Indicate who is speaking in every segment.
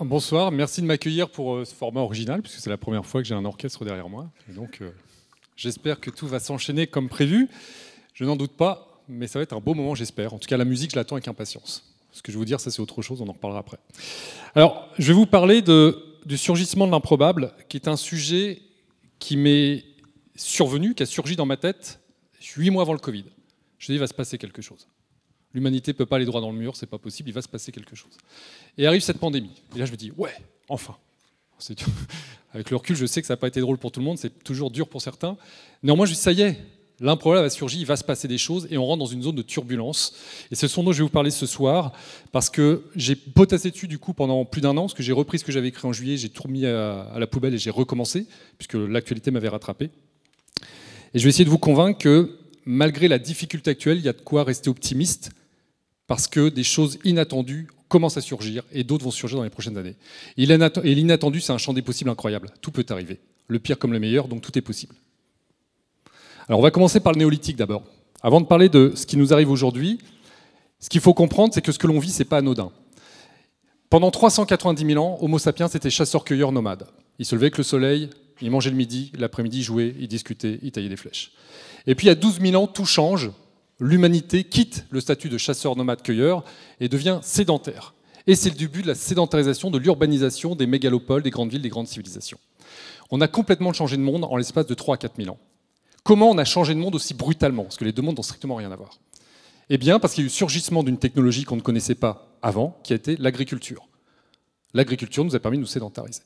Speaker 1: bonsoir. Merci de m'accueillir pour euh, ce format original, puisque c'est la première fois que j'ai un orchestre derrière moi. donc, euh, j'espère que tout va s'enchaîner comme prévu. Je n'en doute pas, mais ça va être un beau moment, j'espère. En tout cas, la musique, je l'attends avec impatience. Ce que je vais vous dire, ça c'est autre chose, on en reparlera après. Alors, je vais vous parler de, du surgissement de l'improbable, qui est un sujet qui m'est survenu, qui a surgi dans ma tête huit mois avant le Covid. Je dis, va se passer quelque chose. L'humanité ne peut pas aller droit dans le mur, c'est pas possible, il va se passer quelque chose. Et arrive cette pandémie. Et là, je me dis, ouais, enfin. Avec le recul, je sais que ça n'a pas été drôle pour tout le monde, c'est toujours dur pour certains. Néanmoins, je dis, ça y est, l'improbable va surgi. il va se passer des choses et on rentre dans une zone de turbulence. Et c'est ce dont je vais vous parler ce soir parce que j'ai potassé dessus du coup pendant plus d'un an, parce que j'ai repris ce que j'avais écrit en juillet, j'ai tout mis à, à, la poubelle et j'ai recommencé puisque l'actualité m'avait rattrapé. Et je vais essayer de vous convaincre que malgré la difficulté actuelle, il y a de quoi rester optimiste parce que des choses inattendues commencent à surgir et d'autres vont surgir dans les prochaines années. Et l'inattendu, c'est un champ des possibles incroyable. Tout peut arriver. Le pire comme le meilleur, donc tout est possible. Alors on va commencer par le néolithique d'abord. Avant de parler de ce qui nous arrive aujourd'hui, ce qu'il faut comprendre, c'est que ce que l'on vit, n'est pas anodin. Pendant 390 000 ans, Homo sapiens était chasseur-cueilleur nomade. Il se levait avec le soleil, il mangeait le midi, l'après-midi, il jouait, il discutait, il taillait des flèches. Et puis, à 12 000 ans, tout change l'humanité quitte le statut de chasseur-nomade-cueilleur et devient sédentaire. Et c'est le début de la sédentarisation, de l'urbanisation des mégalopoles, des grandes villes, des grandes civilisations. On a complètement changé de monde en l'espace de 3 à 4 000 ans. Comment on a changé de monde aussi brutalement Parce que les deux mondes n'ont strictement rien à voir. Eh bien, parce qu'il y a eu surgissement d'une technologie qu'on ne connaissait pas avant, qui a été l'agriculture. L'agriculture nous a permis de nous sédentariser.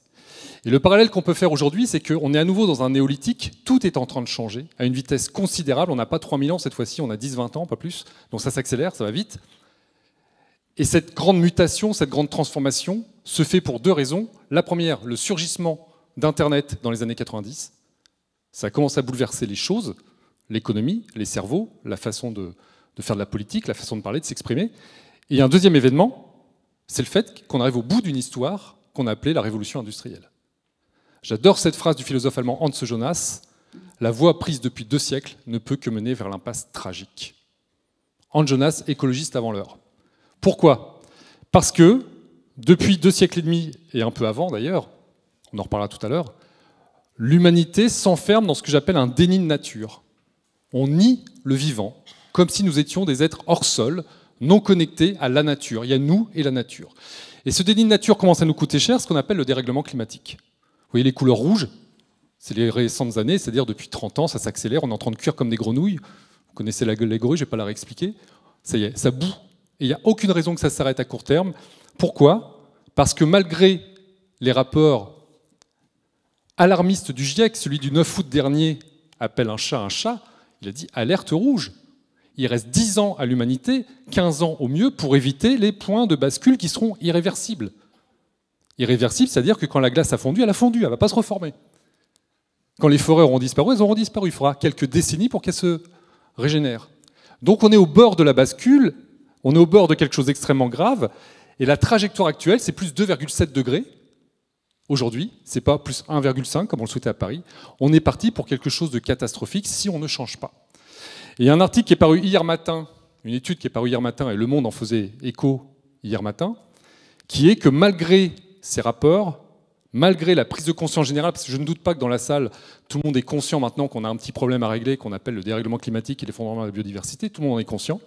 Speaker 1: Et le parallèle qu'on peut faire aujourd'hui, c'est qu'on est à nouveau dans un néolithique, tout est en train de changer à une vitesse considérable, on n'a pas 3000 ans cette fois-ci, on a 10-20 ans, pas plus, donc ça s'accélère, ça va vite. Et cette grande mutation, cette grande transformation se fait pour deux raisons. La première, le surgissement d'Internet dans les années 90, ça commence à bouleverser les choses, l'économie, les cerveaux, la façon de, de faire de la politique, la façon de parler, de s'exprimer. Et un deuxième événement, c'est le fait qu'on arrive au bout d'une histoire qu'on a appelée la révolution industrielle. J'adore cette phrase du philosophe allemand Hans Jonas La voie prise depuis deux siècles ne peut que mener vers l'impasse tragique. Hans Jonas, écologiste avant l'heure. Pourquoi Parce que depuis deux siècles et demi, et un peu avant d'ailleurs, on en reparlera tout à l'heure, l'humanité s'enferme dans ce que j'appelle un déni de nature. On nie le vivant, comme si nous étions des êtres hors sol, non connectés à la nature. Il y a nous et la nature. Et ce déni de nature commence à nous coûter cher, ce qu'on appelle le dérèglement climatique voyez les couleurs rouges, c'est les récentes années, c'est-à-dire depuis 30 ans, ça s'accélère, on est en train de cuire comme des grenouilles. Vous connaissez la gueule gueule je ne vais pas la réexpliquer. Ça y est, ça boue. Et il n'y a aucune raison que ça s'arrête à court terme. Pourquoi Parce que malgré les rapports alarmistes du GIEC, celui du 9 août dernier appelle un chat un chat, il a dit alerte rouge. Il reste 10 ans à l'humanité, 15 ans au mieux, pour éviter les points de bascule qui seront irréversibles. Irréversible, c'est-à-dire que quand la glace a fondu, elle a fondu, elle ne va pas se reformer. Quand les forêts auront disparu, elles auront disparu. Il faudra quelques décennies pour qu'elles se régénèrent. Donc on est au bord de la bascule, on est au bord de quelque chose d'extrêmement grave, et la trajectoire actuelle, c'est plus 2,7 degrés. Aujourd'hui, ce n'est pas plus 1,5 comme on le souhaitait à Paris. On est parti pour quelque chose de catastrophique si on ne change pas. il y a un article qui est paru hier matin, une étude qui est parue hier matin, et Le Monde en faisait écho hier matin, qui est que malgré ces rapports, malgré la prise de conscience générale, parce que je ne doute pas que dans la salle, tout le monde est conscient maintenant qu'on a un petit problème à régler, qu'on appelle le dérèglement climatique et l'effondrement de la biodiversité, tout le monde en est conscient, et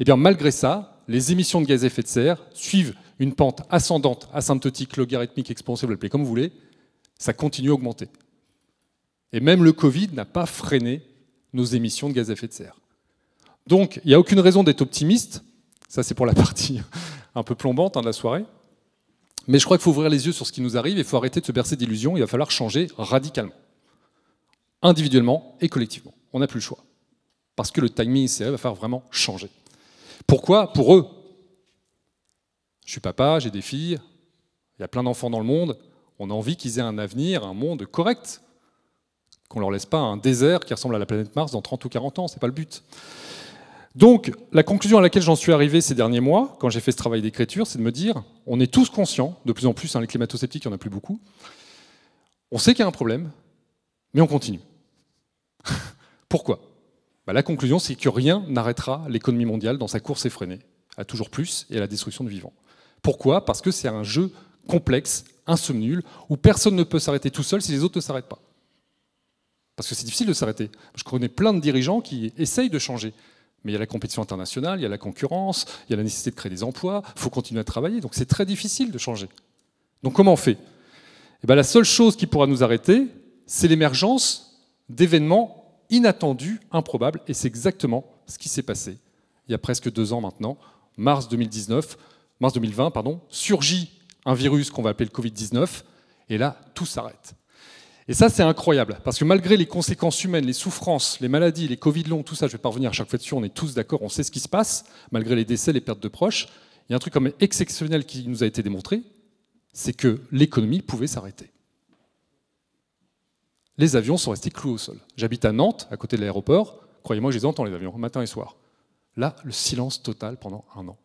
Speaker 1: eh bien malgré ça, les émissions de gaz à effet de serre suivent une pente ascendante, asymptotique, logarithmique, exponentielle, appelez comme vous voulez, ça continue à augmenter. Et même le Covid n'a pas freiné nos émissions de gaz à effet de serre. Donc, il n'y a aucune raison d'être optimiste, ça c'est pour la partie un peu plombante hein, de la soirée, mais je crois qu'il faut ouvrir les yeux sur ce qui nous arrive et il faut arrêter de se bercer d'illusions. Il va falloir changer radicalement, individuellement et collectivement. On n'a plus le choix. Parce que le timing il va falloir vraiment changer. Pourquoi Pour eux. Je suis papa, j'ai des filles, il y a plein d'enfants dans le monde. On a envie qu'ils aient un avenir, un monde correct. Qu'on ne leur laisse pas un désert qui ressemble à la planète Mars dans 30 ou 40 ans, c'est pas le but. Donc, la conclusion à laquelle j'en suis arrivé ces derniers mois, quand j'ai fait ce travail d'écriture, c'est de me dire, on est tous conscients, de plus en plus, hein, les climato-sceptiques, il n'y en a plus beaucoup, on sait qu'il y a un problème, mais on continue. Pourquoi bah, La conclusion, c'est que rien n'arrêtera l'économie mondiale dans sa course effrénée, à toujours plus et à la destruction du vivant. Pourquoi Parce que c'est un jeu complexe, insomnule, où personne ne peut s'arrêter tout seul si les autres ne s'arrêtent pas. Parce que c'est difficile de s'arrêter. Je connais plein de dirigeants qui essayent de changer, mais il y a la compétition internationale, il y a la concurrence, il y a la nécessité de créer des emplois, il faut continuer à travailler, donc c'est très difficile de changer. Donc comment on fait eh ben, La seule chose qui pourra nous arrêter, c'est l'émergence d'événements inattendus, improbables, et c'est exactement ce qui s'est passé il y a presque deux ans maintenant, mars 2019, mars 2020, pardon, surgit un virus qu'on va appeler le Covid-19, et là, tout s'arrête. Et ça, c'est incroyable, parce que malgré les conséquences humaines, les souffrances, les maladies, les Covid longs, tout ça, je vais pas revenir à chaque fois dessus, on est tous d'accord, on sait ce qui se passe, malgré les décès, les pertes de proches, il y a un truc quand même exceptionnel qui nous a été démontré, c'est que l'économie pouvait s'arrêter. Les avions sont restés clous au sol. J'habite à Nantes, à côté de l'aéroport, croyez-moi, je les entends les avions, matin et soir. Là, le silence total pendant un an.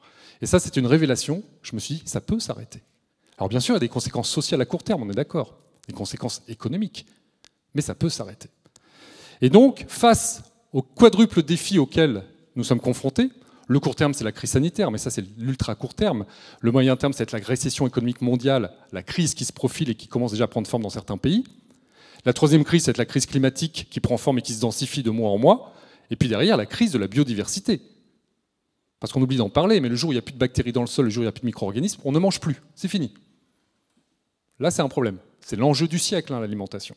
Speaker 1: Et ça, c'est une révélation, je me suis dit, ça peut s'arrêter. Alors bien sûr, il y a des conséquences sociales à court terme, on est d'accord des conséquences économiques, mais ça peut s'arrêter. Et donc, face aux quadruples défis auxquels nous sommes confrontés, le court terme, c'est la crise sanitaire, mais ça, c'est l'ultra court terme. Le moyen terme, c'est la récession économique mondiale, la crise qui se profile et qui commence déjà à prendre forme dans certains pays. La troisième crise, c'est la crise climatique qui prend forme et qui se densifie de mois en mois. Et puis derrière, la crise de la biodiversité. Parce qu'on oublie d'en parler, mais le jour où il n'y a plus de bactéries dans le sol, le jour où il n'y a plus de micro-organismes, on ne mange plus. C'est fini. Là, c'est un problème c'est l'enjeu du siècle, hein, l'alimentation.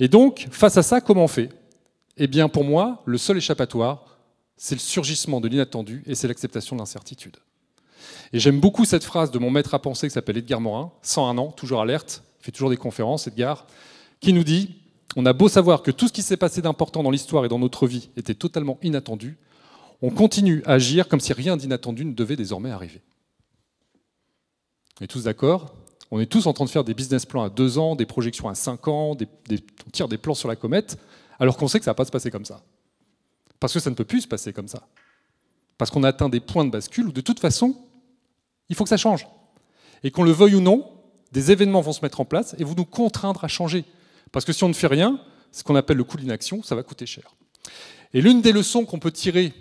Speaker 1: Et donc, face à ça, comment on fait Eh bien, pour moi, le seul échappatoire, c'est le surgissement de l'inattendu et c'est l'acceptation de l'incertitude. Et j'aime beaucoup cette phrase de mon maître à penser qui s'appelle Edgar Morin, 101 ans, toujours alerte, fait toujours des conférences, Edgar, qui nous dit On a beau savoir que tout ce qui s'est passé d'important dans l'histoire et dans notre vie était totalement inattendu, on continue à agir comme si rien d'inattendu ne devait désormais arriver. On est tous d'accord on est tous en train de faire des business plans à deux ans, des projections à cinq ans, des, on tire des plans sur la comète, alors qu'on sait que ça ne va pas se passer comme ça. Parce que ça ne peut plus se passer comme ça. Parce qu'on a atteint des points de bascule où de toute façon, il faut que ça change. Et qu'on le veuille ou non, des événements vont se mettre en place et vont nous contraindre à changer. Parce que si on ne fait rien, ce qu'on appelle le coût d'inaction, ça va coûter cher. Et l'une des leçons qu'on peut tirer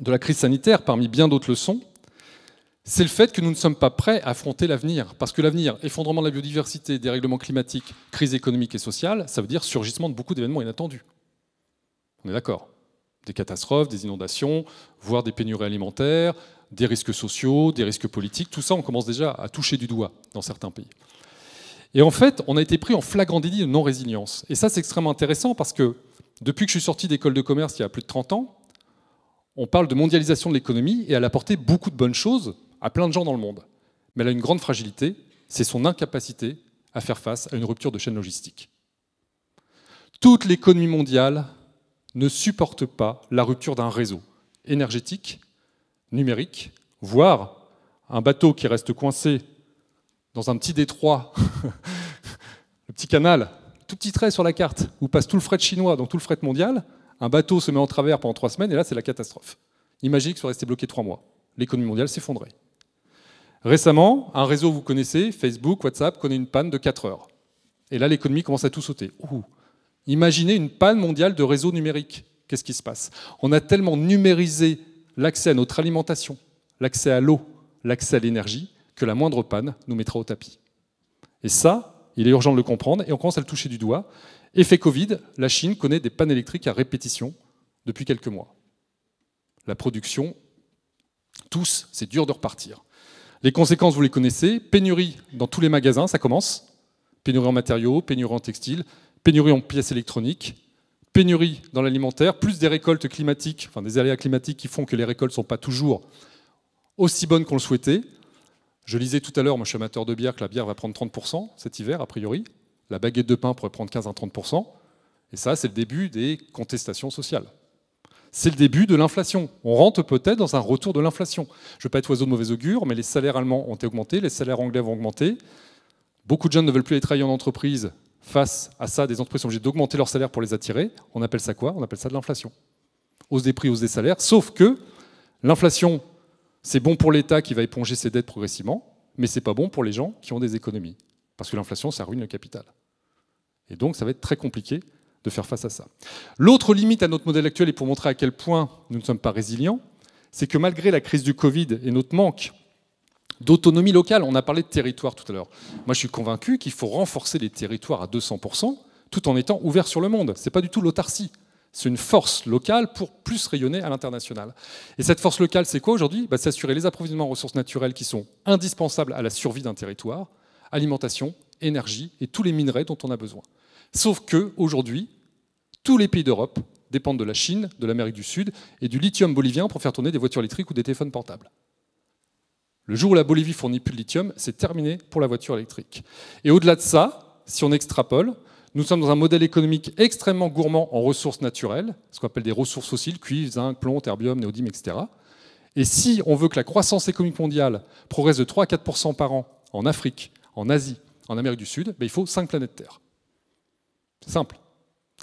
Speaker 1: de la crise sanitaire, parmi bien d'autres leçons, c'est le fait que nous ne sommes pas prêts à affronter l'avenir. Parce que l'avenir, effondrement de la biodiversité, dérèglement climatique, crise économique et sociale, ça veut dire surgissement de beaucoup d'événements inattendus. On est d'accord Des catastrophes, des inondations, voire des pénuries alimentaires, des risques sociaux, des risques politiques, tout ça, on commence déjà à toucher du doigt dans certains pays. Et en fait, on a été pris en flagrant délit de non-résilience. Et ça, c'est extrêmement intéressant parce que depuis que je suis sorti d'école de commerce il y a plus de 30 ans, on parle de mondialisation de l'économie et elle a apporté beaucoup de bonnes choses, à plein de gens dans le monde. Mais elle a une grande fragilité, c'est son incapacité à faire face à une rupture de chaîne logistique. Toute l'économie mondiale ne supporte pas la rupture d'un réseau énergétique, numérique, voire un bateau qui reste coincé dans un petit détroit, le petit canal, tout petit trait sur la carte, où passe tout le fret chinois dans tout le fret mondial, un bateau se met en travers pendant trois semaines et là c'est la catastrophe. Imaginez qu'il soit resté bloqué trois mois. L'économie mondiale s'effondrait. Récemment, un réseau, vous connaissez, Facebook, WhatsApp, connaît une panne de 4 heures. Et là, l'économie commence à tout sauter. Imaginez une panne mondiale de réseaux numériques. Qu'est-ce qui se passe On a tellement numérisé l'accès à notre alimentation, l'accès à l'eau, l'accès à l'énergie, que la moindre panne nous mettra au tapis. Et ça, il est urgent de le comprendre, et on commence à le toucher du doigt. Effet Covid, la Chine connaît des pannes électriques à répétition depuis quelques mois. La production, tous, c'est dur de repartir. Les conséquences, vous les connaissez. Pénurie dans tous les magasins, ça commence. Pénurie en matériaux, pénurie en textiles, pénurie en pièces électroniques, pénurie dans l'alimentaire, plus des récoltes climatiques, enfin des aléas climatiques qui font que les récoltes ne sont pas toujours aussi bonnes qu'on le souhaitait. Je lisais tout à l'heure, moi je suis amateur de bière, que la bière va prendre 30% cet hiver, a priori. La baguette de pain pourrait prendre 15 à 30%. Et ça, c'est le début des contestations sociales c'est le début de l'inflation. On rentre peut-être dans un retour de l'inflation. Je ne veux pas être oiseau de mauvais augure, mais les salaires allemands ont augmenté, les salaires anglais vont augmenter. Beaucoup de jeunes ne veulent plus aller travailler en entreprise. Face à ça, des entreprises sont obligées d'augmenter leurs salaires pour les attirer. On appelle ça quoi On appelle ça de l'inflation. Hausse des prix, hausse des salaires. Sauf que l'inflation, c'est bon pour l'État qui va éponger ses dettes progressivement, mais ce n'est pas bon pour les gens qui ont des économies. Parce que l'inflation, ça ruine le capital. Et donc, ça va être très compliqué de faire face à ça. L'autre limite à notre modèle actuel, et pour montrer à quel point nous ne sommes pas résilients, c'est que malgré la crise du Covid et notre manque d'autonomie locale, on a parlé de territoire tout à l'heure. Moi, je suis convaincu qu'il faut renforcer les territoires à 200% tout en étant ouvert sur le monde. Ce n'est pas du tout l'autarcie. C'est une force locale pour plus rayonner à l'international. Et cette force locale, c'est quoi aujourd'hui C'est bah, assurer les approvisionnements en ressources naturelles qui sont indispensables à la survie d'un territoire, alimentation, énergie et tous les minerais dont on a besoin. Sauf que aujourd'hui, tous les pays d'Europe dépendent de la Chine, de l'Amérique du Sud et du lithium bolivien pour faire tourner des voitures électriques ou des téléphones portables. Le jour où la Bolivie fournit plus de lithium, c'est terminé pour la voiture électrique. Et au-delà de ça, si on extrapole, nous sommes dans un modèle économique extrêmement gourmand en ressources naturelles, ce qu'on appelle des ressources fossiles, cuivre, zinc, plomb, terbium, néodyme, etc. Et si on veut que la croissance économique mondiale progresse de 3 à 4 par an en Afrique, en Asie, en Amérique du Sud, ben, il faut 5 planètes Terre. C'est simple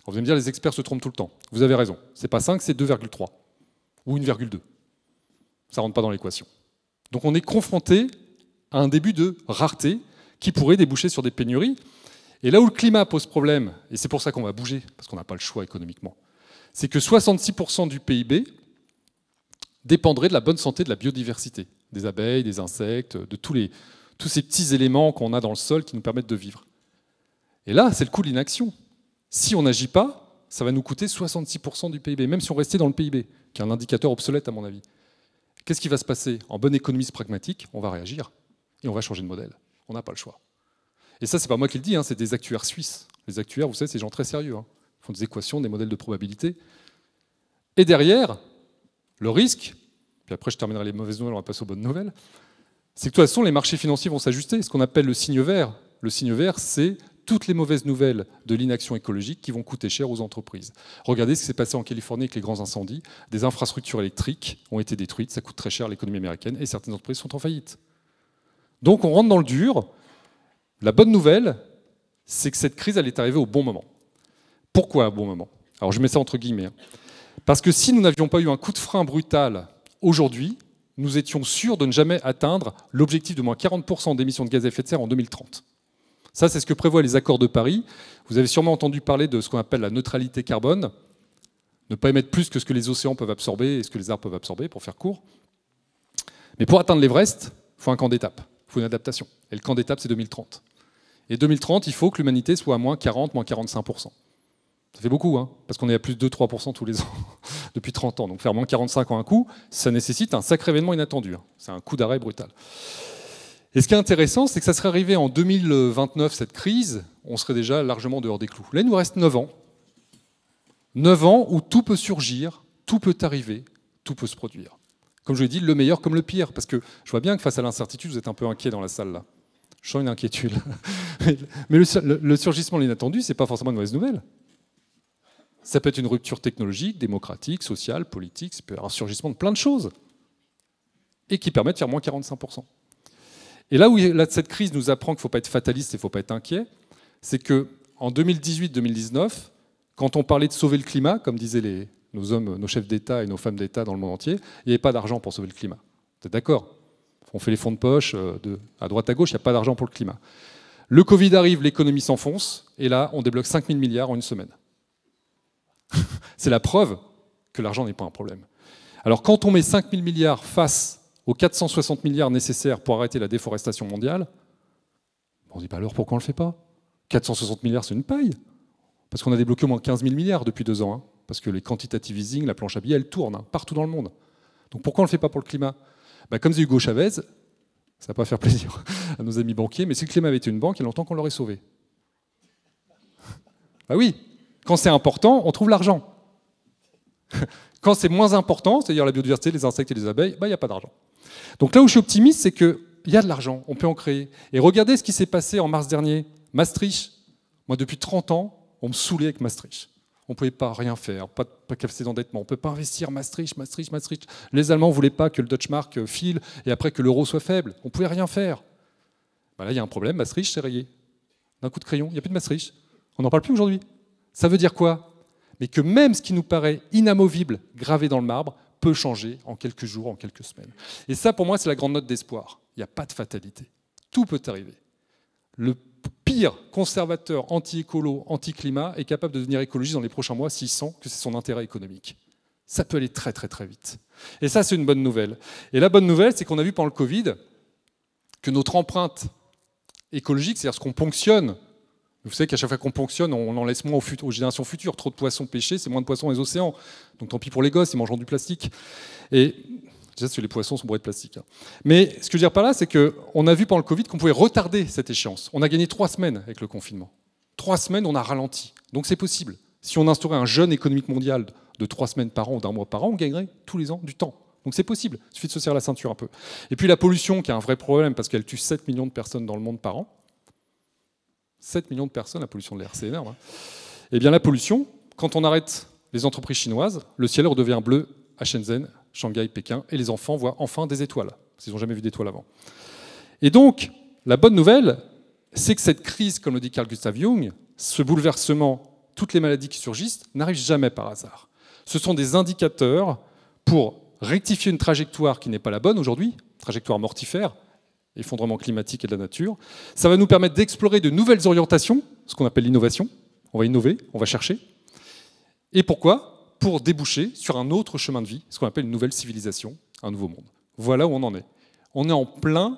Speaker 1: vous allez me dire, les experts se trompent tout le temps. Vous avez raison. C'est pas 5, c'est 2,3 ou 1,2. Ça ne rentre pas dans l'équation. Donc on est confronté à un début de rareté qui pourrait déboucher sur des pénuries. Et là où le climat pose problème, et c'est pour ça qu'on va bouger, parce qu'on n'a pas le choix économiquement, c'est que 66% du PIB dépendrait de la bonne santé de la biodiversité, des abeilles, des insectes, de tous, les, tous ces petits éléments qu'on a dans le sol qui nous permettent de vivre. Et là, c'est le coup de l'inaction. Si on n'agit pas, ça va nous coûter 66% du PIB, même si on restait dans le PIB, qui est un indicateur obsolète à mon avis. Qu'est-ce qui va se passer En bonne économie pragmatique, on va réagir et on va changer de modèle. On n'a pas le choix. Et ça, c'est pas moi qui le dis, hein, c'est des actuaires suisses. Les actuaires, vous savez, c'est des gens très sérieux. Hein. Ils font des équations, des modèles de probabilité. Et derrière, le risque, puis après je terminerai les mauvaises nouvelles, on va passer aux bonnes nouvelles, c'est que de toute façon, les marchés financiers vont s'ajuster. Ce qu'on appelle le signe vert. Le signe vert, c'est toutes les mauvaises nouvelles de l'inaction écologique qui vont coûter cher aux entreprises. Regardez ce qui s'est passé en Californie avec les grands incendies. Des infrastructures électriques ont été détruites, ça coûte très cher à l'économie américaine et certaines entreprises sont en faillite. Donc on rentre dans le dur. La bonne nouvelle, c'est que cette crise, elle est arrivée au bon moment. Pourquoi au bon moment Alors je mets ça entre guillemets. Hein. Parce que si nous n'avions pas eu un coup de frein brutal aujourd'hui, nous étions sûrs de ne jamais atteindre l'objectif de moins 40% d'émissions de gaz à effet de serre en 2030. Ça, c'est ce que prévoient les accords de Paris. Vous avez sûrement entendu parler de ce qu'on appelle la neutralité carbone, ne pas émettre plus que ce que les océans peuvent absorber et ce que les arbres peuvent absorber, pour faire court. Mais pour atteindre l'Everest, il faut un camp d'étape, il faut une adaptation. Et le camp d'étape, c'est 2030. Et 2030, il faut que l'humanité soit à moins 40, moins 45%. Ça fait beaucoup, hein, parce qu'on est à plus de 2-3% tous les ans depuis 30 ans. Donc faire moins 45 en un coup, ça nécessite un sacré événement inattendu. Hein. C'est un coup d'arrêt brutal. Et ce qui est intéressant, c'est que ça serait arrivé en 2029, cette crise, on serait déjà largement dehors des clous. Là, il nous reste 9 ans. 9 ans où tout peut surgir, tout peut arriver, tout peut se produire. Comme je l'ai dit, le meilleur comme le pire, parce que je vois bien que face à l'incertitude, vous êtes un peu inquiet dans la salle là. Je sens une inquiétude. Mais le, surgissement l'inattendu, ce n'est pas forcément une mauvaise nouvelle. Ça peut être une rupture technologique, démocratique, sociale, politique, ça peut un surgissement de plein de choses. Et qui permet de faire moins 45%. Et là où cette crise nous apprend qu'il ne faut pas être fataliste et il ne faut pas être inquiet, c'est que en 2018-2019, quand on parlait de sauver le climat, comme disaient nos hommes, nos chefs d'État et nos femmes d'État dans le monde entier, il n'y avait pas d'argent pour sauver le climat. Vous êtes d'accord On fait les fonds de poche euh, à droite à gauche, il n'y a pas d'argent pour le climat. Le Covid arrive, l'économie s'enfonce, et là, on débloque 5 000 milliards en une semaine. c'est la preuve que l'argent n'est pas un problème. Alors quand on met 5 000 milliards face aux 460 milliards nécessaires pour arrêter la déforestation mondiale, on ne dit pas alors pourquoi on ne le fait pas 460 milliards, c'est une paille. Parce qu'on a débloqué au moins 15 000 milliards depuis deux ans. Hein. parce que les quantitative easing, la planche à billets, elle tourne hein, partout dans le monde. Donc pourquoi on ne le fait pas pour le climat bah, Comme dit Hugo Chavez, ça ne va pas faire plaisir à nos amis banquiers, mais si le climat avait été une banque, il y a longtemps qu'on l'aurait sauvé. Bah oui, quand c'est important, on trouve l'argent. Quand c'est moins important, c'est-à-dire la biodiversité, les insectes et les abeilles, bah, il n'y a pas d'argent. Donc là où je suis optimiste, c'est qu'il y a de l'argent, on peut en créer. Et regardez ce qui s'est passé en mars dernier. Maastricht, moi depuis 30 ans, on me saoulait avec Maastricht. On ne pouvait pas rien faire, pas de d'endettement, on ne peut pas investir Maastricht, Maastricht, Maastricht. Les Allemands ne voulaient pas que le Deutsche Mark euh, file et après que l'euro soit faible. On ne pouvait rien faire. Bah là, il y a un problème, Maastricht, s'est rayé. D'un coup de crayon, il n'y a plus de Maastricht. On n'en parle plus aujourd'hui. Ça veut dire quoi Mais que même ce qui nous paraît inamovible, gravé dans le marbre, peut changer en quelques jours, en quelques semaines. Et ça, pour moi, c'est la grande note d'espoir. Il n'y a pas de fatalité. Tout peut arriver. Le pire conservateur anti-écolo, anti-climat est capable de devenir écologiste dans les prochains mois s'il sent que c'est son intérêt économique. Ça peut aller très très très vite. Et ça, c'est une bonne nouvelle. Et la bonne nouvelle, c'est qu'on a vu pendant le Covid que notre empreinte écologique, c'est-à-dire ce qu'on ponctionne vous savez qu'à chaque fois qu'on ponctionne, on en laisse moins aux, générations futures. Trop de poissons pêchés, c'est moins de poissons dans les océans. Donc tant pis pour les gosses, ils mangeront du plastique. Et déjà que les poissons sont bourrés de plastique. Hein. Mais ce que je veux dire par là, c'est qu'on a vu pendant le Covid qu'on pouvait retarder cette échéance. On a gagné trois semaines avec le confinement. Trois semaines, on a ralenti. Donc c'est possible. Si on instaurait un jeûne économique mondial de trois semaines par an ou d'un mois par an, on gagnerait tous les ans du temps. Donc c'est possible, il suffit de se serrer la ceinture un peu. Et puis la pollution, qui est un vrai problème parce qu'elle tue 7 millions de personnes dans le monde par an. 7 millions de personnes, la pollution de l'air, c'est énorme. Hein. Eh bien, la pollution, quand on arrête les entreprises chinoises, le ciel redevient bleu à Shenzhen, Shanghai, Pékin, et les enfants voient enfin des étoiles, s'ils n'ont jamais vu d'étoiles avant. Et donc, la bonne nouvelle, c'est que cette crise, comme le dit Carl Gustav Jung, ce bouleversement, toutes les maladies qui surgissent, n'arrivent jamais par hasard. Ce sont des indicateurs pour rectifier une trajectoire qui n'est pas la bonne aujourd'hui, trajectoire mortifère, effondrement climatique et de la nature. Ça va nous permettre d'explorer de nouvelles orientations, ce qu'on appelle l'innovation. On va innover, on va chercher. Et pourquoi Pour déboucher sur un autre chemin de vie, ce qu'on appelle une nouvelle civilisation, un nouveau monde. Voilà où on en est. On est en plein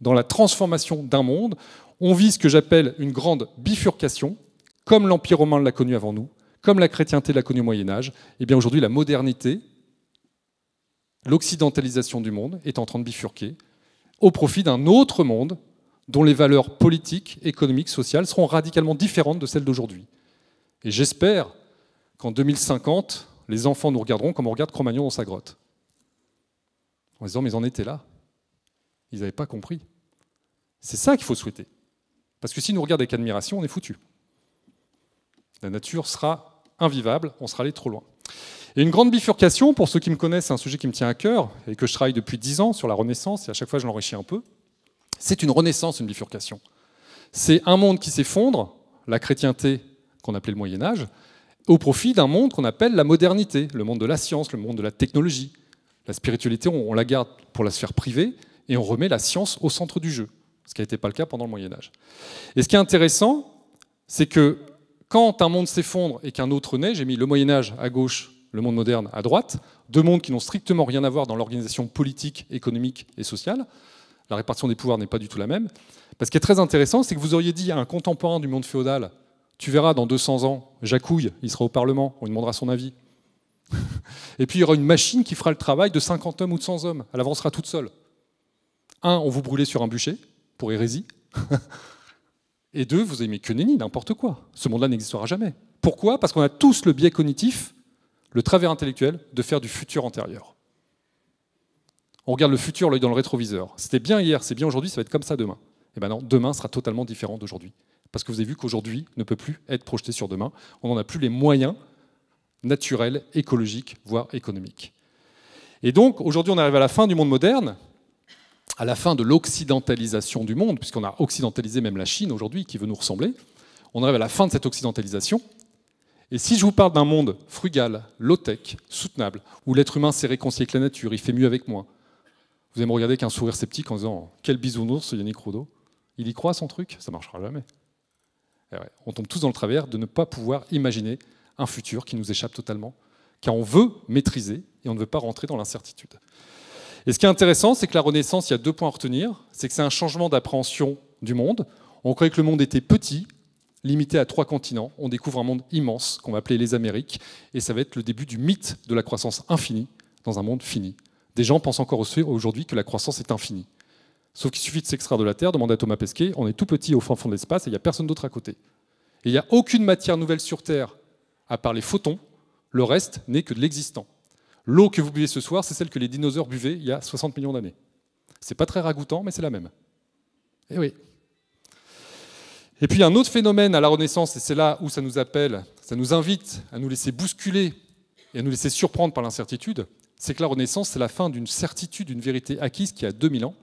Speaker 1: dans la transformation d'un monde. On vit ce que j'appelle une grande bifurcation, comme l'Empire romain l'a connu avant nous, comme la chrétienté l'a connu au Moyen Âge. Et eh bien aujourd'hui, la modernité, l'occidentalisation du monde est en train de bifurquer au profit d'un autre monde dont les valeurs politiques, économiques, sociales seront radicalement différentes de celles d'aujourd'hui. Et j'espère qu'en 2050, les enfants nous regarderont comme on regarde Cro-Magnon dans sa grotte. En disant, mais ils en étaient là. Ils n'avaient pas compris. C'est ça qu'il faut souhaiter. Parce que s'ils nous regardent avec admiration, on est foutu. La nature sera invivable, on sera allé trop loin. Et une grande bifurcation, pour ceux qui me connaissent, c'est un sujet qui me tient à cœur et que je travaille depuis dix ans sur la Renaissance, et à chaque fois je l'enrichis un peu. C'est une renaissance, une bifurcation. C'est un monde qui s'effondre, la chrétienté qu'on appelait le Moyen Âge, au profit d'un monde qu'on appelle la modernité, le monde de la science, le monde de la technologie. La spiritualité, on la garde pour la sphère privée et on remet la science au centre du jeu, ce qui n'était été pas le cas pendant le Moyen Âge. Et ce qui est intéressant, c'est que quand un monde s'effondre et qu'un autre naît, j'ai mis le Moyen Âge à gauche le monde moderne à droite, deux mondes qui n'ont strictement rien à voir dans l'organisation politique, économique et sociale. La répartition des pouvoirs n'est pas du tout la même. Parce ce qui est très intéressant, c'est que vous auriez dit à un contemporain du monde féodal, tu verras dans 200 ans, Jacouille, il sera au Parlement, on lui demandera son avis. et puis il y aura une machine qui fera le travail de 50 hommes ou de 100 hommes. Elle avancera toute seule. Un, on vous brûlait sur un bûcher, pour hérésie. et deux, vous aimez que nenni, n'importe quoi. Ce monde-là n'existera jamais. Pourquoi Parce qu'on a tous le biais cognitif le travers intellectuel de faire du futur antérieur. On regarde le futur, l'œil dans le rétroviseur. C'était bien hier, c'est bien aujourd'hui, ça va être comme ça demain. Et eh maintenant, demain sera totalement différent d'aujourd'hui. Parce que vous avez vu qu'aujourd'hui ne peut plus être projeté sur demain. On n'en a plus les moyens naturels, écologiques, voire économiques. Et donc, aujourd'hui, on arrive à la fin du monde moderne, à la fin de l'occidentalisation du monde, puisqu'on a occidentalisé même la Chine aujourd'hui, qui veut nous ressembler. On arrive à la fin de cette occidentalisation. Et si je vous parle d'un monde frugal, low-tech, soutenable, où l'être humain s'est réconcilié avec la nature, il fait mieux avec moi, vous allez me regarder avec un sourire sceptique en disant Quel bisounours, Yannick Rodeau Il y croit son truc Ça marchera jamais. Eh on tombe tous dans le travers de ne pas pouvoir imaginer un futur qui nous échappe totalement, car on veut maîtriser et on ne veut pas rentrer dans l'incertitude. Et ce qui est intéressant, c'est que la Renaissance, il y a deux points à retenir c'est que c'est un changement d'appréhension du monde. On croyait que le monde était petit, limité à trois continents, on découvre un monde immense qu'on va appeler les Amériques, et ça va être le début du mythe de la croissance infinie dans un monde fini. Des gens pensent encore aujourd'hui que la croissance est infinie. Sauf qu'il suffit de s'extraire de la Terre, demanda à Thomas Pesquet, on est tout petit au fond de l'espace et il n'y a personne d'autre à côté. il n'y a aucune matière nouvelle sur Terre, à part les photons, le reste n'est que de l'existant. L'eau que vous buvez ce soir, c'est celle que les dinosaures buvaient il y a 60 millions d'années. C'est pas très ragoûtant, mais c'est la même. Eh oui. Et puis un autre phénomène à la Renaissance, et c'est là où ça nous appelle, ça nous invite à nous laisser bousculer et à nous laisser surprendre par l'incertitude, c'est que la Renaissance, c'est la fin d'une certitude, d'une vérité acquise qui a 2000 ans.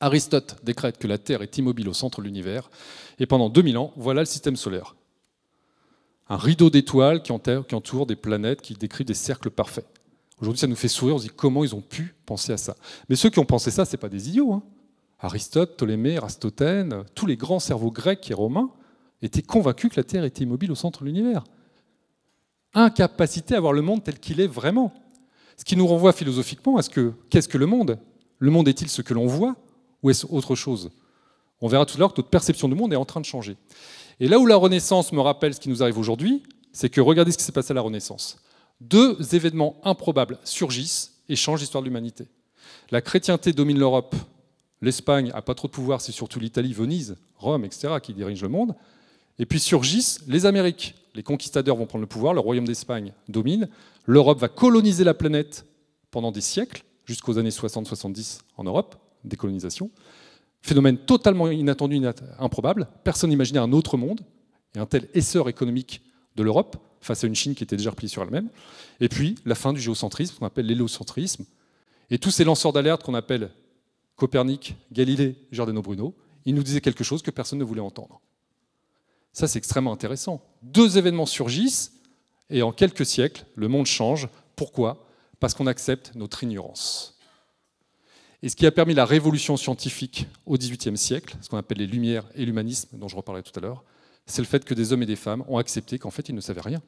Speaker 1: Aristote décrète que la Terre est immobile au centre de l'univers, et pendant 2000 ans, voilà le système solaire. Un rideau d'étoiles qui entoure des planètes, qui décrit des cercles parfaits. Aujourd'hui, ça nous fait sourire, on se dit comment ils ont pu penser à ça. Mais ceux qui ont pensé ça, ce pas des idiots. Hein. Aristote, Ptolémée, Aristotène, tous les grands cerveaux grecs et romains étaient convaincus que la Terre était immobile au centre de l'univers. Incapacité à voir le monde tel qu'il est vraiment. Ce qui nous renvoie philosophiquement à ce que qu'est-ce que le monde Le monde est-il ce que l'on voit ou est-ce autre chose On verra tout à l'heure que notre perception du monde est en train de changer. Et là où la Renaissance me rappelle ce qui nous arrive aujourd'hui, c'est que regardez ce qui s'est passé à la Renaissance. Deux événements improbables surgissent et changent l'histoire de l'humanité. La chrétienté domine l'Europe l'Espagne n'a pas trop de pouvoir, c'est surtout l'Italie, Venise, Rome, etc., qui dirigent le monde. Et puis surgissent les Amériques. Les conquistadors vont prendre le pouvoir, le royaume d'Espagne domine, l'Europe va coloniser la planète pendant des siècles, jusqu'aux années 60-70 en Europe, décolonisation. Phénomène totalement inattendu, improbable. Personne n'imaginait un autre monde et un tel essor économique de l'Europe face à une Chine qui était déjà repliée sur elle-même. Et puis la fin du géocentrisme, qu'on appelle l'hélocentrisme. Et tous ces lanceurs d'alerte qu'on appelle Copernic, Galilée, Giordano Bruno, ils nous disaient quelque chose que personne ne voulait entendre. Ça, c'est extrêmement intéressant. Deux événements surgissent et en quelques siècles, le monde change. Pourquoi Parce qu'on accepte notre ignorance. Et ce qui a permis la révolution scientifique au XVIIIe siècle, ce qu'on appelle les Lumières et l'humanisme, dont je reparlerai tout à l'heure, c'est le fait que des hommes et des femmes ont accepté qu'en fait, ils ne savaient rien.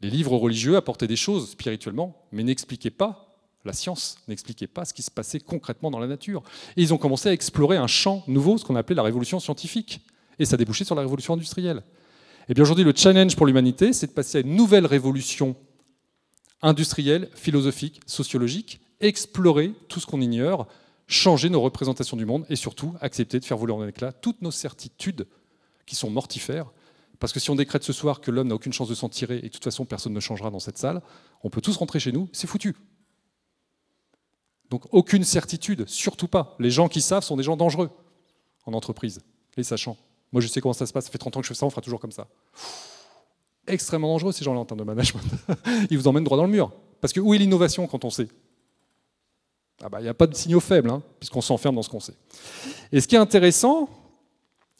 Speaker 1: Les livres religieux apportaient des choses spirituellement, mais n'expliquaient pas la science n'expliquait pas ce qui se passait concrètement dans la nature. Et ils ont commencé à explorer un champ nouveau, ce qu'on appelait la révolution scientifique. Et ça débouchait sur la révolution industrielle. Et eh bien aujourd'hui, le challenge pour l'humanité, c'est de passer à une nouvelle révolution industrielle, philosophique, sociologique, explorer tout ce qu'on ignore, changer nos représentations du monde et surtout accepter de faire voler en éclats toutes nos certitudes qui sont mortifères. Parce que si on décrète ce soir que l'homme n'a aucune chance de s'en tirer et que de toute façon personne ne changera dans cette salle, on peut tous rentrer chez nous, c'est foutu. Donc aucune certitude, surtout pas. Les gens qui savent sont des gens dangereux en entreprise, les sachants. Moi je sais comment ça se passe, ça fait 30 ans que je fais ça, on fera toujours comme ça. extrêmement dangereux ces gens-là en termes de management. Ils vous emmènent droit dans le mur. Parce que où est l'innovation quand on sait ah bah, Il n'y a pas de signaux faibles, hein, puisqu'on s'enferme dans ce qu'on sait. Et ce qui est intéressant,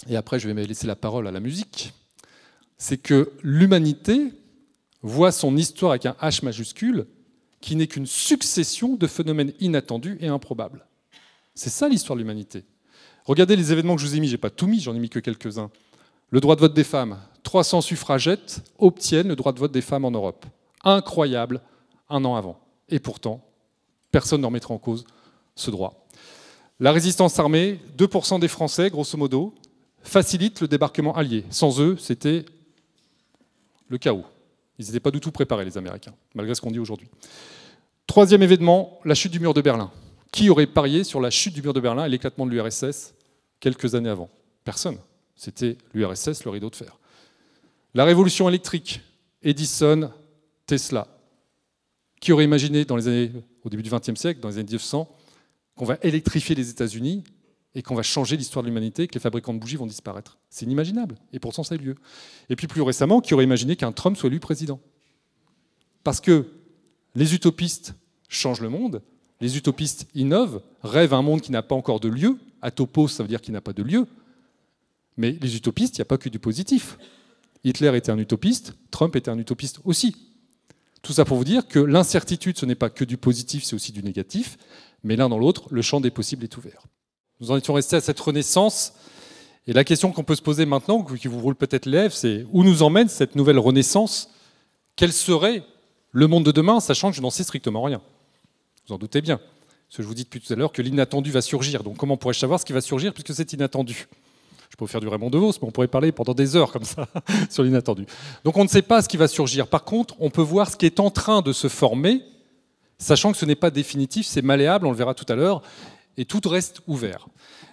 Speaker 1: et après je vais laisser la parole à la musique, c'est que l'humanité voit son histoire avec un H majuscule qui n'est qu'une succession de phénomènes inattendus et improbables. C'est ça l'histoire de l'humanité. Regardez les événements que je vous ai mis, j'ai pas tout mis, j'en ai mis que quelques-uns. Le droit de vote des femmes, 300 suffragettes obtiennent le droit de vote des femmes en Europe. Incroyable, un an avant. Et pourtant, personne n'en mettra en cause ce droit. La résistance armée, 2% des Français, grosso modo, facilite le débarquement allié. Sans eux, c'était le chaos. Ils n'étaient pas du tout préparés, les Américains, malgré ce qu'on dit aujourd'hui. Troisième événement, la chute du mur de Berlin. Qui aurait parié sur la chute du mur de Berlin et l'éclatement de l'URSS quelques années avant Personne. C'était l'URSS, le rideau de fer. La révolution électrique, Edison, Tesla. Qui aurait imaginé dans les années, au début du XXe siècle, dans les années 1900, qu'on va électrifier les États-Unis et qu'on va changer l'histoire de l'humanité, que les fabricants de bougies vont disparaître. C'est inimaginable, et pourtant ça a eu lieu. Et puis plus récemment, qui aurait imaginé qu'un Trump soit élu président Parce que les utopistes changent le monde, les utopistes innovent, rêvent un monde qui n'a pas encore de lieu, atopos ça veut dire qu'il n'a pas de lieu, mais les utopistes, il n'y a pas que du positif. Hitler était un utopiste, Trump était un utopiste aussi. Tout ça pour vous dire que l'incertitude, ce n'est pas que du positif, c'est aussi du négatif, mais l'un dans l'autre, le champ des possibles est ouvert. Nous en étions restés à cette renaissance. Et la question qu'on peut se poser maintenant, qui vous roule peut-être les c'est où nous emmène cette nouvelle renaissance Quel serait le monde de demain, sachant que je n'en sais strictement rien Vous en doutez bien. Parce que je vous dis depuis tout à l'heure que l'inattendu va surgir. Donc comment pourrais-je savoir ce qui va surgir puisque c'est inattendu Je peux vous faire du Raymond DeVos, mais on pourrait parler pendant des heures comme ça sur l'inattendu. Donc on ne sait pas ce qui va surgir. Par contre, on peut voir ce qui est en train de se former, sachant que ce n'est pas définitif, c'est malléable, on le verra tout à l'heure, et tout reste ouvert.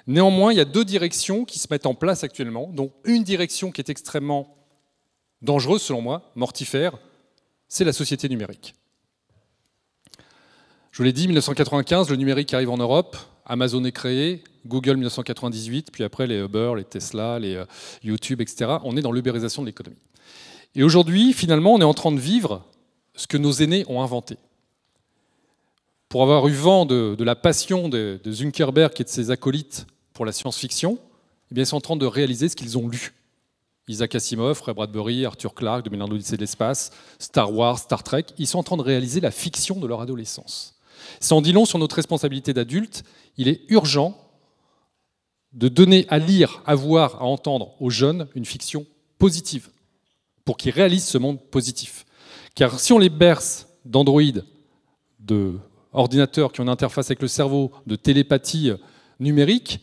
Speaker 1: Néanmoins, il y a deux directions qui se mettent en place actuellement, dont une direction qui est extrêmement dangereuse selon moi, mortifère, c'est la société numérique. Je l'ai dit, 1995, le numérique arrive en Europe, Amazon est créé, Google 1998, puis après les Uber, les Tesla, les euh, YouTube, etc. On est dans l'ubérisation de l'économie. Et aujourd'hui, finalement, on est en train de vivre ce que nos aînés ont inventé pour avoir eu vent de, la passion de, de, Zuckerberg et de ses acolytes pour la science-fiction, eh bien, ils sont en train de réaliser ce qu'ils ont lu. Isaac Asimov, Ray Bradbury, Arthur Clarke, de l'Odyssée de l'espace, Star Wars, Star Trek, ils sont en train de réaliser la fiction de leur adolescence. Sans dire dit long sur notre responsabilité d'adulte. Il est urgent de donner à lire, à voir, à entendre aux jeunes une fiction positive, pour qu'ils réalisent ce monde positif. Car si on les berce d'androïdes, de ordinateurs qui ont une interface avec le cerveau de télépathie numérique,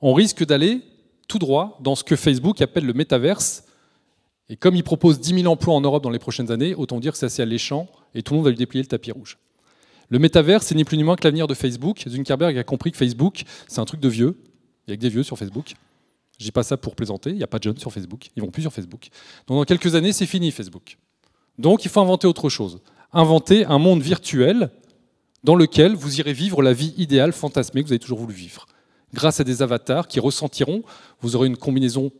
Speaker 1: on risque d'aller tout droit dans ce que Facebook appelle le métaverse. Et comme il propose 10 000 emplois en Europe dans les prochaines années, autant dire que c'est assez alléchant et tout le monde va lui déplier le tapis rouge. Le métaverse, c'est ni plus ni moins que l'avenir de Facebook. Zuckerberg a compris que Facebook, c'est un truc de vieux. Il n'y a que des vieux sur Facebook. Je dis pas ça pour plaisanter, il n'y a pas de jeunes sur Facebook, ils vont plus sur Facebook. Donc dans quelques années, c'est fini Facebook. Donc il faut inventer autre chose. Inventer un monde virtuel dans lequel vous irez vivre la vie idéale, fantasmée que vous avez toujours voulu vivre. Grâce à des avatars qui ressentiront, vous aurez une combinaison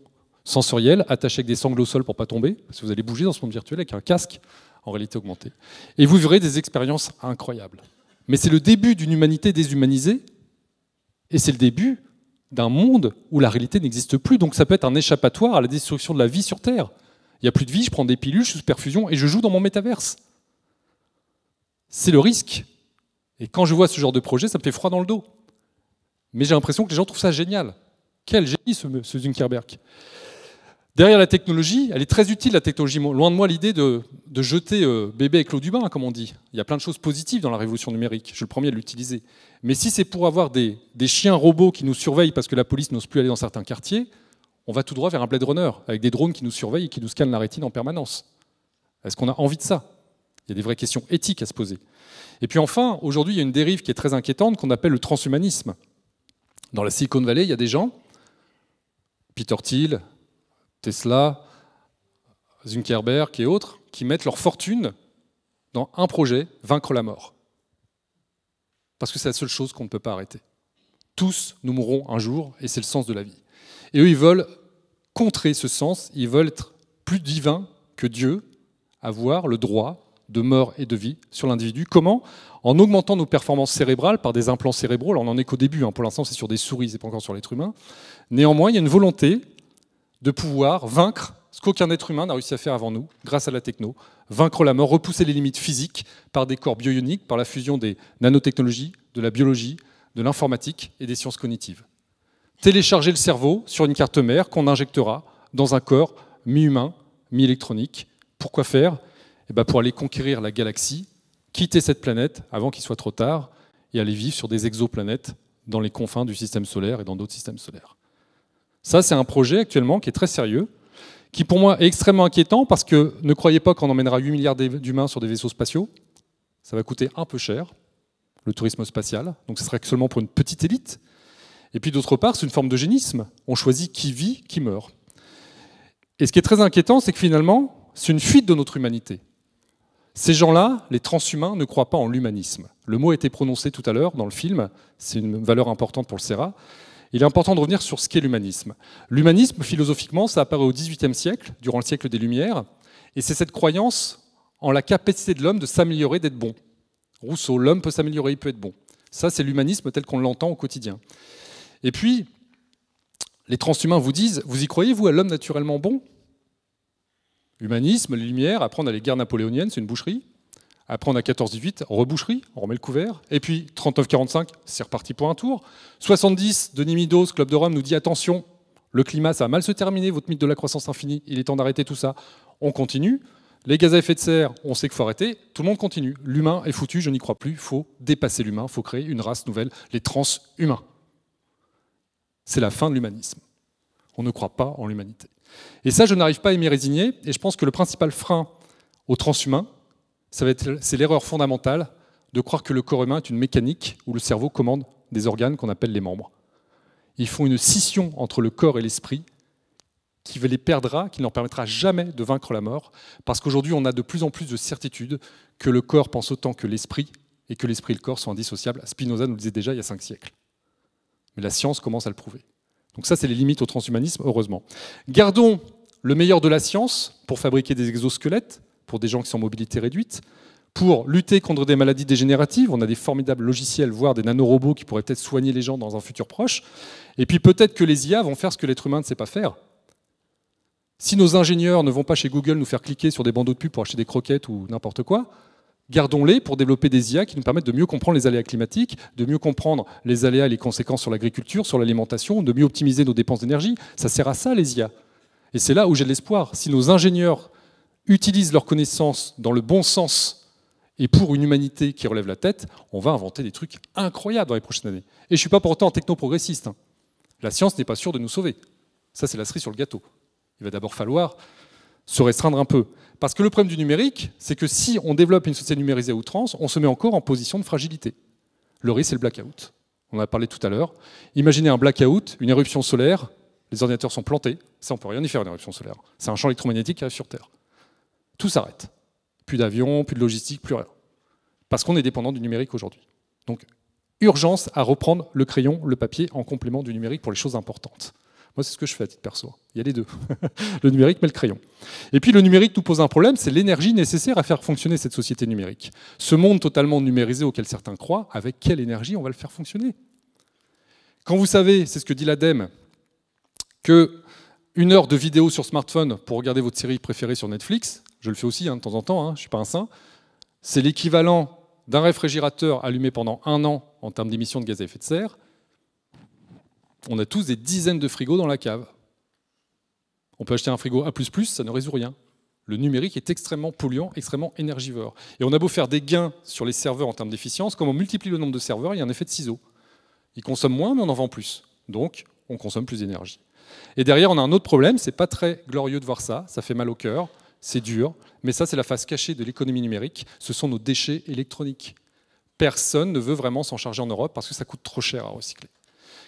Speaker 1: sensorielle, attachée avec des sangles au sol pour pas tomber, parce que vous allez bouger dans ce monde virtuel avec un casque en réalité augmentée. Et vous vivrez des expériences incroyables. Mais c'est le début d'une humanité déshumanisée, et c'est le début d'un monde où la réalité n'existe plus. Donc ça peut être un échappatoire à la destruction de la vie sur Terre. Il n'y a plus de vie, je prends des pilules, je suis sous perfusion et je joue dans mon métaverse. C'est le risque et quand je vois ce genre de projet, ça me fait froid dans le dos. Mais j'ai l'impression que les gens trouvent ça génial. Quel génie ce, Zuckerberg. Derrière la technologie, elle est très utile, la technologie. Loin de moi l'idée de, jeter euh, bébé avec l'eau du bain, comme on dit. Il y a plein de choses positives dans la révolution numérique. Je suis le premier à l'utiliser. Mais si c'est pour avoir des, des, chiens robots qui nous surveillent parce que la police n'ose plus aller dans certains quartiers, on va tout droit vers un Blade Runner, avec des drones qui nous surveillent et qui nous scannent la rétine en permanence. Est-ce qu'on a envie de ça il y a des vraies questions éthiques à se poser. Et puis enfin, aujourd'hui, il y a une dérive qui est très inquiétante qu'on appelle le transhumanisme. Dans la Silicon Valley, il y a des gens, Peter Thiel, Tesla, Zuckerberg et autres, qui mettent leur fortune dans un projet, vaincre la mort. Parce que c'est la seule chose qu'on ne peut pas arrêter. Tous, nous mourrons un jour, et c'est le sens de la vie. Et eux, ils veulent contrer ce sens, ils veulent être plus divins que Dieu, avoir le droit de mort et de vie sur l'individu. Comment En augmentant nos performances cérébrales par des implants cérébraux. on en est qu'au début, hein. pour l'instant c'est sur des souris, c'est pas encore sur l'être humain. Néanmoins, il y a une volonté de pouvoir vaincre ce qu'aucun être humain n'a réussi à faire avant nous, grâce à la techno, vaincre la mort, repousser les limites physiques par des corps bioioniques, par la fusion des nanotechnologies, de la biologie, de l'informatique et des sciences cognitives. Télécharger le cerveau sur une carte mère qu'on injectera dans un corps mi-humain, mi-électronique. Pourquoi faire eh ben, pour aller conquérir la galaxie, quitter cette planète avant qu'il soit trop tard et aller vivre sur des exoplanètes dans les confins du système solaire et dans d'autres systèmes solaires. Ça, c'est un projet actuellement qui est très sérieux, qui pour moi est extrêmement inquiétant parce que ne croyez pas qu'on emmènera 8 milliards d'humains sur des vaisseaux spatiaux. Ça va coûter un peu cher, le tourisme spatial, donc ce serait seulement pour une petite élite. Et puis d'autre part, c'est une forme de génisme. On choisit qui vit, qui meurt. Et ce qui est très inquiétant, c'est que finalement, c'est une fuite de notre humanité. Ces gens-là, les transhumains, ne croient pas en l'humanisme. Le mot a été prononcé tout à l'heure dans le film, c'est une valeur importante pour le Serra. Il est important de revenir sur ce qu'est l'humanisme. L'humanisme, philosophiquement, ça apparaît au XVIIIe siècle, durant le siècle des Lumières, et c'est cette croyance en la capacité de l'homme de s'améliorer, d'être bon. Rousseau, l'homme peut s'améliorer, il peut être bon. Ça, c'est l'humanisme tel qu'on l'entend au quotidien. Et puis, les transhumains vous disent, vous y croyez, vous, à l'homme naturellement bon Humanisme, les Lumières, on a les guerres napoléoniennes, c'est une boucherie. Apprendre à 14-18, reboucherie, on remet le couvert. Et puis 39-45, c'est reparti pour un tour. 70, Denis Midos, Club de Rome, nous dit attention, le climat, ça a mal se terminer, votre mythe de la croissance infinie, il est temps d'arrêter tout ça. On continue. Les gaz à effet de serre, on sait qu'il faut arrêter, tout le monde continue. L'humain est foutu, je n'y crois plus, il faut dépasser l'humain, il faut créer une race nouvelle, les transhumains. C'est la fin de l'humanisme. On ne croit pas en l'humanité. Et ça, je n'arrive pas à m'y résigner, et je pense que le principal frein au transhumain, c'est l'erreur fondamentale de croire que le corps humain est une mécanique où le cerveau commande des organes qu'on appelle les membres. Ils font une scission entre le corps et l'esprit qui les perdra, qui ne leur permettra jamais de vaincre la mort, parce qu'aujourd'hui on a de plus en plus de certitudes que le corps pense autant que l'esprit et que l'esprit et le corps sont indissociables. Spinoza nous le disait déjà il y a cinq siècles. Mais la science commence à le prouver. Donc ça, c'est les limites au transhumanisme, heureusement. Gardons le meilleur de la science pour fabriquer des exosquelettes pour des gens qui sont en mobilité réduite, pour lutter contre des maladies dégénératives. On a des formidables logiciels, voire des nanorobots qui pourraient peut-être soigner les gens dans un futur proche. Et puis peut-être que les IA vont faire ce que l'être humain ne sait pas faire. Si nos ingénieurs ne vont pas chez Google nous faire cliquer sur des bandeaux de pub pour acheter des croquettes ou n'importe quoi, gardons-les pour développer des IA qui nous permettent de mieux comprendre les aléas climatiques, de mieux comprendre les aléas et les conséquences sur l'agriculture, sur l'alimentation, de mieux optimiser nos dépenses d'énergie. Ça sert à ça, les IA. Et c'est là où j'ai de l'espoir. Si nos ingénieurs utilisent leurs connaissances dans le bon sens et pour une humanité qui relève la tête, on va inventer des trucs incroyables dans les prochaines années. Et je ne suis pas pourtant techno-progressiste. Hein. La science n'est pas sûre de nous sauver. Ça, c'est la cerise sur le gâteau. Il va d'abord falloir se restreindre un peu. Parce que le problème du numérique, c'est que si on développe une société numérisée à outrance, on se met encore en position de fragilité. Le risque, c'est le blackout. On en a parlé tout à l'heure. Imaginez un blackout, une éruption solaire, les ordinateurs sont plantés. Ça, on ne peut rien y faire, une éruption solaire. C'est un champ électromagnétique qui arrive sur Terre. Tout s'arrête. Plus d'avions, plus de logistique, plus rien. Parce qu'on est dépendant du numérique aujourd'hui. Donc, urgence à reprendre le crayon, le papier en complément du numérique pour les choses importantes. Moi, c'est ce que je fais à titre perso. Il y a les deux, le numérique mais le crayon. Et puis le numérique nous pose un problème, c'est l'énergie nécessaire à faire fonctionner cette société numérique. Ce monde totalement numérisé auquel certains croient, avec quelle énergie on va le faire fonctionner Quand vous savez, c'est ce que dit l'ADEME, que une heure de vidéo sur smartphone pour regarder votre série préférée sur Netflix, je le fais aussi hein, de temps en temps, hein, je ne suis pas un saint, c'est l'équivalent d'un réfrigérateur allumé pendant un an en termes d'émissions de gaz à effet de serre, on a tous des dizaines de frigos dans la cave. On peut acheter un frigo A, ça ne résout rien. Le numérique est extrêmement polluant, extrêmement énergivore. Et on a beau faire des gains sur les serveurs en termes d'efficience, comme on multiplie le nombre de serveurs, il y a un effet de ciseau. Ils consomment moins, mais on en vend plus. Donc, on consomme plus d'énergie. Et derrière, on a un autre problème, c'est pas très glorieux de voir ça, ça fait mal au cœur, c'est dur, mais ça, c'est la face cachée de l'économie numérique, ce sont nos déchets électroniques. Personne ne veut vraiment s'en charger en Europe parce que ça coûte trop cher à recycler.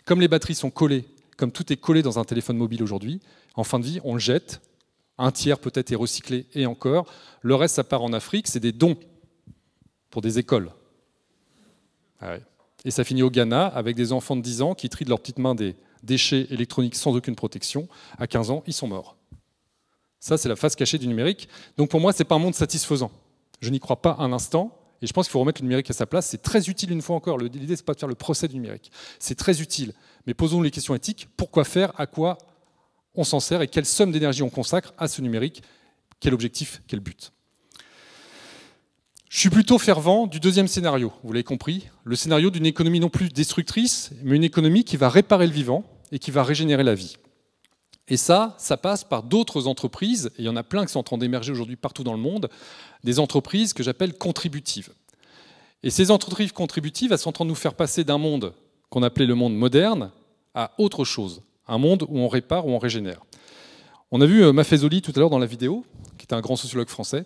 Speaker 1: Comme les batteries sont collées, comme tout est collé dans un téléphone mobile aujourd'hui, en fin de vie, on le jette. Un tiers peut-être est recyclé et encore. Le reste, ça part en Afrique. C'est des dons pour des écoles. Ah et ça finit au Ghana avec des enfants de 10 ans qui trient de leurs petites mains des déchets électroniques sans aucune protection. À 15 ans, ils sont morts. Ça, c'est la face cachée du numérique. Donc pour moi, ce n'est pas un monde satisfaisant. Je n'y crois pas un instant. Et je pense qu'il faut remettre le numérique à sa place. C'est très utile, une fois encore. L'idée, ce n'est pas de faire le procès du numérique. C'est très utile. Mais posons-nous les questions éthiques. Pourquoi faire À quoi on s'en sert Et quelle somme d'énergie on consacre à ce numérique Quel objectif Quel but je suis plutôt fervent du deuxième scénario, vous l'avez compris, le scénario d'une économie non plus destructrice, mais une économie qui va réparer le vivant et qui va régénérer la vie. Et ça, ça passe par d'autres entreprises, et il y en a plein qui sont en train d'émerger aujourd'hui partout dans le monde, des entreprises que j'appelle contributives. Et ces entreprises contributives, elles sont en train de nous faire passer d'un monde qu'on appelait le monde moderne à autre chose, un monde où on répare, où on régénère. On a vu euh, Maffezoli tout à l'heure dans la vidéo, qui est un grand sociologue français.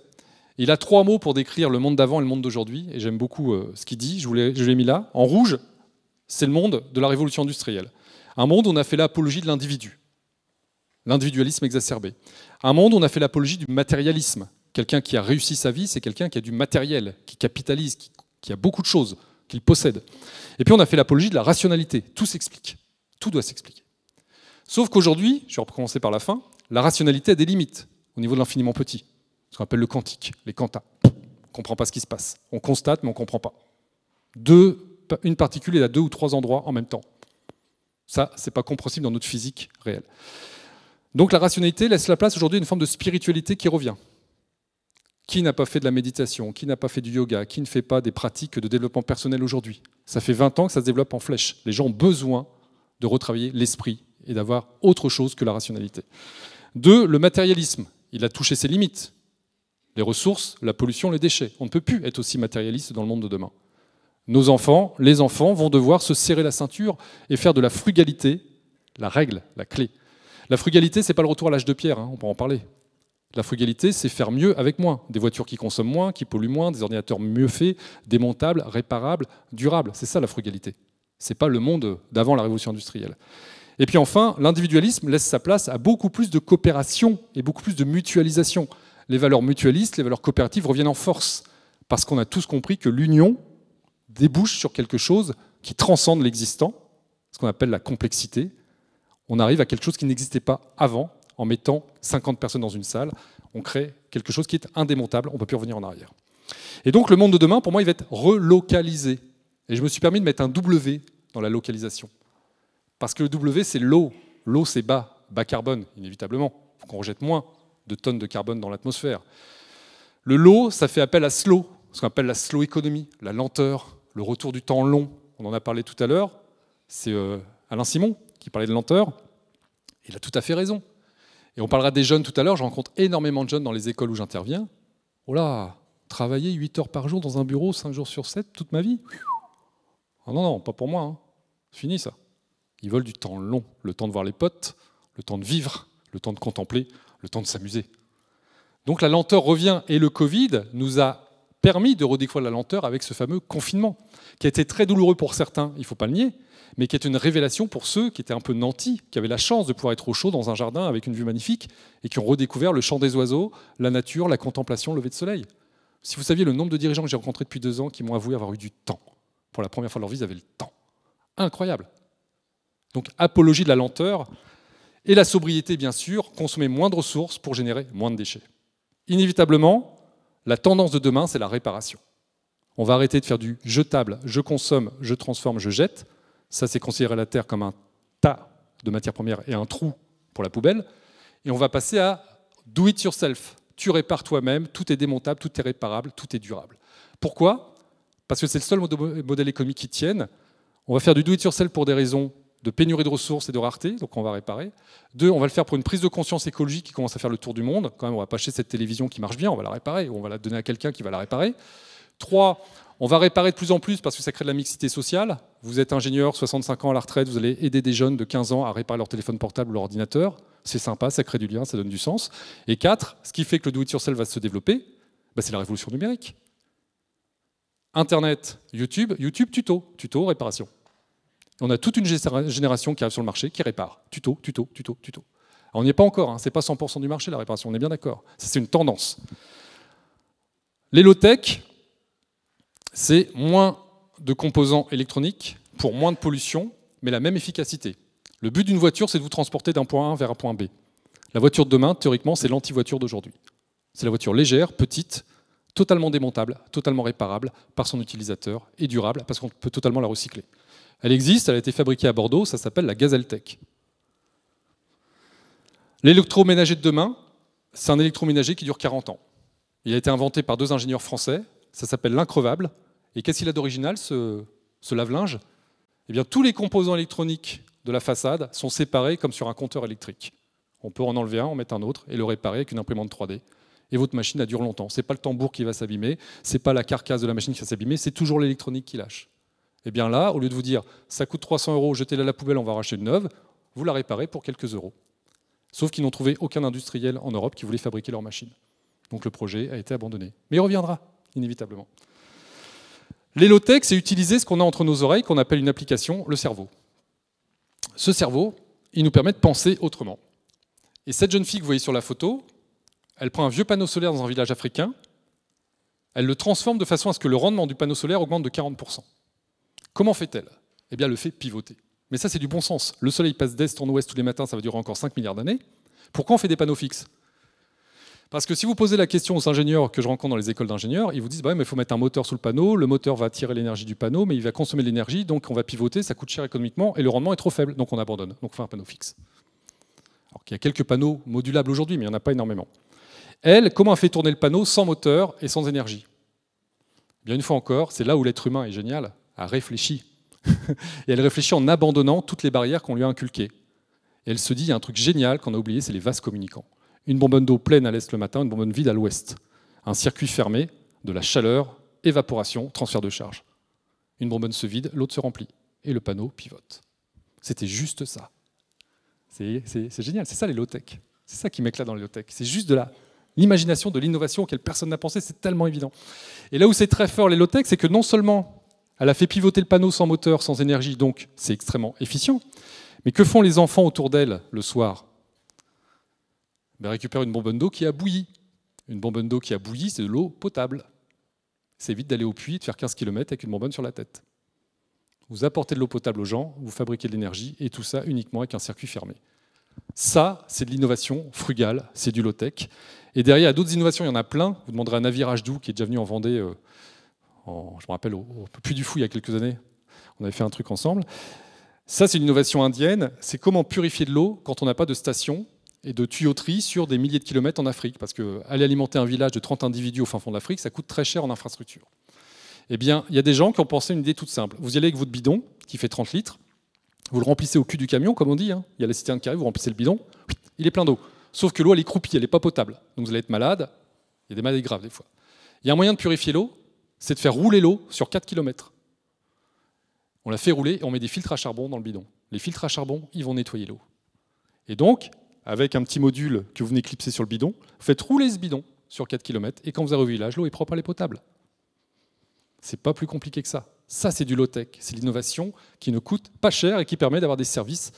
Speaker 1: Il a trois mots pour décrire le monde d'avant et le monde d'aujourd'hui, et j'aime beaucoup euh, ce qu'il dit, je, je l'ai mis là. En rouge, c'est le monde de la révolution industrielle. Un monde où on a fait l'apologie de l'individu l'individualisme exacerbé. Un monde où on a fait l'apologie du matérialisme. Quelqu'un qui a réussi sa vie, c'est quelqu'un qui a du matériel, qui capitalise, qui, a beaucoup de choses, qu'il possède. Et puis on a fait l'apologie de la rationalité. Tout s'explique. Tout doit s'expliquer. Sauf qu'aujourd'hui, je vais recommencer par la fin, la rationalité a des limites au niveau de l'infiniment petit. Ce qu'on appelle le quantique, les quantas. On ne comprend pas ce qui se passe. On constate, mais on ne comprend pas. une particule est à deux ou trois endroits en même temps. Ça, c'est pas compréhensible dans notre physique réelle. Donc la rationalité laisse la place aujourd'hui à une forme de spiritualité qui revient. Qui n'a pas fait de la méditation Qui n'a pas fait du yoga Qui ne fait pas des pratiques de développement personnel aujourd'hui Ça fait 20 ans que ça se développe en flèche. Les gens ont besoin de retravailler l'esprit et d'avoir autre chose que la rationalité. Deux, le matérialisme. Il a touché ses limites. Les ressources, la pollution, les déchets. On ne peut plus être aussi matérialiste dans le monde de demain. Nos enfants, les enfants vont devoir se serrer la ceinture et faire de la frugalité la règle, la clé. La frugalité, c'est pas le retour à l'âge de pierre, hein, on peut en parler. La frugalité, c'est faire mieux avec moins. Des voitures qui consomment moins, qui polluent moins, des ordinateurs mieux faits, démontables, réparables, durables. C'est ça la frugalité. C'est pas le monde d'avant la révolution industrielle. Et puis enfin, l'individualisme laisse sa place à beaucoup plus de coopération et beaucoup plus de mutualisation. Les valeurs mutualistes, les valeurs coopératives reviennent en force parce qu'on a tous compris que l'union débouche sur quelque chose qui transcende l'existant, ce qu'on appelle la complexité, on arrive à quelque chose qui n'existait pas avant en mettant 50 personnes dans une salle. On crée quelque chose qui est indémontable, on ne peut plus revenir en arrière. Et donc le monde de demain, pour moi, il va être relocalisé. Et je me suis permis de mettre un W dans la localisation. Parce que le W, c'est l'eau. L'eau, c'est bas, bas carbone, inévitablement. Il faut qu'on rejette moins de tonnes de carbone dans l'atmosphère. Le low, ça fait appel à slow, ce qu'on appelle la slow économie, la lenteur, le retour du temps long. On en a parlé tout à l'heure. C'est euh, Alain Simon qui parlait de lenteur. Il a tout à fait raison. Et on parlera des jeunes tout à l'heure. Je rencontre énormément de jeunes dans les écoles où j'interviens. Oh là, travailler 8 heures par jour dans un bureau, 5 jours sur 7, toute ma vie ah Non, non, pas pour moi. c'est hein. Fini ça. Ils veulent du temps long, le temps de voir les potes, le temps de vivre, le temps de contempler, le temps de s'amuser. Donc la lenteur revient et le Covid nous a permis de redécouvrir la lenteur avec ce fameux confinement, qui a été très douloureux pour certains, il ne faut pas le nier, mais qui est une révélation pour ceux qui étaient un peu nantis, qui avaient la chance de pouvoir être au chaud dans un jardin avec une vue magnifique, et qui ont redécouvert le chant des oiseaux, la nature, la contemplation, le lever de soleil. Si vous saviez le nombre de dirigeants que j'ai rencontrés depuis deux ans qui m'ont avoué avoir eu du temps, pour la première fois de leur vie, ils avaient le temps. Incroyable. Donc apologie de la lenteur, et la sobriété, bien sûr, consommer moins de ressources pour générer moins de déchets. Inévitablement, la tendance de demain, c'est la réparation. On va arrêter de faire du jetable, je consomme, je transforme, je jette. Ça, c'est considérer la Terre comme un tas de matières premières et un trou pour la poubelle. Et on va passer à do it yourself. Tu répares toi-même, tout est démontable, tout est réparable, tout est durable. Pourquoi Parce que c'est le seul modèle économique qui tienne. On va faire du do it yourself pour des raisons de pénurie de ressources et de rareté, donc on va réparer. Deux, on va le faire pour une prise de conscience écologique qui commence à faire le tour du monde. Quand même, on va pas acheter cette télévision qui marche bien, on va la réparer, ou on va la donner à quelqu'un qui va la réparer. Trois, on va réparer de plus en plus parce que ça crée de la mixité sociale. Vous êtes ingénieur, 65 ans à la retraite, vous allez aider des jeunes de 15 ans à réparer leur téléphone portable ou leur ordinateur. C'est sympa, ça crée du lien, ça donne du sens. Et quatre, ce qui fait que le do-it-yourself va se développer, bah, c'est la révolution numérique. Internet, YouTube, YouTube tuto, tuto réparation. On a toute une génération qui arrive sur le marché, qui répare. Tuto, tuto, tuto, tuto. on n'y est pas encore, hein. ce n'est pas 100% du marché la réparation, on est bien d'accord. C'est une tendance. Les tech c'est moins de composants électroniques pour moins de pollution, mais la même efficacité. Le but d'une voiture, c'est de vous transporter d'un point A vers un point B. La voiture de demain, théoriquement, c'est l'anti-voiture d'aujourd'hui. C'est la voiture légère, petite, totalement démontable, totalement réparable par son utilisateur et durable parce qu'on peut totalement la recycler. Elle existe, elle a été fabriquée à Bordeaux, ça s'appelle la Tech. L'électroménager de demain, c'est un électroménager qui dure 40 ans. Il a été inventé par deux ingénieurs français, ça s'appelle l'increvable. Et qu'est-ce qu'il a d'original, ce, lave-linge Eh bien, tous les composants électroniques de la façade sont séparés comme sur un compteur électrique. On peut en enlever un, en mettre un autre et le réparer avec une imprimante 3D. Et votre machine, a dure longtemps. Ce n'est pas le tambour qui va s'abîmer, ce n'est pas la carcasse de la machine qui va s'abîmer, c'est toujours l'électronique qui lâche. Eh bien là, au lieu de vous dire ça coûte 300 euros, jetez-la à la poubelle, on va racheter une neuve, vous la réparez pour quelques euros. Sauf qu'ils n'ont trouvé aucun industriel en Europe qui voulait fabriquer leur machine. Donc le projet a été abandonné. Mais il reviendra, inévitablement. L'Elotech, c'est utiliser ce qu'on a entre nos oreilles, qu'on appelle une application, le cerveau. Ce cerveau, il nous permet de penser autrement. Et cette jeune fille que vous voyez sur la photo, elle prend un vieux panneau solaire dans un village africain, elle le transforme de façon à ce que le rendement du panneau solaire augmente de 40%. Comment fait-elle Eh bien, elle le fait pivoter. Mais ça, c'est du bon sens. Le Soleil passe d'est en ouest tous les matins, ça va durer encore 5 milliards d'années. Pourquoi on fait des panneaux fixes Parce que si vous posez la question aux ingénieurs que je rencontre dans les écoles d'ingénieurs, ils vous disent bah, il faut mettre un moteur sous le panneau, le moteur va tirer l'énergie du panneau, mais il va consommer de l'énergie, donc on va pivoter, ça coûte cher économiquement, et le rendement est trop faible, donc on abandonne. Donc on fait un panneau fixe. Alors qu'il y a quelques panneaux modulables aujourd'hui, mais il n'y en a pas énormément. Elle, comment fait tourner le panneau sans moteur et sans énergie eh Bien une fois encore, c'est là où l'être humain est génial, a réfléchi. et elle réfléchit en abandonnant toutes les barrières qu'on lui a inculquées. elle se dit, il y a un truc génial qu'on a oublié, c'est les vases communicants. Une bonbonne d'eau pleine à l'est le matin, une bonbonne vide à l'ouest. Un circuit fermé, de la chaleur, évaporation, transfert de charge. Une bonbonne se vide, l'autre se remplit. Et le panneau pivote. C'était juste ça. C'est génial, c'est ça les low-tech. C'est ça qui m'éclate dans les low-tech. C'est juste de l'imagination, de l'innovation auquel personne n'a pensé, c'est tellement évident. Et là où c'est très fort les low-tech, c'est que non seulement elle a fait pivoter le panneau sans moteur, sans énergie, donc c'est extrêmement efficient. Mais que font les enfants autour d'elle le soir ben, Récupèrent une bonbonne d'eau qui a bouilli. Une bonbonne d'eau qui a bouilli, c'est de l'eau potable. C'est vite d'aller au puits de faire 15 km avec une bonbonne sur la tête. Vous apportez de l'eau potable aux gens, vous fabriquez de l'énergie, et tout ça uniquement avec un circuit fermé. Ça, c'est de l'innovation frugale, c'est du low-tech. Et derrière, il y a d'autres innovations, il y en a plein. Vous demanderez à navire Doux, qui est déjà venu en Vendée, euh, je me rappelle, au, au du Fou, il y a quelques années, on avait fait un truc ensemble. Ça, c'est une innovation indienne, c'est comment purifier de l'eau quand on n'a pas de station et de tuyauterie sur des milliers de kilomètres en Afrique, parce qu'aller alimenter un village de 30 individus au fin fond de l'Afrique, ça coûte très cher en infrastructure. Eh bien, il y a des gens qui ont pensé une idée toute simple. Vous y allez avec votre bidon, qui fait 30 litres, vous le remplissez au cul du camion, comme on dit. Hein. Il y a la citerne qui arrive, vous remplissez le bidon, il est plein d'eau. Sauf que l'eau, elle est croupie, elle n'est pas potable. Donc vous allez être malade. Il y a des maladies graves des fois. Il y a un moyen de purifier l'eau, c'est de faire rouler l'eau sur 4 km. On la fait rouler et on met des filtres à charbon dans le bidon. Les filtres à charbon, ils vont nettoyer l'eau. Et donc, avec un petit module que vous venez clipser sur le bidon, vous faites rouler ce bidon sur 4 km et quand vous arrivez au village, l'eau est propre à est potable. C'est pas plus compliqué que ça. Ça, c'est du low-tech. C'est l'innovation qui ne coûte pas cher et qui permet d'avoir des services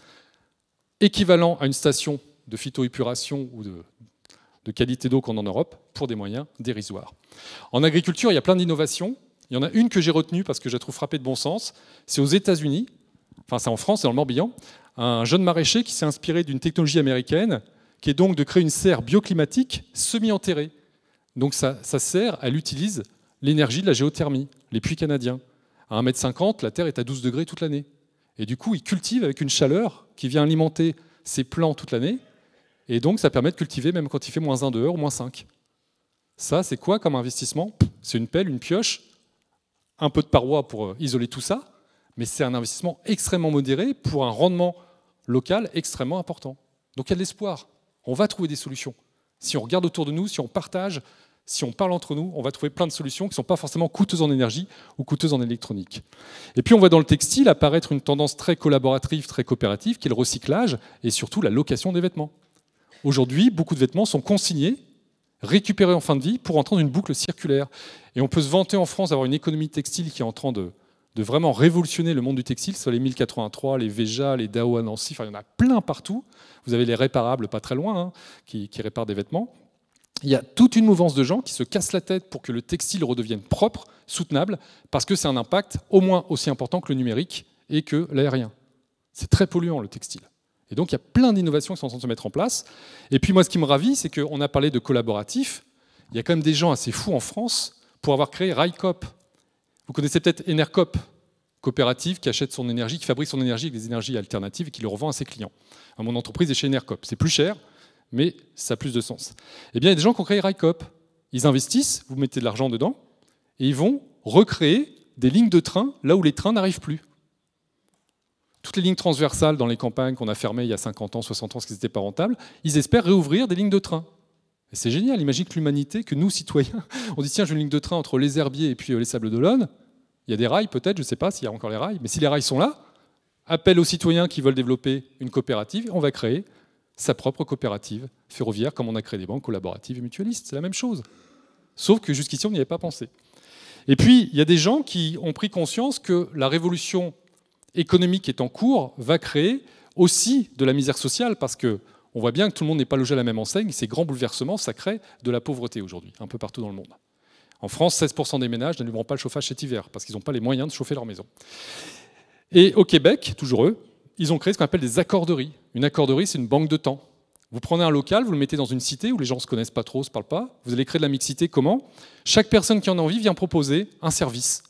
Speaker 1: équivalents à une station de phytoépuration ou de de qualité d'eau qu'on a en Europe pour des moyens dérisoires. En agriculture, il y a plein d'innovations. Il y en a une que j'ai retenue parce que je la trouve frappée de bon sens. C'est aux États-Unis, enfin c'est en France et en le Morbihan, un jeune maraîcher qui s'est inspiré d'une technologie américaine qui est donc de créer une serre bioclimatique semi-enterrée. Donc sa, serre, elle utilise l'énergie de la géothermie, les puits canadiens. À 1 m la terre est à 12 degrés toute l'année. Et du coup, il cultive avec une chaleur qui vient alimenter ses plants toute l'année et donc, ça permet de cultiver même quand il fait moins 1 dehors ou moins 5. Ça, c'est quoi comme investissement C'est une pelle, une pioche, un peu de paroi pour euh, isoler tout ça, mais c'est un investissement extrêmement modéré pour un rendement local extrêmement important. Donc il y a de l'espoir. On va trouver des solutions. Si on regarde autour de nous, si on partage, si on parle entre nous, on va trouver plein de solutions qui ne sont pas forcément coûteuses en énergie ou coûteuses en électronique. Et puis on voit dans le textile apparaître une tendance très collaborative, très coopérative, qui est le recyclage et surtout la location des vêtements. Aujourd'hui, beaucoup de vêtements sont consignés, récupérés en fin de vie pour entrer dans une boucle circulaire. Et on peut se vanter en France d'avoir une économie textile qui est en train de, vraiment révolutionner le monde du textile, sur les 1083, les Veja, les Dao à Nancy, il y en a plein partout. Vous avez les réparables pas très loin, hein, qui, qui réparent des vêtements. Il y a toute une mouvance de gens qui se cassent la tête pour que le textile redevienne propre, soutenable, parce que c'est un impact au moins aussi important que le numérique et que l'aérien. C'est très polluant le textile. Et donc, il y a plein d'innovations qui sont en train de se mettre en place. Et puis, moi, ce qui me ravit, c'est qu'on a parlé de collaboratif. Il y a quand même des gens assez fous en France pour avoir créé RICOP. Vous connaissez peut-être Enercop, coopérative qui achète son énergie, qui fabrique son énergie avec des énergies alternatives et qui le revend à ses clients. mon entreprise est chez Enercop. C'est plus cher, mais ça a plus de sens. Eh bien, il y a des gens qui ont créé RICOP. Ils investissent, vous mettez de l'argent dedans, et ils vont recréer des lignes de train là où les trains n'arrivent plus toutes les lignes transversales dans les campagnes qu'on a fermées il y a 50 ans, 60 ans, parce qu'elles n'étaient pas rentables, ils espèrent réouvrir des lignes de train. Et c'est génial, imagine que l'humanité, que nous, citoyens, on dit tiens, j'ai une ligne de train entre les Herbiers et puis euh, les Sables d'Olonne, il y a des rails peut-être, je ne sais pas s'il y a encore les rails, mais si les rails sont là, appel aux citoyens qui veulent développer une coopérative, on va créer sa propre coopérative ferroviaire, comme on a créé des banques collaboratives et mutualistes. C'est la même chose. Sauf que jusqu'ici, on n'y avait pas pensé. Et puis, il y a des gens qui ont pris conscience que la révolution économique qui est en cours va créer aussi de la misère sociale parce que on voit bien que tout le monde n'est pas logé à la même enseigne. Ces grands bouleversements, ça crée de la pauvreté aujourd'hui, un peu partout dans le monde. En France, 16% des ménages n'allumeront pas le chauffage cet hiver parce qu'ils n'ont pas les moyens de chauffer leur maison. Et au Québec, toujours eux, ils ont créé ce qu'on appelle des accorderies. Une accorderie, c'est une banque de temps. Vous prenez un local, vous le mettez dans une cité où les gens ne se connaissent pas trop, ne se parlent pas. Vous allez créer de la mixité. Comment Chaque personne qui en a envie vient proposer un service,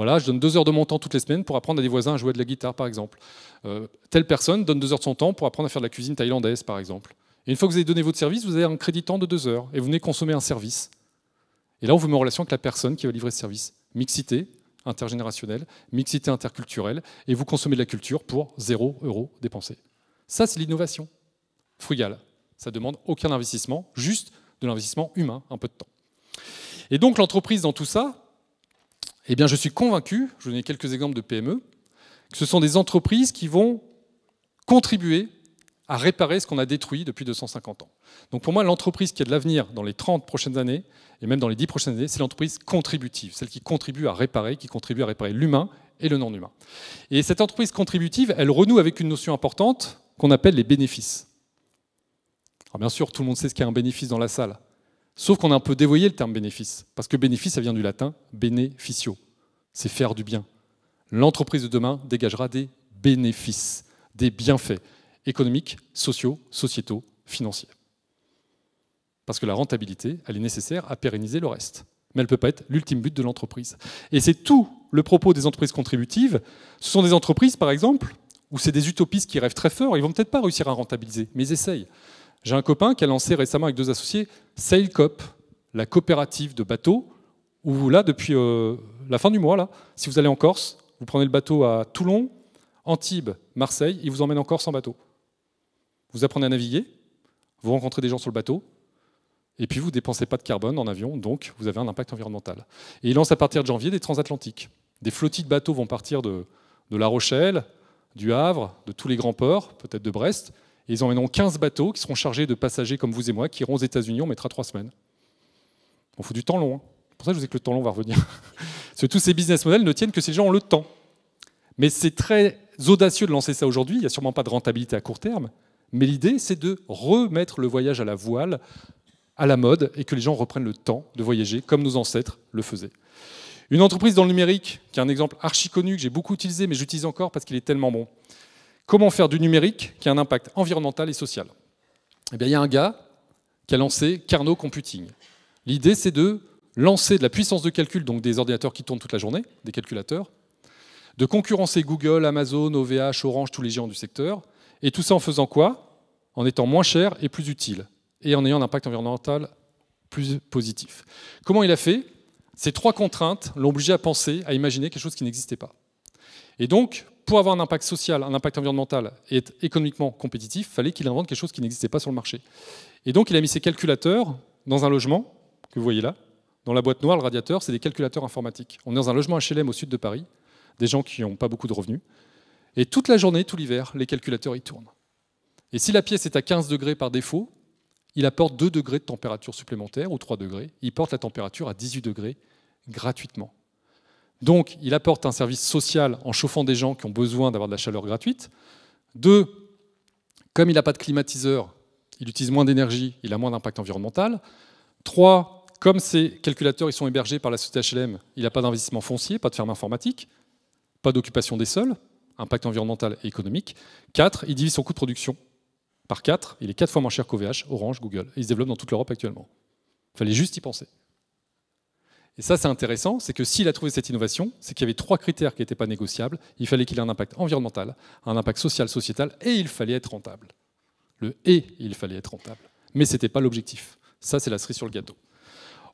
Speaker 1: voilà, je donne deux heures de mon temps toutes les semaines pour apprendre à des voisins à jouer de la guitare, par exemple. Euh, telle personne donne deux heures de son temps pour apprendre à faire de la cuisine thaïlandaise, par exemple. Et une fois que vous avez donné votre service, vous avez un crédit temps de deux heures et vous venez consommer un service. Et là, on vous met en relation avec la personne qui va livrer ce service. Mixité intergénérationnelle, mixité interculturelle, et vous consommez de la culture pour zéro euro dépensé. Ça, c'est l'innovation frugale. Ça demande aucun investissement, juste de l'investissement humain, un peu de temps. Et donc l'entreprise dans tout ça, eh bien, je suis convaincu, je vous quelques exemples de PME, que ce sont des entreprises qui vont contribuer à réparer ce qu'on a détruit depuis 250 ans. Donc pour moi, l'entreprise qui a de l'avenir dans les 30 prochaines années, et même dans les 10 prochaines années, c'est l'entreprise contributive, celle qui contribue à réparer, qui contribue à réparer l'humain et le non-humain. Et cette entreprise contributive, elle renoue avec une notion importante qu'on appelle les bénéfices. Alors bien sûr, tout le monde sait ce qu'est un bénéfice dans la salle. Sauf qu'on a un peu dévoyé le terme bénéfice, parce que bénéfice, ça vient du latin beneficio. C'est faire du bien. L'entreprise de demain dégagera des bénéfices, des bienfaits économiques, sociaux, sociétaux, financiers. Parce que la rentabilité, elle est nécessaire à pérenniser le reste. Mais elle ne peut pas être l'ultime but de l'entreprise. Et c'est tout le propos des entreprises contributives. Ce sont des entreprises, par exemple, où c'est des utopistes qui rêvent très fort, ils vont peut-être pas réussir à rentabiliser, mais ils essayent. J'ai un copain qui a lancé récemment avec deux associés Sailcop, la coopérative de bateaux, où là, depuis euh, la fin du mois, là, si vous allez en Corse, vous prenez le bateau à Toulon, Antibes, Marseille, ils vous emmène en Corse en bateau. Vous apprenez à naviguer, vous rencontrez des gens sur le bateau, et puis vous ne dépensez pas de carbone en avion, donc vous avez un impact environnemental. Et ils lancent à partir de janvier des transatlantiques. Des flottilles de bateaux vont partir de La Rochelle, du Havre, de tous les grands ports, peut-être de Brest, ils emmèneront 15 bateaux qui seront chargés de passagers comme vous et moi, qui iront aux États-Unis, on mettra trois semaines. On faut du temps long. Hein. C'est Pour ça, que je vous dis que le temps long va revenir. Parce tous ces business models ne tiennent que si les gens ont le temps. Mais c'est très audacieux de lancer ça aujourd'hui. Il n'y a sûrement pas de rentabilité à court terme. Mais l'idée, c'est de remettre le voyage à la voile, à la mode, et que les gens reprennent le temps de voyager comme nos ancêtres le faisaient. Une entreprise dans le numérique, qui est un exemple archi connu que j'ai beaucoup utilisé, mais j'utilise encore parce qu'il est tellement bon. Comment faire du numérique qui a un impact environnemental et social Eh bien, il y a un gars qui a lancé Carnot Computing. L'idée, c'est de lancer de la puissance de calcul, donc des ordinateurs qui tournent toute la journée, des calculateurs, de concurrencer Google, Amazon, OVH, Orange, tous les géants du secteur, et tout ça en faisant quoi En étant moins cher et plus utile, et en ayant un impact environnemental plus positif. Comment il a fait Ces trois contraintes l'ont obligé à penser, à imaginer quelque chose qui n'existait pas. Et donc, pour avoir un impact social, un impact environnemental et être économiquement compétitif, il fallait qu'il invente quelque chose qui n'existait pas sur le marché. Et donc il a mis ses calculateurs dans un logement, que vous voyez là, dans la boîte noire, le radiateur, c'est des calculateurs informatiques. On est dans un logement HLM au sud de Paris, des gens qui n'ont pas beaucoup de revenus. Et toute la journée, tout l'hiver, les calculateurs y tournent. Et si la pièce est à 15 degrés par défaut, il apporte 2 degrés de température supplémentaire ou 3 degrés. Il porte la température à 18 degrés gratuitement. Donc, il apporte un service social en chauffant des gens qui ont besoin d'avoir de la chaleur gratuite. Deux, comme il n'a pas de climatiseur, il utilise moins d'énergie, il a moins d'impact environnemental. Trois, comme ses calculateurs ils sont hébergés par la société HLM, il n'a pas d'investissement foncier, pas de ferme informatique, pas d'occupation des sols, impact environnemental et économique. Quatre, il divise son coût de production par quatre, il est quatre fois moins cher qu'OVH, Orange, Google, il se développe dans toute l'Europe actuellement. Il fallait juste y penser. Et ça, c'est intéressant, c'est que s'il a trouvé cette innovation, c'est qu'il y avait trois critères qui n'étaient pas négociables. Il fallait qu'il ait un impact environnemental, un impact social, sociétal, et il fallait être rentable. Le et, il fallait être rentable. Mais ce n'était pas l'objectif. Ça, c'est la cerise sur le gâteau.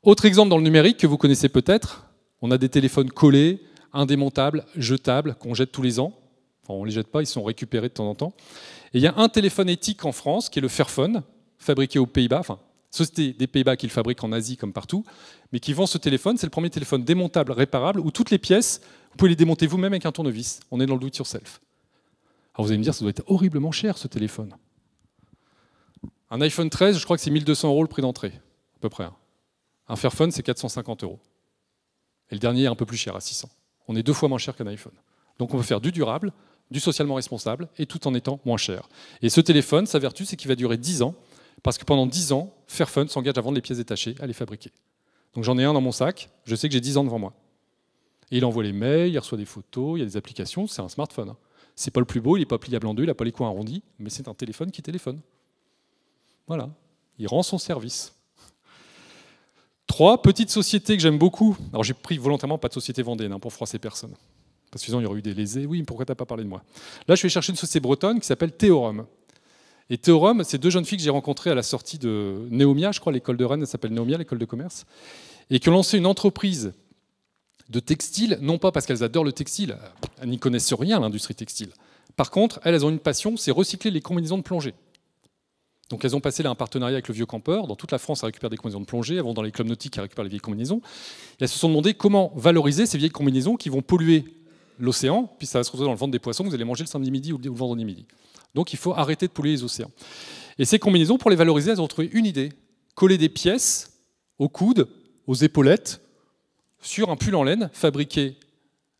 Speaker 1: Autre exemple dans le numérique que vous connaissez peut-être, on a des téléphones collés, indémontables, jetables, qu'on jette tous les ans. Enfin, on ne les jette pas, ils sont récupérés de temps en temps. Et il y a un téléphone éthique en France, qui est le Fairphone, fabriqué aux Pays-Bas, Société des Pays-Bas qui le fabrique en Asie comme partout, mais qui vend ce téléphone. C'est le premier téléphone démontable, réparable, où toutes les pièces, vous pouvez les démonter vous-même avec un tournevis. On est dans le do it yourself. Alors vous allez me dire, ça doit être horriblement cher ce téléphone. Un iPhone 13, je crois que c'est 1200 euros le prix d'entrée, à peu près. Hein. Un Fairphone, c'est 450 euros. Et le dernier est un peu plus cher, à 600. On est deux fois moins cher qu'un iPhone. Donc on peut faire du durable, du socialement responsable, et tout en étant moins cher. Et ce téléphone, sa vertu, c'est qu'il va durer 10 ans parce que pendant dix ans, Fairphone s'engage à vendre les pièces détachées, à les fabriquer. Donc j'en ai un dans mon sac, je sais que j'ai 10 ans devant moi. Et il envoie les mails, il reçoit des photos, il y a des applications, c'est un smartphone. Hein. C'est pas le plus beau, il n'est pas pliable en deux, il n'a pas les coins arrondis, mais c'est un téléphone qui téléphone. Voilà, il rend son service. Trois petites sociétés que j'aime beaucoup. Alors j'ai pris volontairement pas de société vendée, hein, pour froisser personne. Parce que sinon il y aurait eu des lésés. Oui, mais pourquoi t'as pas parlé de moi Là, je vais chercher une société bretonne qui s'appelle théorum et Théorome, c'est deux jeunes filles que j'ai rencontrées à la sortie de Néomia, je crois, l'école de Rennes, elle s'appelle Néomia, l'école de commerce, et qui ont lancé une entreprise de textile, non pas parce qu'elles adorent le textile, euh, elles n'y connaissent rien l'industrie textile. Par contre, elles, ont une passion, c'est recycler les combinaisons de plongée. Donc elles ont passé là un partenariat avec le vieux campeur. Dans toute la France, elles récupèrent des combinaisons de plongée. Elles vont dans les clubs nautiques, elles récupèrent les vieilles combinaisons. elles se sont demandé comment valoriser ces vieilles combinaisons qui vont polluer l'océan, puis ça va se retrouver dans le ventre des poissons, vous allez manger le samedi midi ou le vendredi midi. Donc il faut arrêter de polluer les océans. Et ces combinaisons, pour les valoriser, elles ont trouvé une idée. Coller des pièces aux coudes, aux épaulettes, sur un pull en laine fabriqué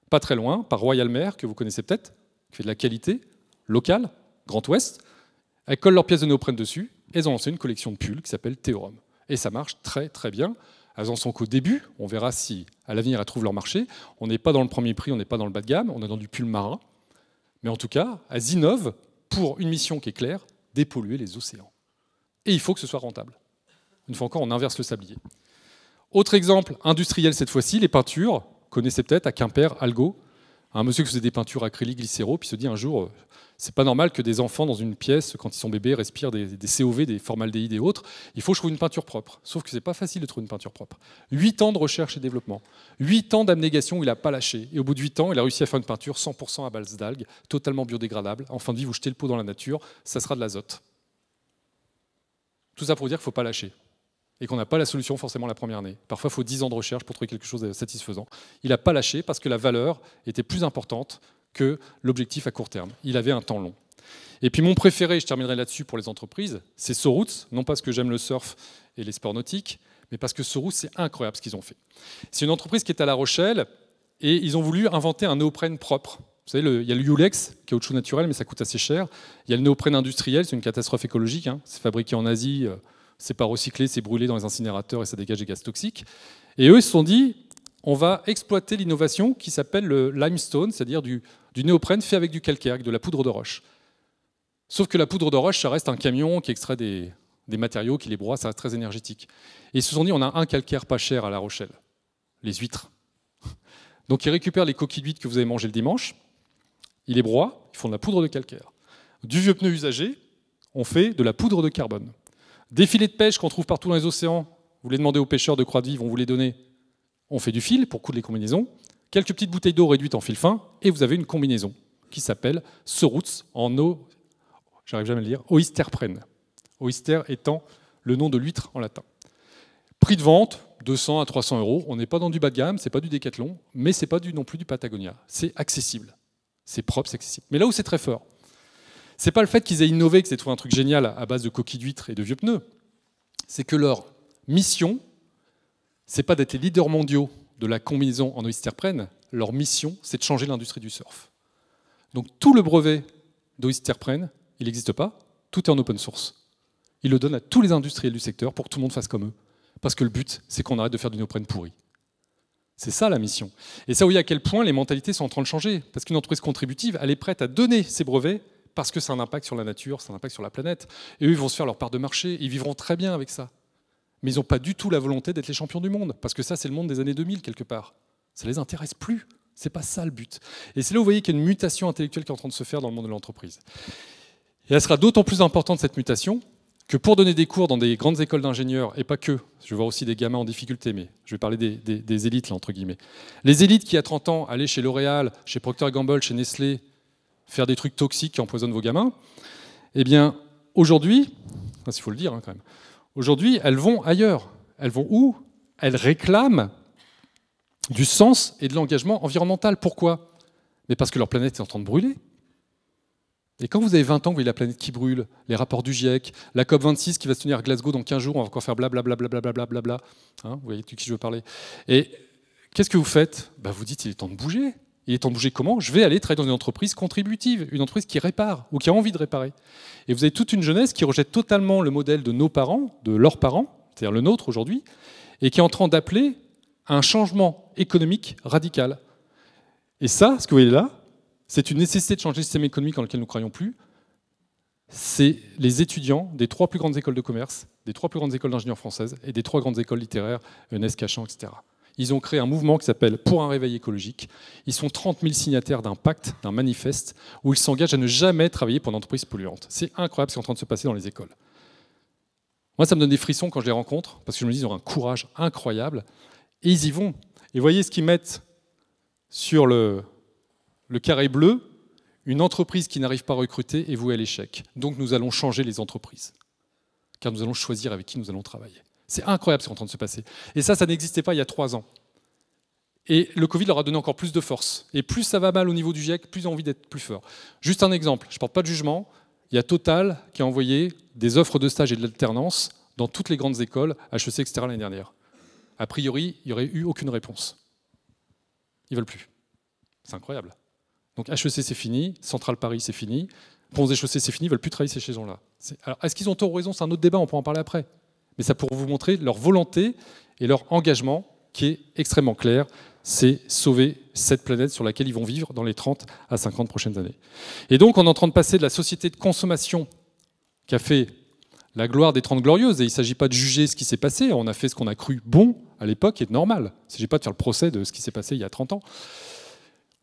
Speaker 1: pas très loin par Royal Mer, que vous connaissez peut-être, qui fait de la qualité locale, Grand Ouest. Elles collent leurs pièces de néoprène dessus, et elles ont lancé une collection de pulls qui s'appelle Théorum. Et ça marche très très bien. Elles en sont qu'au début, on verra si à l'avenir elles trouvent leur marché. On n'est pas dans le premier prix, on n'est pas dans le bas de gamme, on est dans du pull marin. Mais en tout cas, elles innovent pour une mission qui est claire, dépolluer les océans. Et il faut que ce soit rentable. Une fois encore, on inverse le sablier. Autre exemple industriel cette fois-ci, les peintures. connaissez peut-être à Quimper, Algo, un monsieur qui faisait des peintures acryliques glycéro, puis se dit un jour, euh, c'est pas normal que des enfants dans une pièce, quand ils sont bébés, respirent des, COV, des formaldéhydes et autres. Il faut que je trouve une peinture propre. Sauf que c'est pas facile de trouver une peinture propre. Huit ans de recherche et développement, huit ans d'abnégation où il n'a pas lâché. Et au bout de huit ans, il a réussi à faire une peinture 100% à base d'algues, totalement biodégradable. En fin de vie, vous jetez le pot dans la nature, ça sera de l'azote. Tout ça pour dire qu'il ne faut pas lâcher et qu'on n'a pas la solution forcément la première année. Parfois, il faut 10 ans de recherche pour trouver quelque chose de satisfaisant. Il n'a pas lâché parce que la valeur était plus importante que l'objectif à court terme. Il avait un temps long. Et puis mon préféré, je terminerai là-dessus pour les entreprises, c'est Soroutes, non parce que j'aime le surf et les sports nautiques, mais parce que Soroutes, c'est incroyable ce qu'ils ont fait. C'est une entreprise qui est à La Rochelle et ils ont voulu inventer un néoprène propre. Vous savez, il y a le Ulex, caoutchouc naturel, mais ça coûte assez cher. Il y a le néoprène industriel, c'est une catastrophe écologique. Hein. C'est fabriqué en Asie, euh, c'est pas recyclé, c'est brûlé dans les incinérateurs et ça dégage des gaz toxiques. Et eux, ils se sont dit, on va exploiter l'innovation qui s'appelle le limestone, c'est-à-dire du, néoprène fait avec du calcaire, avec de la poudre de roche. Sauf que la poudre de roche, ça reste un camion qui extrait des, matériaux, qui les broie, ça reste très énergétique. Et ils se sont dit, on a un calcaire pas cher à La Rochelle, les huîtres. Donc ils récupèrent les coquilles d'huîtres que vous avez mangées le dimanche, ils les broient, ils font de la poudre de calcaire. Du vieux pneu usagé, on fait de la poudre de carbone. Des filets de pêche qu'on trouve partout dans les océans, vous les demandez aux pêcheurs de croix de vie, on vous les donne, On fait du fil pour coudre les combinaisons, quelques petites bouteilles d'eau réduites en fil fin, et vous avez une combinaison qui s'appelle Sorouts en eau, j'arrive jamais à le dire, Oysterprene. Oyster étant le nom de l'huître en latin. Prix de vente, 200 à 300 euros. On n'est pas dans du bas de gamme, c'est pas du décathlon, mais c'est pas du, non plus du Patagonia. C'est accessible. C'est propre, c'est accessible. Mais là où c'est très fort, n'est pas le fait qu'ils aient innové, que c'est trouvé un truc génial à base de coquilles d'huîtres et de vieux pneus. C'est que leur mission, c'est pas d'être les leaders mondiaux de la combinaison en oysterprene. Leur mission, c'est de changer l'industrie du surf. Donc tout le brevet d'Oysterprene, il n'existe pas. Tout est en open source. Ils le donnent à tous les industriels du secteur pour que tout le monde fasse comme eux. Parce que le but, c'est qu'on arrête de faire du néoprène pourri. C'est ça la mission. Et ça, vous voyez à quel point les mentalités sont en train de changer. Parce qu'une entreprise contributive, elle est prête à donner ses brevets parce que c'est un impact sur la nature, c'est un impact sur la planète. Et eux, ils vont se faire leur part de marché, ils vivront très bien avec ça. Mais ils n'ont pas du tout la volonté d'être les champions du monde, parce que ça, c'est le monde des années 2000, quelque part. Ça ne les intéresse plus. ce n'est pas ça le but. Et c'est là où vous voyez qu'il y a une mutation intellectuelle qui est en train de se faire dans le monde de l'entreprise. Et elle sera d'autant plus importante, cette mutation, que pour donner des cours dans des grandes écoles d'ingénieurs, et pas que, je vois aussi des gamins en difficulté, mais je vais parler des, élites, là, entre guillemets. Les élites qui, à 30 ans, allaient chez L'Oréal, chez Procter Gamble, chez Nestlé, faire des trucs toxiques qui empoisonnent vos gamins, eh bien, aujourd'hui, il faut le dire hein, quand même, aujourd'hui, elles vont ailleurs. Elles vont où Elles réclament du sens et de l'engagement environnemental. Pourquoi Mais parce que leur planète est en train de brûler. Et quand vous avez 20 ans, vous voyez la planète qui brûle, les rapports du GIEC, la COP26 qui va se tenir à Glasgow dans 15 jours, on va encore faire blablabla, hein, vous voyez de qui je veux parler. Et qu'est-ce que vous faites bah, Vous dites, il est temps de bouger. Il est bougé comment Je vais aller travailler dans une entreprise contributive, une entreprise qui répare ou qui a envie de réparer. Et vous avez toute une jeunesse qui rejette totalement le modèle de nos parents, de leurs parents, c'est-à-dire le nôtre aujourd'hui, et qui est en train d'appeler un changement économique radical. Et ça, ce que vous voyez là, c'est une nécessité de changer le système économique dans lequel nous ne croyons plus. C'est les étudiants des trois plus grandes écoles de commerce, des trois plus grandes écoles d'ingénieurs françaises et des trois grandes écoles littéraires, Eunesse, Cachan, etc. Ils ont créé un mouvement qui s'appelle Pour un réveil écologique. Ils sont 30 000 signataires d'un pacte, d'un manifeste, où ils s'engagent à ne jamais travailler pour une entreprise polluante. C'est incroyable ce qui est en train de se passer dans les écoles. Moi, ça me donne des frissons quand je les rencontre, parce que je me dis qu'ils ont un courage incroyable. Et ils y vont. Et voyez ce qu'ils mettent sur le, le carré bleu. Une entreprise qui n'arrive pas à recruter est vouée à l'échec. Donc nous allons changer les entreprises, car nous allons choisir avec qui nous allons travailler. C'est incroyable ce qu'on est en train de se passer. Et ça, ça n'existait pas il y a trois ans. Et le Covid leur a donné encore plus de force. Et plus ça va mal au niveau du GIEC, plus ils ont envie d'être plus fort. Juste un exemple, je ne porte pas de jugement. Il y a Total qui a envoyé des offres de stage et de l'alternance dans toutes les grandes écoles, HEC, etc. l'année dernière. A priori, il n'y aurait eu aucune réponse. Ils veulent plus. C'est incroyable. Donc HEC, c'est fini. Centrale Paris, c'est fini. Ponts et Chaussées, c'est fini. Ils veulent plus travailler ces gens-là. Est... ce qu'ils ont tort ou raison C'est un autre débat, on peut en parler après mais ça pour vous montrer leur volonté et leur engagement qui est extrêmement clair, c'est sauver cette planète sur laquelle ils vont vivre dans les 30 à 50 prochaines années. Et donc on est en train de passer de la société de consommation qui a fait la gloire des 30 glorieuses, et il ne s'agit pas de juger ce qui s'est passé, on a fait ce qu'on a cru bon à l'époque et normal, il ne s'agit pas de faire le procès de ce qui s'est passé il y a 30 ans.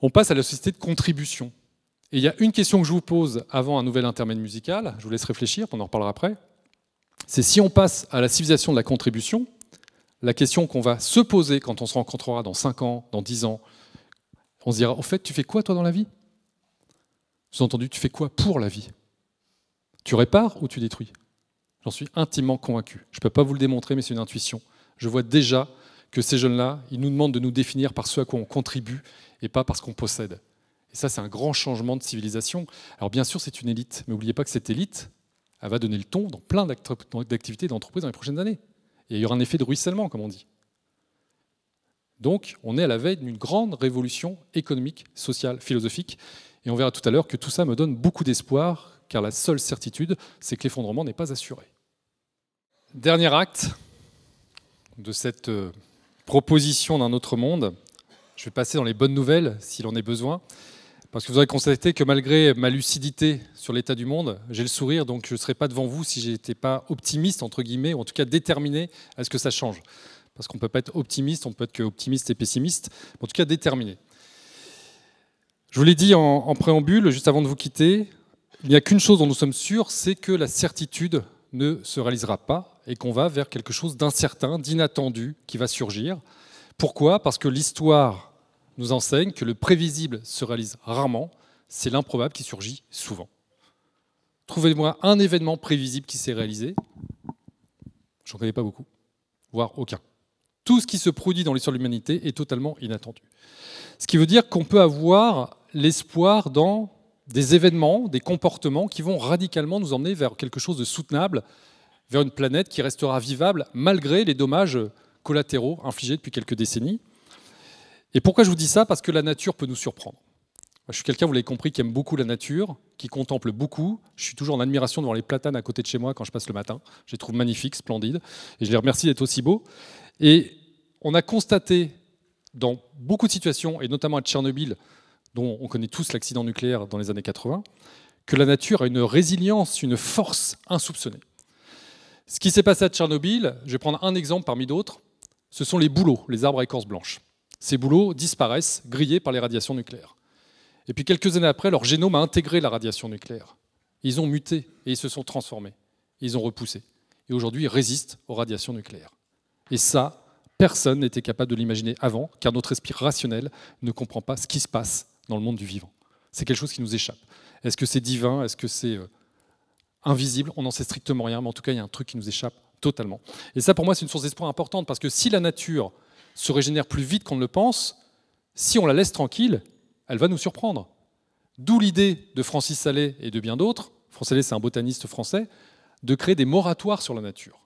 Speaker 1: On passe à la société de contribution. Et il y a une question que je vous pose avant un nouvel intermède musical, je vous laisse réfléchir, on en reparlera après c'est si on passe à la civilisation de la contribution, la question qu'on va se poser quand on se rencontrera dans 5 ans, dans 10 ans, on se dira, en fait, tu fais quoi toi dans la vie Sous-entendu, tu fais quoi pour la vie Tu répares ou tu détruis J'en suis intimement convaincu. Je ne peux pas vous le démontrer, mais c'est une intuition. Je vois déjà que ces jeunes-là, ils nous demandent de nous définir par ce à quoi on contribue et pas par ce qu'on possède. Et ça, c'est un grand changement de civilisation. Alors bien sûr, c'est une élite, mais n'oubliez pas que cette élite, elle va donner le ton dans plein d'activités d'entreprise dans les prochaines années. Et il y aura un effet de ruissellement, comme on dit. Donc, on est à la veille d'une grande révolution économique, sociale, philosophique. Et on verra tout à l'heure que tout ça me donne beaucoup d'espoir, car la seule certitude, c'est que l'effondrement n'est pas assuré. Dernier acte de cette euh, proposition d'un autre monde. Je vais passer dans les bonnes nouvelles, s'il en est besoin. Parce que vous aurez constaté que malgré ma lucidité sur l'état du monde, j'ai le sourire, donc je ne serais pas devant vous si je n'étais pas optimiste, entre guillemets, ou en tout cas déterminé à ce que ça change. Parce qu'on ne peut pas être optimiste, on peut être que optimiste et pessimiste, mais en tout cas déterminé. Je vous l'ai dit en, en préambule, juste avant de vous quitter, il n'y a qu'une chose dont nous sommes sûrs, c'est que la certitude ne se réalisera pas et qu'on va vers quelque chose d'incertain, d'inattendu qui va surgir. Pourquoi Parce que l'histoire nous enseigne que le prévisible se réalise rarement, c'est l'improbable qui surgit souvent. Trouvez-moi un événement prévisible qui s'est réalisé. n'en connais pas beaucoup, voire aucun. Tout ce qui se produit dans l'histoire de l'humanité est totalement inattendu. Ce qui veut dire qu'on peut avoir l'espoir dans des événements, des comportements qui vont radicalement nous emmener vers quelque chose de soutenable, vers une planète qui restera vivable malgré les dommages collatéraux infligés depuis quelques décennies. Et pourquoi je vous dis ça Parce que la nature peut nous surprendre. je suis quelqu'un, vous l'avez compris, qui aime beaucoup la nature, qui contemple beaucoup. Je suis toujours en admiration devant les platanes à côté de chez moi quand je passe le matin. Je les trouve magnifiques, splendides. Et je les remercie d'être aussi beaux. Et on a constaté dans beaucoup de situations, et notamment à Tchernobyl, dont on connaît tous l'accident nucléaire dans les années 80, que la nature a une résilience, une force insoupçonnée. Ce qui s'est passé à Tchernobyl, je vais prendre un exemple parmi d'autres, ce sont les bouleaux, les arbres à écorce blanche. Ces boulots disparaissent, grillés par les radiations nucléaires. Et puis quelques années après, leur génome a intégré la radiation nucléaire. Ils ont muté et ils se sont transformés. Ils ont repoussé. Et aujourd'hui, ils résistent aux radiations nucléaires. Et ça, personne n'était capable de l'imaginer avant, car notre esprit rationnel ne comprend pas ce qui se passe dans le monde du vivant. C'est quelque chose qui nous échappe. Est-ce que c'est divin Est-ce que c'est euh, invisible On n'en sait strictement rien, mais en tout cas, il y a un truc qui nous échappe totalement. Et ça, pour moi, c'est une source d'espoir importante, parce que si la nature se régénère plus vite qu'on ne le pense, si on la laisse tranquille, elle va nous surprendre. D'où l'idée de Francis Salé et de bien d'autres, Francis Salé c'est un botaniste français, de créer des moratoires sur la nature.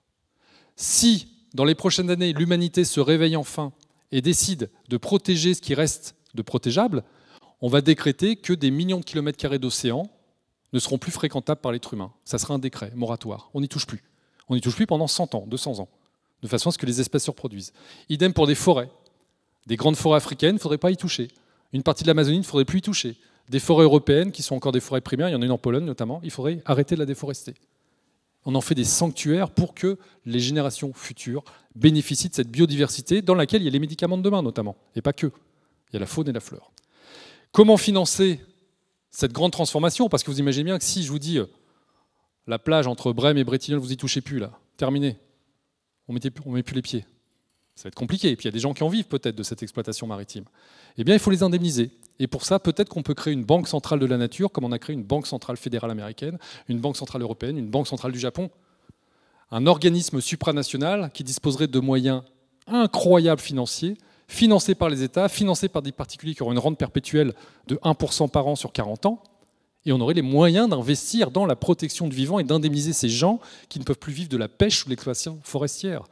Speaker 1: Si, dans les prochaines années, l'humanité se réveille enfin et décide de protéger ce qui reste de protégeable, on va décréter que des millions de kilomètres carrés d'océan ne seront plus fréquentables par l'être humain. Ça sera un décret, moratoire. On n'y touche plus. On n'y touche plus pendant 100 ans, 200 ans de façon à ce que les espèces se reproduisent. Idem pour des forêts. Des grandes forêts africaines, il ne faudrait pas y toucher. Une partie de l'Amazonie, il ne faudrait plus y toucher. Des forêts européennes, qui sont encore des forêts primaires, il y en a une en Pologne notamment, il faudrait arrêter de la déforester. On en fait des sanctuaires pour que les générations futures bénéficient de cette biodiversité dans laquelle il y a les médicaments de demain notamment, et pas que. Il y a la faune et la fleur. Comment financer cette grande transformation Parce que vous imaginez bien que si je vous dis euh, la plage entre Brême et Bretignolles, vous y touchez plus là, terminé, on ne met plus les pieds. Ça va être compliqué. Et puis il y a des gens qui en vivent peut-être de cette exploitation maritime. Eh bien, il faut les indemniser. Et pour ça, peut-être qu'on peut créer une banque centrale de la nature, comme on a créé une banque centrale fédérale américaine, une banque centrale européenne, une banque centrale du Japon. Un organisme supranational qui disposerait de moyens incroyables financiers, financés par les États, financés par des particuliers qui auront une rente perpétuelle de 1% par an sur 40 ans, et on aurait les moyens d'investir dans la protection du vivant et d'indemniser ces gens qui ne peuvent plus vivre de la pêche ou de l'exploitation forestière.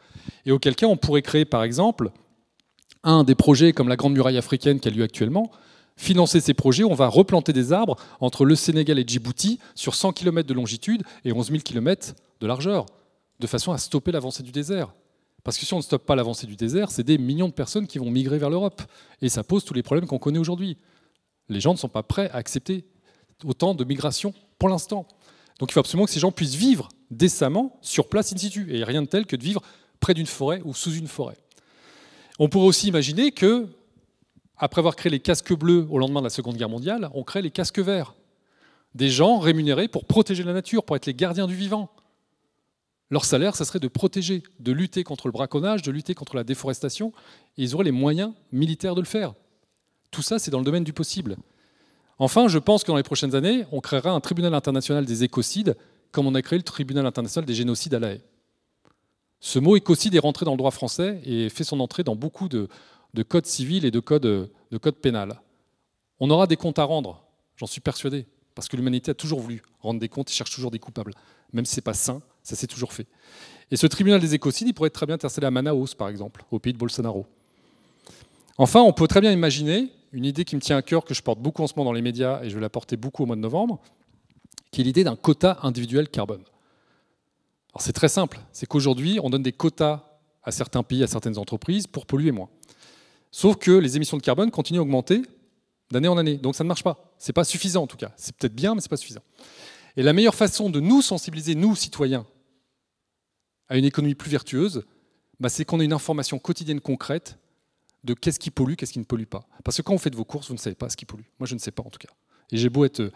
Speaker 1: Et auquel cas, on pourrait créer, par exemple, un des projets comme la Grande Muraille africaine qui a lieu actuellement, financer ces projets, on va replanter des arbres entre le Sénégal et Djibouti sur 100 km de longitude et 11 000 km de largeur, de façon à stopper l'avancée du désert. Parce que si on ne stoppe pas l'avancée du désert, c'est des millions de personnes qui vont migrer vers l'Europe. Et ça pose tous les problèmes qu'on connaît aujourd'hui. Les gens ne sont pas prêts à accepter autant de migration pour l'instant. Donc il faut absolument que ces gens puissent vivre décemment sur place in situ. Et rien de tel que de vivre près d'une forêt ou sous une forêt. On pourrait aussi imaginer que, après avoir créé les casques bleus au lendemain de la Seconde Guerre mondiale, on crée les casques verts. Des gens rémunérés pour protéger la nature, pour être les gardiens du vivant. Leur salaire, ça serait de protéger, de lutter contre le braconnage, de lutter contre la déforestation, et ils auraient les moyens militaires de le faire. Tout ça, c'est dans le domaine du possible. Enfin, je pense que dans les prochaines années, on créera un tribunal international des écocides, comme on a créé le tribunal international des génocides à La Haye. Ce mot écocide est rentré dans le droit français et fait son entrée dans beaucoup de, codes civils et de codes, de pénals. On aura des comptes à rendre, j'en suis persuadé, parce que l'humanité a toujours voulu rendre des comptes et cherche toujours des coupables. Même si ce n'est pas sain, ça s'est toujours fait. Et ce tribunal des écocides, il pourrait être très bien installé à Manaus, par exemple, au pays de Bolsonaro. Enfin, on peut très bien imaginer une idée qui me tient à cœur, que je porte beaucoup en ce moment dans les médias, et je vais la porter beaucoup au mois de novembre, qui est l'idée d'un quota individuel carbone. Alors c'est très simple, c'est qu'aujourd'hui, on donne des quotas à certains pays, à certaines entreprises, pour polluer moins. Sauf que les émissions de carbone continuent à augmenter d'année en année, donc ça ne marche pas. C'est pas suffisant en tout cas. C'est peut-être bien, mais c'est pas suffisant. Et la meilleure façon de nous sensibiliser, nous citoyens, à une économie plus vertueuse, bah, c'est qu'on ait une information quotidienne concrète de qu'est-ce qui pollue, qu'est-ce qui ne pollue pas. Parce que quand vous faites vos courses, vous ne savez pas ce qui pollue. Moi, je ne sais pas en tout cas. Et j'ai beau être euh,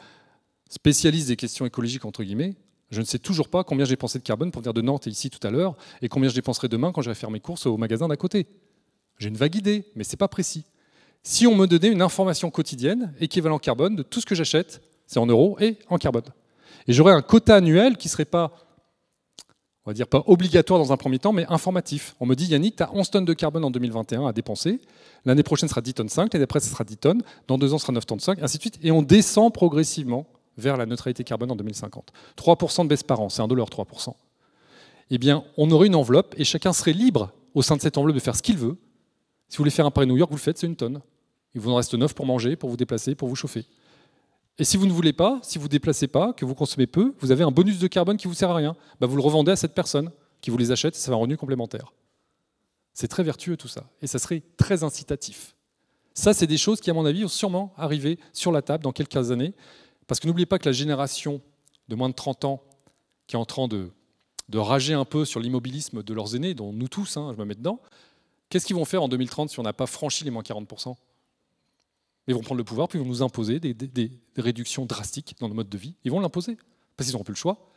Speaker 1: spécialiste des questions écologiques, entre guillemets, je ne sais toujours pas combien j'ai pensé de carbone pour venir de Nantes et ici tout à l'heure, et combien je dépenserai demain quand j'irai faire mes courses au magasin d'à côté. J'ai une vague idée, mais ce n'est pas précis. Si on me donnait une information quotidienne, équivalent carbone, de tout ce que j'achète, c'est en euros et en carbone. Et j'aurais un quota annuel qui ne serait pas dire pas obligatoire dans un premier temps, mais informatif. On me dit, Yannick, tu as 11 tonnes de carbone en 2021 à dépenser. L'année prochaine, ce sera 10 tonnes 5. L'année après, ce sera 10 tonnes. Dans deux ans, ce sera 9 tonnes 5, ainsi de suite. Et on descend progressivement vers la neutralité carbone en 2050. 3% de baisse par an, c'est un dollar 3%. Eh bien, on aurait une enveloppe et chacun serait libre au sein de cette enveloppe de faire ce qu'il veut. Si vous voulez faire un Paris-New York, vous le faites, c'est une tonne. Il vous en reste 9 pour manger, pour vous déplacer, pour vous chauffer. Et si vous ne voulez pas, si vous ne déplacez pas, que vous consommez peu, vous avez un bonus de carbone qui ne vous sert à rien. Bah, vous le revendez à cette personne qui vous les achète et ça va un revenu complémentaire. C'est très vertueux tout ça. Et ça serait très incitatif. Ça, c'est des choses qui, à mon avis, vont sûrement arriver sur la table dans quelques années. Parce que n'oubliez pas que la génération de moins de 30 ans qui est en train de, de rager un peu sur l'immobilisme de leurs aînés, dont nous tous, hein, je me mets dedans, qu'est-ce qu'ils vont faire en 2030 si on n'a pas franchi les moins 40% ils vont prendre le pouvoir, puis ils vont nous imposer des, réductions drastiques dans nos modes de vie. Ils vont l'imposer, parce qu'ils n'auront plus le choix.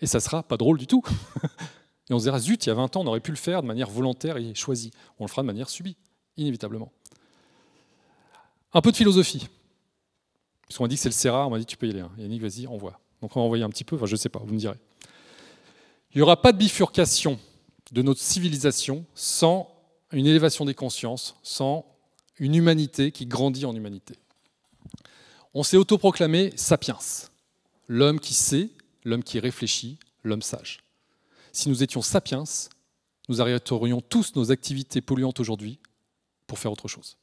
Speaker 1: Et ça sera pas drôle du tout. et on se dira, zut, il y a 20 ans, on aurait pu le faire de manière volontaire et choisie. On le fera de manière subie, inévitablement. Un peu de philosophie. Parce m'a dit que c'est le Serra, on m'a dit tu peux y aller. Hein. Yannick, vas-y, envoie. Donc on va envoyer un petit peu, enfin je ne sais pas, vous me direz. Il n'y aura pas de bifurcation de notre civilisation sans une élévation des consciences, sans une humanité qui grandit en humanité. On s'est autoproclamé sapiens, l'homme qui sait, l'homme qui réfléchit, l'homme sage. Si nous étions sapiens, nous arrêterions tous nos activités polluantes aujourd'hui pour faire autre chose.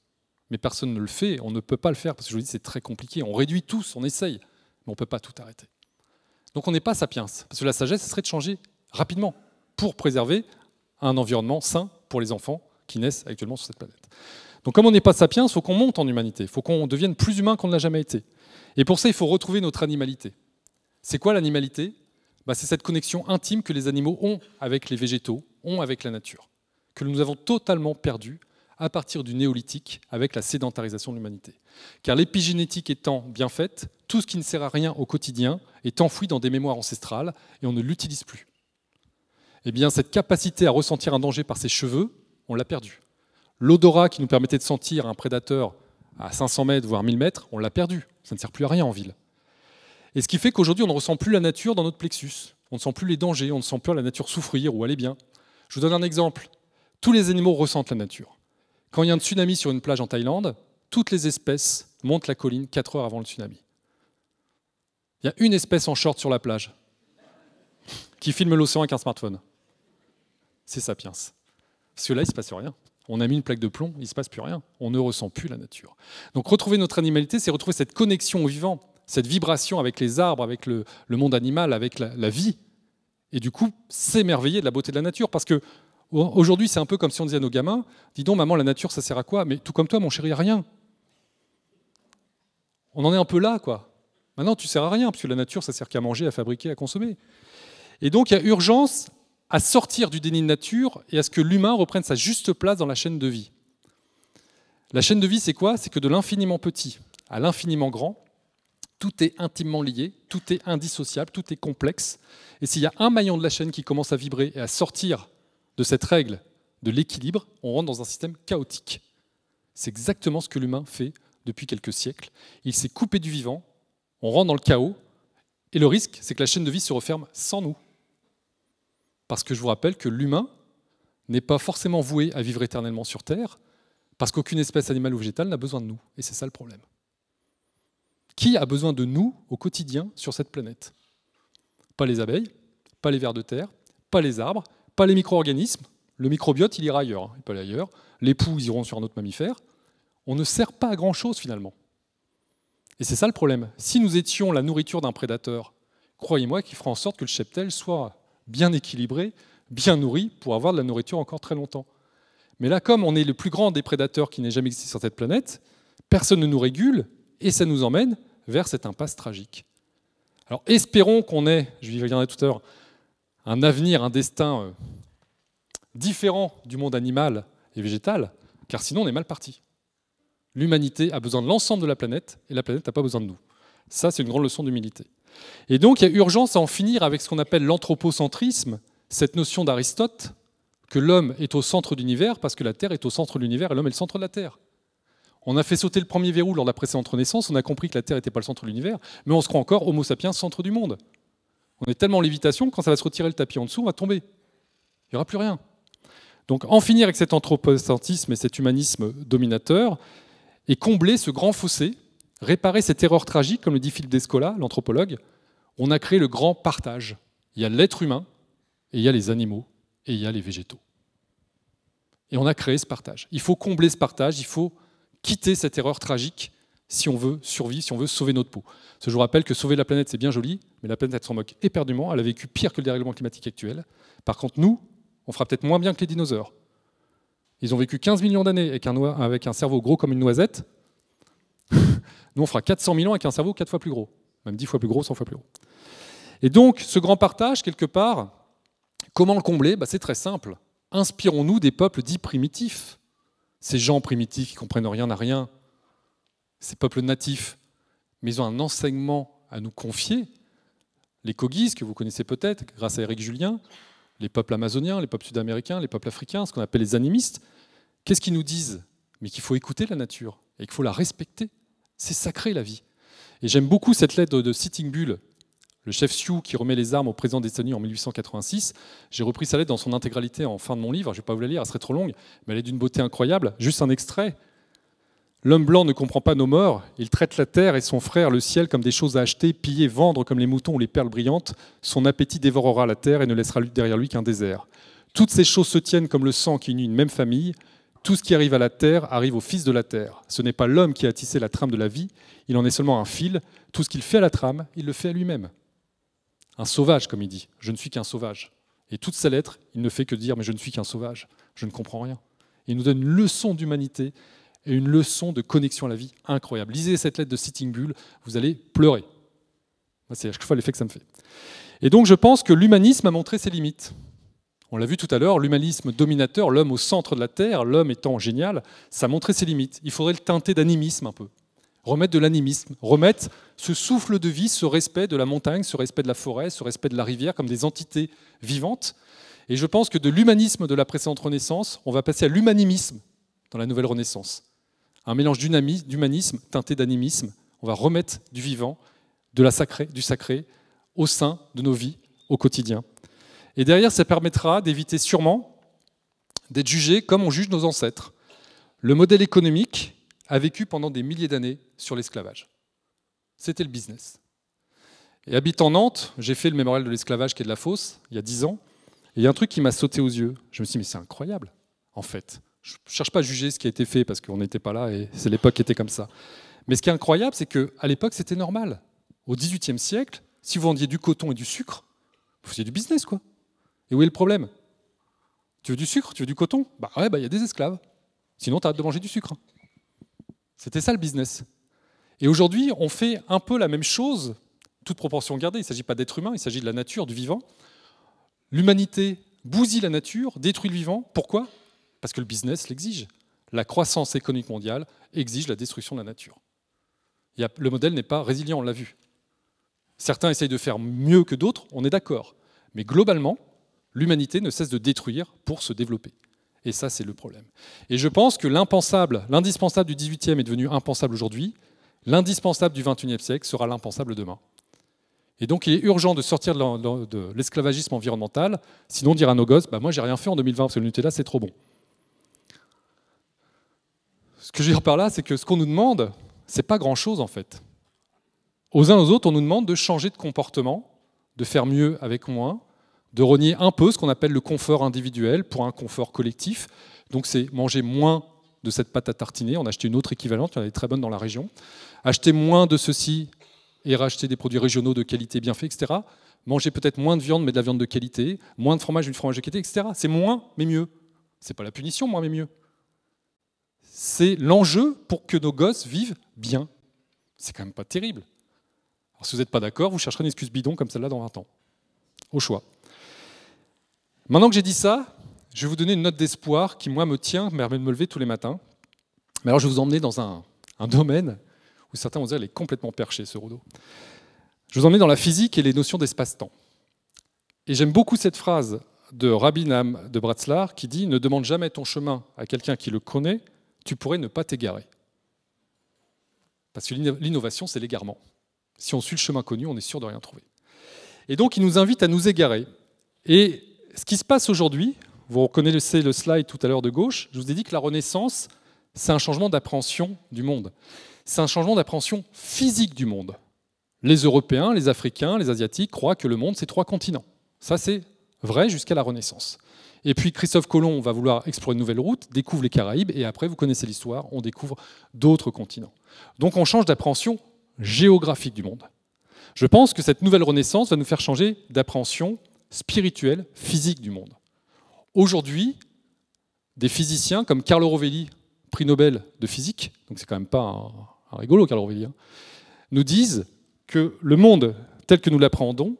Speaker 1: Mais personne ne le fait, on ne peut pas le faire, parce que je vous dis, c'est très compliqué. On réduit tous, on essaye, mais on ne peut pas tout arrêter. Donc on n'est pas sapiens, parce que la sagesse, ce serait de changer rapidement pour préserver un environnement sain pour les enfants qui naissent actuellement sur cette planète. Donc comme on n'est pas sapiens, il faut qu'on monte en humanité, il faut qu'on devienne plus humain qu'on ne l'a jamais été. Et pour ça, il faut retrouver notre animalité. C'est quoi l'animalité bah, C'est cette connexion intime que les animaux ont avec les végétaux, ont avec la nature, que nous avons totalement perdue à partir du néolithique avec la sédentarisation de l'humanité. Car l'épigénétique étant bien faite, tout ce qui ne sert à rien au quotidien est enfoui dans des mémoires ancestrales et on ne l'utilise plus. Eh bien, cette capacité à ressentir un danger par ses cheveux, on l'a perdue. L'odorat qui nous permettait de sentir un prédateur à 500 mètres, voire 1000 mètres, on l'a perdu. Ça ne sert plus à rien en ville. Et ce qui fait qu'aujourd'hui, on ne ressent plus la nature dans notre plexus. On ne sent plus les dangers, on ne sent plus la nature souffrir ou aller bien. Je vous donne un exemple. Tous les animaux ressentent la nature. Quand il y a un tsunami sur une plage en Thaïlande, toutes les espèces montent la colline 4 heures avant le tsunami. Il y a une espèce en short sur la plage qui filme l'océan avec un smartphone. C'est Sapiens. Parce que là, il ne se passe rien. On a mis une plaque de plomb, il ne se passe plus rien. On ne ressent plus la nature. Donc retrouver notre animalité, c'est retrouver cette connexion au vivant, cette vibration avec les arbres, avec le, monde animal, avec la, vie. Et du coup, s'émerveiller de la beauté de la nature. Parce que aujourd'hui, c'est un peu comme si on disait à nos gamins Dis donc, maman, la nature, ça sert à quoi Mais tout comme toi, mon chéri, à rien. On en est un peu là, quoi. Maintenant, tu ne sers à rien, parce que la nature, ça sert qu'à manger, à fabriquer, à consommer. Et donc, il y a urgence à sortir du déni de nature et à ce que l'humain reprenne sa juste place dans la chaîne de vie. La chaîne de vie, c'est quoi C'est que de l'infiniment petit à l'infiniment grand, tout est intimement lié, tout est indissociable, tout est complexe. Et s'il y a un maillon de la chaîne qui commence à vibrer et à sortir de cette règle de l'équilibre, on rentre dans un système chaotique. C'est exactement ce que l'humain fait depuis quelques siècles. Il s'est coupé du vivant, on rentre dans le chaos, et le risque, c'est que la chaîne de vie se referme sans nous. Parce que je vous rappelle que l'humain n'est pas forcément voué à vivre éternellement sur Terre, parce qu'aucune espèce animale ou végétale n'a besoin de nous. Et c'est ça le problème. Qui a besoin de nous au quotidien sur cette planète Pas les abeilles, pas les vers de terre, pas les arbres, pas les micro-organismes. Le microbiote, il ira ailleurs, hein, il peut aller ailleurs. Les poux, ils iront sur un autre mammifère. On ne sert pas à grand-chose finalement. Et c'est ça le problème. Si nous étions la nourriture d'un prédateur, croyez-moi qu'il fera en sorte que le cheptel soit bien équilibré, bien nourri, pour avoir de la nourriture encore très longtemps. Mais là, comme on est le plus grand des prédateurs qui n'ait jamais existé sur cette planète, personne ne nous régule, et ça nous emmène vers cette impasse tragique. Alors espérons qu'on ait, je y reviendrai tout à l'heure, un avenir, un destin euh, différent du monde animal et végétal, car sinon on est mal parti. L'humanité a besoin de l'ensemble de la planète et la planète n'a pas besoin de nous. Ça, c'est une grande leçon d'humilité. Et donc il y a urgence à en finir avec ce qu'on appelle l'anthropocentrisme, cette notion d'Aristote, que l'homme est au centre de l'univers parce que la Terre est au centre de l'univers et l'homme est le centre de la Terre. On a fait sauter le premier verrou lors de la précédente Renaissance, on a compris que la Terre n'était pas le centre de l'univers, mais on se croit encore Homo sapiens, centre du monde. On est tellement en lévitation, que quand ça va se retirer le tapis en dessous, on va tomber. Il n'y aura plus rien. Donc en finir avec cet anthropocentrisme et cet humanisme dominateur et combler ce grand fossé réparer cette erreur tragique, comme le dit Philippe Descola, l'anthropologue, on a créé le grand partage. Il y a l'être humain, et il y a les animaux, et il y a les végétaux. Et on a créé ce partage. Il faut combler ce partage, il faut quitter cette erreur tragique si on veut survivre, si on veut sauver notre peau. je vous rappelle que sauver la planète, c'est bien joli, mais la planète s'en moque éperdument, elle a vécu pire que le dérèglement climatique actuel. Par contre, nous, on fera peut-être moins bien que les dinosaures. Ils ont vécu 15 millions d'années avec un, avec un cerveau gros comme une noisette. Nous, on fera 400 000 ans avec un cerveau 4 fois plus gros, même 10 fois plus gros, 100 fois plus gros. Et donc, ce grand partage, quelque part, comment le combler bah, C'est très simple. Inspirons-nous des peuples dits primitifs. Ces gens primitifs qui comprennent rien à rien, ces peuples natifs, mais ils ont un enseignement à nous confier. Les Kogis, que vous connaissez peut-être grâce à Eric Julien, les peuples amazoniens, les peuples sud-américains, les peuples africains, ce qu'on appelle les animistes, qu'est-ce qu'ils nous disent Mais qu'il faut écouter la nature et qu'il faut la respecter. C'est sacré la vie. Et j'aime beaucoup cette lettre de Sitting Bull, le chef Sioux qui remet les armes au président des États-Unis en 1886. J'ai repris sa lettre dans son intégralité en fin de mon livre. Je ne vais pas vous la lire, elle serait trop longue, mais elle est d'une beauté incroyable. Juste un extrait. L'homme blanc ne comprend pas nos morts. Il traite la terre et son frère, le ciel, comme des choses à acheter, piller, vendre comme les moutons ou les perles brillantes. Son appétit dévorera la terre et ne laissera derrière lui qu'un désert. Toutes ces choses se tiennent comme le sang qui unit une même famille. Tout ce qui arrive à la terre arrive au Fils de la terre. Ce n'est pas l'homme qui a tissé la trame de la vie, il en est seulement un fil. Tout ce qu'il fait à la trame, il le fait à lui-même. Un sauvage, comme il dit. Je ne suis qu'un sauvage. Et toute sa lettre, il ne fait que dire Mais je ne suis qu'un sauvage, je ne comprends rien. Il nous donne une leçon d'humanité et une leçon de connexion à la vie incroyable. Lisez cette lettre de Sitting Bull, vous allez pleurer. C'est à chaque fois l'effet que ça me fait. Et donc je pense que l'humanisme a montré ses limites. On l'a vu tout à l'heure, l'humanisme dominateur, l'homme au centre de la Terre, l'homme étant génial, ça montrait ses limites. Il faudrait le teinter d'animisme un peu. Remettre de l'animisme, remettre ce souffle de vie, ce respect de la montagne, ce respect de la forêt, ce respect de la rivière comme des entités vivantes. Et je pense que de l'humanisme de la précédente Renaissance, on va passer à l'humanimisme dans la nouvelle Renaissance. Un mélange d'humanisme teinté d'animisme. On va remettre du vivant, de la sacrée, du sacré, au sein de nos vies, au quotidien. Et derrière, ça permettra d'éviter sûrement d'être jugé comme on juge nos ancêtres. Le modèle économique a vécu pendant des milliers d'années sur l'esclavage. C'était le business. Et habitant Nantes, j'ai fait le mémorial de l'esclavage qui est de la fosse, il y a dix ans, et il y a un truc qui m'a sauté aux yeux. Je me suis dit, mais c'est incroyable, en fait. Je ne cherche pas à juger ce qui a été fait parce qu'on n'était pas là et c'est l'époque qui était comme ça. Mais ce qui est incroyable, c'est qu'à l'époque, c'était normal. Au XVIIIe siècle, si vous vendiez du coton et du sucre, vous faisiez du business, quoi. Et où est le problème Tu veux du sucre Tu veux du coton Bah ouais, bah, il y a des esclaves. Sinon, tu hâte de manger du sucre. C'était ça le business. Et aujourd'hui, on fait un peu la même chose, toute proportion gardée. Il ne s'agit pas d'être humain, il s'agit de la nature, du vivant. L'humanité bousille la nature, détruit le vivant. Pourquoi Parce que le business l'exige. La croissance économique mondiale exige la destruction de la nature. Le modèle n'est pas résilient, on l'a vu. Certains essayent de faire mieux que d'autres, on est d'accord. Mais globalement, l'humanité ne cesse de détruire pour se développer. Et ça, c'est le problème. Et je pense que l'impensable, l'indispensable du 18e est devenu impensable aujourd'hui, l'indispensable du 21e siècle sera l'impensable demain. Et donc, il est urgent de sortir de l'esclavagisme environnemental, sinon dire à nos gosses, bah, moi, j'ai rien fait en 2020 parce que le Nutella, c'est trop bon. Ce que je veux dire par là, c'est que ce qu'on nous demande, c'est pas grand-chose, en fait. Aux uns aux autres, on nous demande de changer de comportement, de faire mieux avec moins, de renier un peu ce qu'on appelle le confort individuel pour un confort collectif. Donc c'est manger moins de cette pâte à tartiner, on a une autre équivalente, il y a des très bonnes dans la région, acheter moins de ceci et racheter des produits régionaux de qualité bien fait, etc. Manger peut-être moins de viande, mais de la viande de qualité, moins de fromage, une fromage de qualité, etc. C'est moins, mais mieux. C'est pas la punition, moins, mais mieux. C'est l'enjeu pour que nos gosses vivent bien. C'est quand même pas terrible. Alors, si vous n'êtes pas d'accord, vous chercherez une excuse bidon comme celle-là dans 20 ans. Au choix. Maintenant que j'ai dit ça, je vais vous donner une note d'espoir qui, moi, me tient, me permet de me lever tous les matins. Mais alors, je vais vous emmener dans un, domaine où certains vont dire qu'il est complètement perché, ce rouleau. Je vous emmène dans la physique et les notions d'espace-temps. Et j'aime beaucoup cette phrase de Rabinam de Bratzlar qui dit Ne demande jamais ton chemin à quelqu'un qui le connaît, tu pourrais ne pas t'égarer. Parce que l'innovation, c'est l'égarement. Si on suit le chemin connu, on est sûr de rien trouver. Et donc, il nous invite à nous égarer. Et ce qui se passe aujourd'hui, vous reconnaissez le slide tout à l'heure de gauche, je vous ai dit que la Renaissance, c'est un changement d'appréhension du monde. C'est un changement d'appréhension physique du monde. Les Européens, les Africains, les Asiatiques croient que le monde, c'est trois continents. Ça, c'est vrai jusqu'à la Renaissance. Et puis Christophe Colomb va vouloir explorer une nouvelle route, découvre les Caraïbes, et après, vous connaissez l'histoire, on découvre d'autres continents. Donc on change d'appréhension géographique du monde. Je pense que cette nouvelle Renaissance va nous faire changer d'appréhension spirituel, physique du monde. Aujourd'hui, des physiciens comme Carlo Rovelli, prix Nobel de physique, donc c'est quand même pas un, rigolo Carlo Rovelli, hein, nous disent que le monde tel que nous l'appréhendons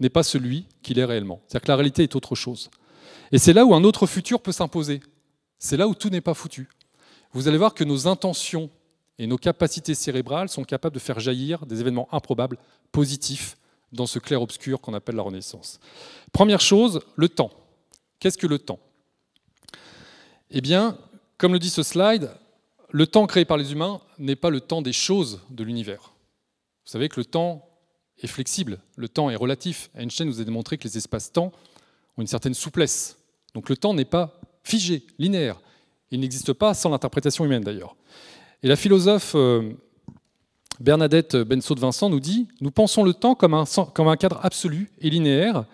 Speaker 1: n'est pas celui qu'il est réellement. C'est-à-dire que la réalité est autre chose. Et c'est là où un autre futur peut s'imposer. C'est là où tout n'est pas foutu. Vous allez voir que nos intentions et nos capacités cérébrales sont capables de faire jaillir des événements improbables, positifs, dans ce clair-obscur qu'on appelle la Renaissance. Première chose, le temps. Qu'est-ce que le temps Eh bien, comme le dit ce slide, le temps créé par les humains n'est pas le temps des choses de l'univers. Vous savez que le temps est flexible, le temps est relatif. Einstein nous a démontré que les espaces-temps ont une certaine souplesse. Donc le temps n'est pas figé, linéaire. Il n'existe pas sans l'interprétation humaine d'ailleurs. Et la philosophe euh, Bernadette Benso de Vincent nous dit Nous pensons le temps comme un, cadre absolu et linéaire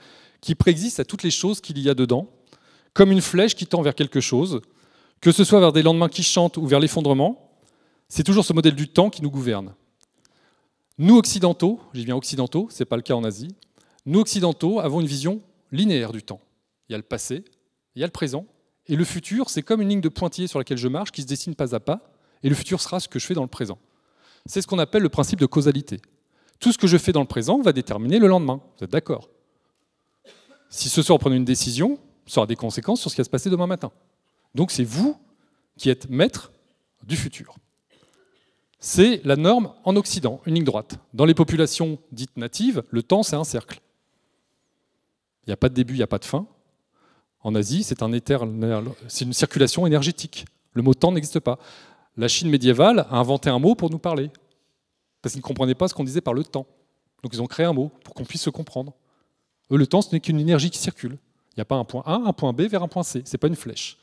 Speaker 1: qui préexiste à toutes les choses qu'il y a dedans, comme une flèche qui tend vers quelque chose, que ce soit vers des lendemains qui chantent ou vers l'effondrement. C'est toujours ce modèle du temps qui nous gouverne. Nous occidentaux, j'y viens occidentaux, c'est pas le cas en Asie. Nous occidentaux avons une vision linéaire du temps. Il y a le passé, il y a le présent, et le futur, c'est comme une ligne de pointillés sur laquelle je marche qui se dessine pas à pas, et le futur sera ce que je fais dans le présent c'est ce qu'on appelle le principe de causalité. Tout ce que je fais dans le présent va déterminer le lendemain. Vous êtes d'accord Si ce soir on prend une décision, ça aura des conséquences sur ce qui va se passer demain matin. Donc c'est vous qui êtes maître du futur. C'est la norme en Occident, une ligne droite. Dans les populations dites natives, le temps, c'est un cercle. Il n'y a pas de début, il n'y a pas de fin. En Asie, c'est une circulation énergétique. Le mot temps n'existe pas la Chine médiévale a inventé un mot pour nous parler, parce qu'ils ne comprenaient pas ce qu'on disait par le temps. Donc ils ont créé un mot pour qu'on puisse se comprendre. Eux, le temps, ce n'est qu'une énergie qui circule. Il n'y a pas un point A, un point B vers un point C. Ce n'est pas une flèche.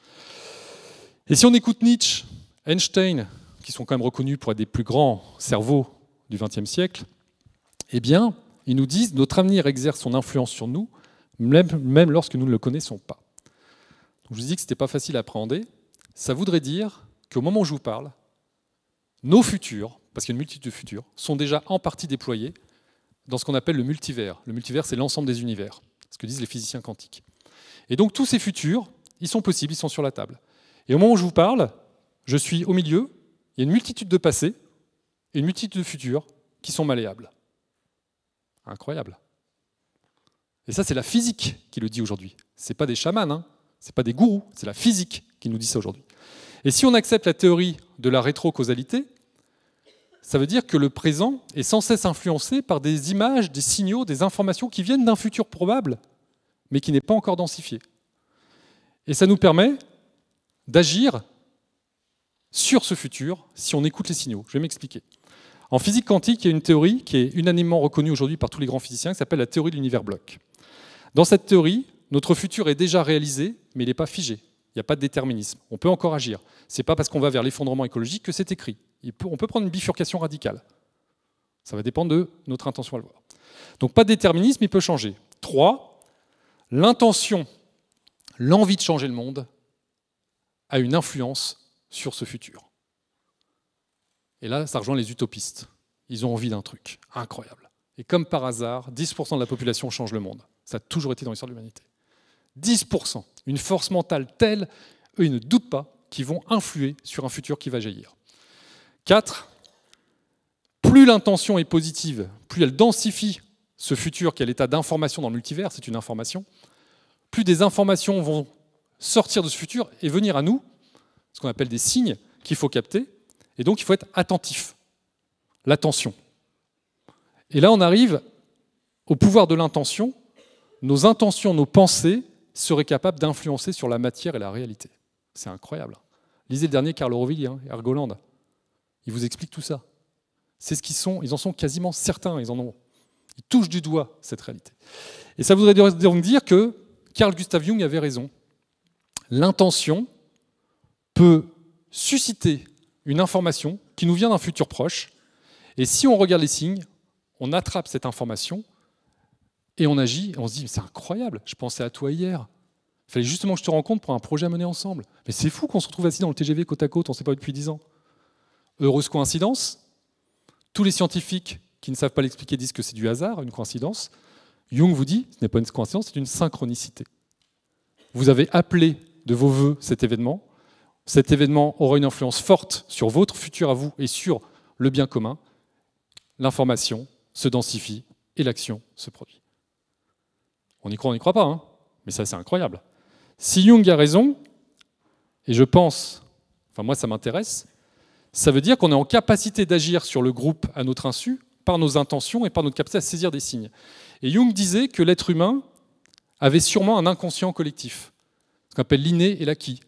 Speaker 1: Et si on écoute Nietzsche, Einstein, qui sont quand même reconnus pour être des plus grands cerveaux du XXe siècle, eh bien, ils nous disent notre avenir exerce son influence sur nous, même, lorsque nous ne le connaissons pas. Donc, je vous dis que ce n'était pas facile à appréhender. Ça voudrait dire au moment où je vous parle, nos futurs, parce qu'il y a une multitude de futurs, sont déjà en partie déployés dans ce qu'on appelle le multivers. Le multivers, c'est l'ensemble des univers, ce que disent les physiciens quantiques. Et donc tous ces futurs, ils sont possibles, ils sont sur la table. Et au moment où je vous parle, je suis au milieu, il y a une multitude de passés et une multitude de futurs qui sont malléables. Incroyable. Et ça, c'est la physique qui le dit aujourd'hui. Ce n'est pas des chamans, hein. ce n'est pas des gourous, c'est la physique qui nous dit ça aujourd'hui. Et si on accepte la théorie de la rétrocausalité, ça veut dire que le présent est sans cesse influencé par des images, des signaux, des informations qui viennent d'un futur probable, mais qui n'est pas encore densifié. Et ça nous permet d'agir sur ce futur si on écoute les signaux. Je vais m'expliquer. En physique quantique, il y a une théorie qui est unanimement reconnue aujourd'hui par tous les grands physiciens, qui s'appelle la théorie de l'univers bloc. Dans cette théorie, notre futur est déjà réalisé, mais il n'est pas figé. Il n'y a pas de déterminisme. On peut encore agir. Ce n'est pas parce qu'on va vers l'effondrement écologique que c'est écrit. on peut prendre une bifurcation radicale. Ça va dépendre de notre intention à le voir. Donc pas de déterminisme, il peut changer. Trois, l'intention, l'envie de changer le monde a une influence sur ce futur. Et là, ça rejoint les utopistes. Ils ont envie d'un truc incroyable. Et comme par hasard, 10% de la population change le monde. Ça a toujours été dans l'histoire de l'humanité. 10% une force mentale telle, eux, ils ne doutent pas qu'ils vont influer sur un futur qui va jaillir. 4. Plus l'intention est positive, plus elle densifie ce futur qui est l'état d'information dans le multivers, c'est une information, plus des informations vont sortir de ce futur et venir à nous, ce qu'on appelle des signes qu'il faut capter, et donc il faut être attentif, l'attention. Et là, on arrive au pouvoir de l'intention. Nos intentions, nos pensées serait capable d'influencer sur la matière et la réalité. C'est incroyable. Lisez le dernier Carl Rovilli, hein, Ergoland. Il vous explique tout ça. C'est ce qu'ils sont, ils en sont quasiment certains, ils en ont. Ils touchent du doigt cette réalité. Et ça voudrait donc dire que Carl Gustav Jung avait raison. L'intention peut susciter une information qui nous vient d'un futur proche. Et si on regarde les signes, on attrape cette information et on agit, on se dit, c'est incroyable, je pensais à toi hier. Il fallait justement que je te rencontre pour un projet à mener ensemble. Mais c'est fou qu'on se retrouve assis dans le TGV côte à côte, on ne sait pas depuis dix ans. Heureuse coïncidence, tous les scientifiques qui ne savent pas l'expliquer disent que c'est du hasard, une coïncidence. Jung vous dit, ce n'est pas une coïncidence, c'est une synchronicité. Vous avez appelé de vos voeux cet événement. Cet événement aura une influence forte sur votre futur à vous et sur le bien commun. L'information se densifie et l'action se produit. On y croit, on n'y croit pas, hein. mais ça c'est incroyable. Si Jung a raison, et je pense, enfin moi ça m'intéresse, ça veut dire qu'on est en capacité d'agir sur le groupe à notre insu, par nos intentions et par notre capacité à saisir des signes. Et Jung disait que l'être humain avait sûrement un inconscient collectif, ce qu'on appelle l'inné et l'acquis.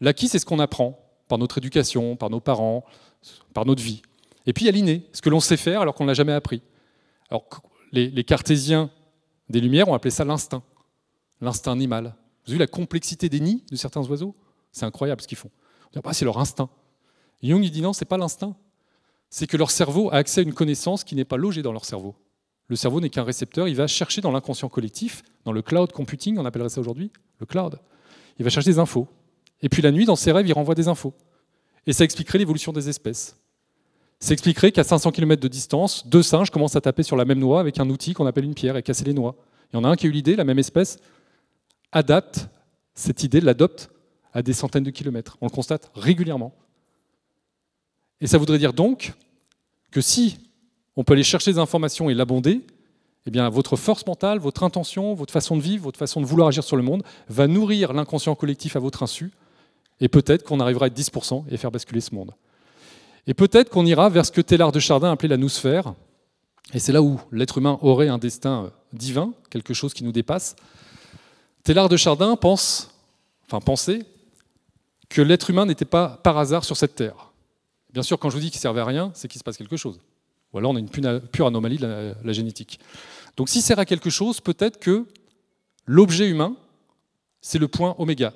Speaker 1: L'acquis, c'est ce qu'on apprend par notre éducation, par nos parents, par notre vie. Et puis il y a l'inné, ce que l'on sait faire alors qu'on ne l'a jamais appris. Alors les cartésiens des Lumières on appelait ça l'instinct, l'instinct animal. Vous avez vu la complexité des nids de certains oiseaux C'est incroyable ce qu'ils font. On dit, ah bah, c'est leur instinct. Jung dit non, c'est pas l'instinct. C'est que leur cerveau a accès à une connaissance qui n'est pas logée dans leur cerveau. Le cerveau n'est qu'un récepteur, il va chercher dans l'inconscient collectif, dans le cloud computing, on appellerait ça aujourd'hui, le cloud. Il va chercher des infos. Et puis la nuit, dans ses rêves, il renvoie des infos. Et ça expliquerait l'évolution des espèces s'expliquerait qu'à 500 km de distance, deux singes commencent à taper sur la même noix avec un outil qu'on appelle une pierre et casser les noix. Il y en a un qui a eu l'idée, la même espèce, adapte cette idée, l'adopte à des centaines de kilomètres. On le constate régulièrement. Et ça voudrait dire donc que si on peut aller chercher des informations et l'abonder, eh bien, votre force mentale, votre intention, votre façon de vivre, votre façon de vouloir agir sur le monde va nourrir l'inconscient collectif à votre insu, et peut-être qu'on arrivera à être 10% et faire basculer ce monde. Et peut-être qu'on ira vers ce que Teilhard de Chardin appelait la nousphère, et c'est là où l'être humain aurait un destin euh, divin, quelque chose qui nous dépasse. Teilhard de Chardin pense, enfin pensait, que l'être humain n'était pas par hasard sur cette terre. Bien sûr, quand je vous dis qu'il ne servait à rien, c'est qu'il se passe quelque chose. Ou alors on a une pure anomalie de la, génétique. Donc s'il sert à quelque chose, peut-être que l'objet humain, c'est le point oméga.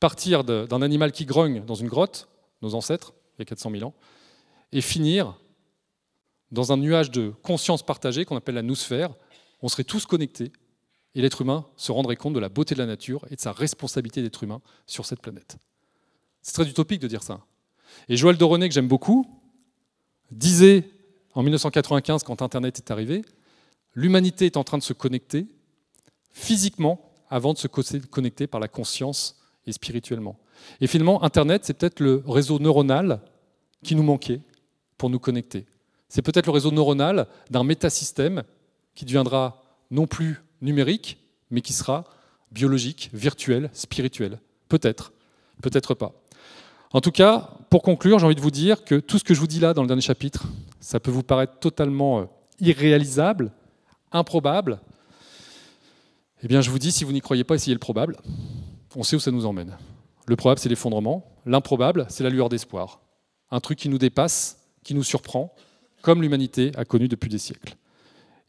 Speaker 1: Partir d'un animal qui grogne dans une grotte, nos ancêtres, il y a 400 000 ans, et finir dans un nuage de conscience partagée qu'on appelle la nousphère, On serait tous connectés et l'être humain se rendrait compte de la beauté de la nature et de sa responsabilité d'être humain sur cette planète. C'est très utopique de dire ça. Et Joël de que j'aime beaucoup, disait en 1995, quand Internet est arrivé, l'humanité est en train de se connecter physiquement avant de se connecter par la conscience et spirituellement. Et finalement, Internet, c'est peut-être le réseau neuronal qui nous manquait pour nous connecter. C'est peut-être le réseau neuronal d'un métasystème qui deviendra non plus numérique, mais qui sera biologique, virtuel, spirituel. Peut-être, peut-être pas. En tout cas, pour conclure, j'ai envie de vous dire que tout ce que je vous dis là dans le dernier chapitre, ça peut vous paraître totalement euh, irréalisable, improbable. Eh bien, je vous dis, si vous n'y croyez pas, essayez le probable on sait où ça nous emmène. Le probable, c'est l'effondrement. L'improbable, c'est la lueur d'espoir. Un truc qui nous dépasse, qui nous surprend, comme l'humanité a connu depuis des siècles.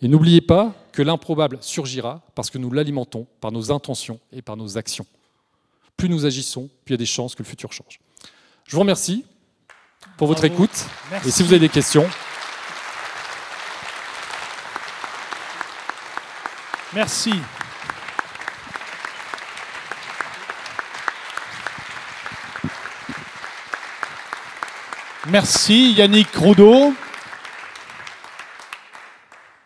Speaker 1: Et n'oubliez pas que l'improbable surgira parce que nous l'alimentons par nos intentions et par nos actions. Plus nous agissons, plus il y a des chances que le futur change. Je vous remercie pour votre écoute. Et si vous avez des questions. Merci.
Speaker 2: Merci Yannick Roudot.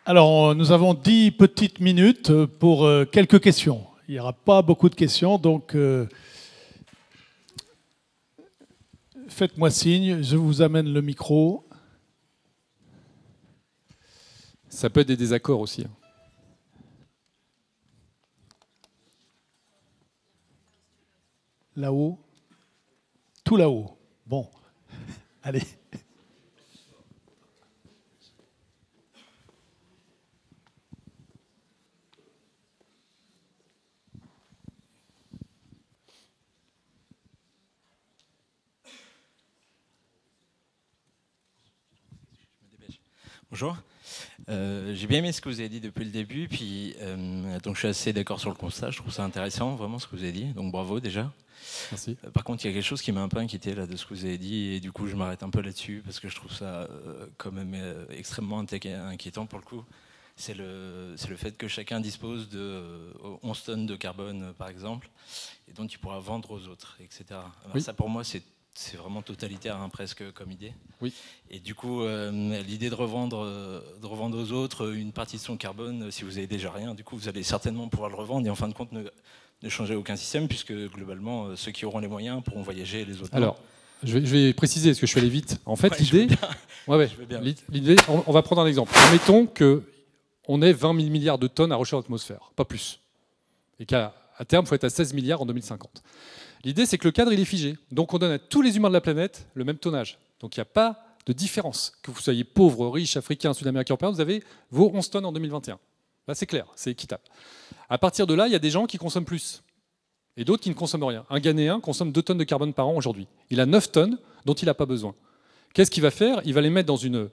Speaker 2: Alors, nous avons dix petites minutes pour euh, quelques questions. Il n'y aura pas beaucoup de questions, donc euh, faites-moi signe, je vous amène le
Speaker 1: micro. Ça peut être des désaccords aussi. Hein.
Speaker 2: Là-haut Tout là-haut. Bon. Allez.
Speaker 3: Bonjour. Euh, j'ai bien aimé ce que vous avez dit depuis le début, puis euh, donc je suis assez d'accord sur le constat. Je trouve ça intéressant, vraiment ce que vous avez dit. Donc bravo déjà. Euh, par contre, il y a quelque chose qui m'a un peu inquiété là, de ce que vous avez dit, et du coup, je m'arrête un peu là-dessus, parce que je trouve ça euh, quand même euh, extrêmement inquiétant pour le coup. C'est le, le, fait que chacun dispose de 11 tonnes de carbone, par exemple, et dont il pourra vendre aux autres, etc. Ça, pour moi, c'est c'est vraiment totalitaire hein, presque comme idée. Oui. Et du coup, l'idée de revendre, de revendre aux autres une partie de son carbone, si vous avez déjà rien, du coup, vous allez certainement pouvoir le revendre et en fin de compte ne, ne changer aucun système, puisque globalement, euh, ceux qui auront les moyens pourront voyager les autres. Alors, je
Speaker 1: vais, préciser, parce que je suis allé vite. En fait, l'idée. l'idée, on, va prendre un exemple. que qu'on ait 20 000 milliards de tonnes à recherche atmosphère, pas plus. Et qu'à terme, il faut être à 16 milliards en 2050. L'idée, c'est que le cadre, il est figé. Donc, on donne à tous les humains de la planète le même tonnage. Donc, il n'y a pas de différence. Que vous soyez pauvre, riche, africain, sud-américain, européen, vous avez vos 11 tonnes en 2021 c'est clair, c'est équitable. À partir de là, il y a des gens qui consomment plus et d'autres qui ne consomment rien. Un Ghanéen consomme 2 tonnes de carbone par an aujourd'hui. Il a 9 tonnes dont il n'a pas besoin. Qu'est-ce qu'il va faire Il va les mettre dans une,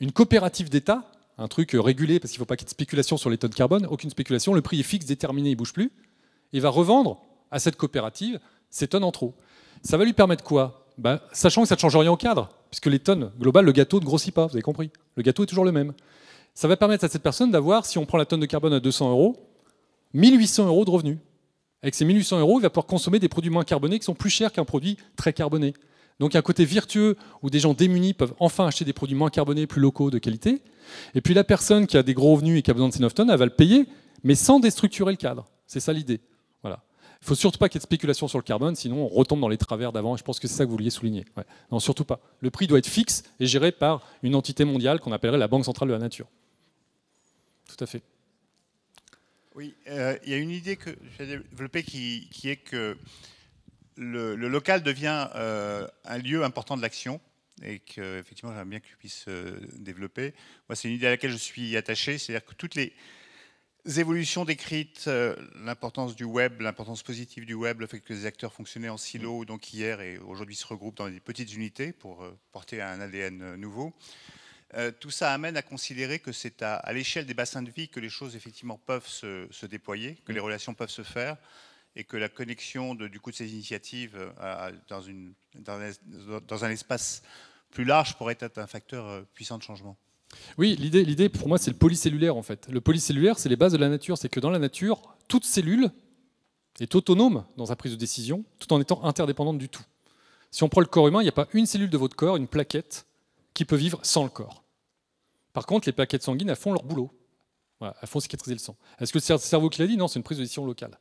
Speaker 1: une coopérative d'État, un truc régulé parce qu'il ne faut pas qu'il y ait de spéculation sur les tonnes de carbone, aucune spéculation, le prix est fixe, déterminé, il ne bouge plus. Il va revendre à cette coopérative ces tonnes en trop. Ça va lui permettre quoi ben, Sachant que ça ne change rien au cadre, puisque les tonnes globales, le gâteau ne grossit pas, vous avez compris. Le gâteau est toujours le même ça va permettre à cette personne d'avoir, si on prend la tonne de carbone à 200 euros, 1800 euros de revenus. Avec ces 1800 euros, il va pouvoir consommer des produits moins carbonés qui sont plus chers qu'un produit très carboné. Donc il y a un côté virtueux où des gens démunis peuvent enfin acheter des produits moins carbonés, plus locaux, de qualité. Et puis la personne qui a des gros revenus et qui a besoin de ces 9 tonnes, elle va le payer, mais sans déstructurer le cadre. C'est ça l'idée. Voilà. Il faut surtout pas qu'il y ait de spéculation sur le carbone, sinon on retombe dans les travers d'avant. Je pense que c'est ça que vous vouliez souligner. Non, surtout pas. Le prix doit être fixe et géré par une entité mondiale qu'on appellerait la Banque centrale de la nature tout à fait.
Speaker 2: Oui, euh, il y a une idée que j'ai développée qui, qui, est que le, local devient euh, un lieu important de l'action et que effectivement j'aimerais bien que puisse se euh, développer. Moi, c'est une idée à laquelle je suis attaché, c'est-à-dire que toutes les évolutions décrites, l'importance du web, l'importance positive du web, le fait que les acteurs fonctionnaient en silo, mm. donc hier et aujourd'hui se regroupent dans des petites unités pour porter un ADN nouveau. Euh, tout ça amène à considérer que c'est à, l'échelle des bassins de vie que les choses effectivement peuvent se, déployer, que mm. les relations peuvent se faire et que la connexion de, du coup de ces initiatives euh, dans, un, espace plus large pourrait être un facteur euh, puissant de changement.
Speaker 1: Oui, l'idée, l'idée pour moi, c'est le polycellulaire en fait. Le polycellulaire, c'est les bases de la nature. C'est que dans la nature, toute cellule est autonome dans sa prise de décision, tout en étant interdépendante du tout. Si on prend le corps humain, il n'y a pas une cellule de votre corps, une plaquette, qui peut vivre sans le corps. Par contre, les plaquettes sanguines, font leur boulot. elles font cicatriser le sang. Est-ce que c'est le cerveau qui l'a dit Non, c'est une prise de décision locale.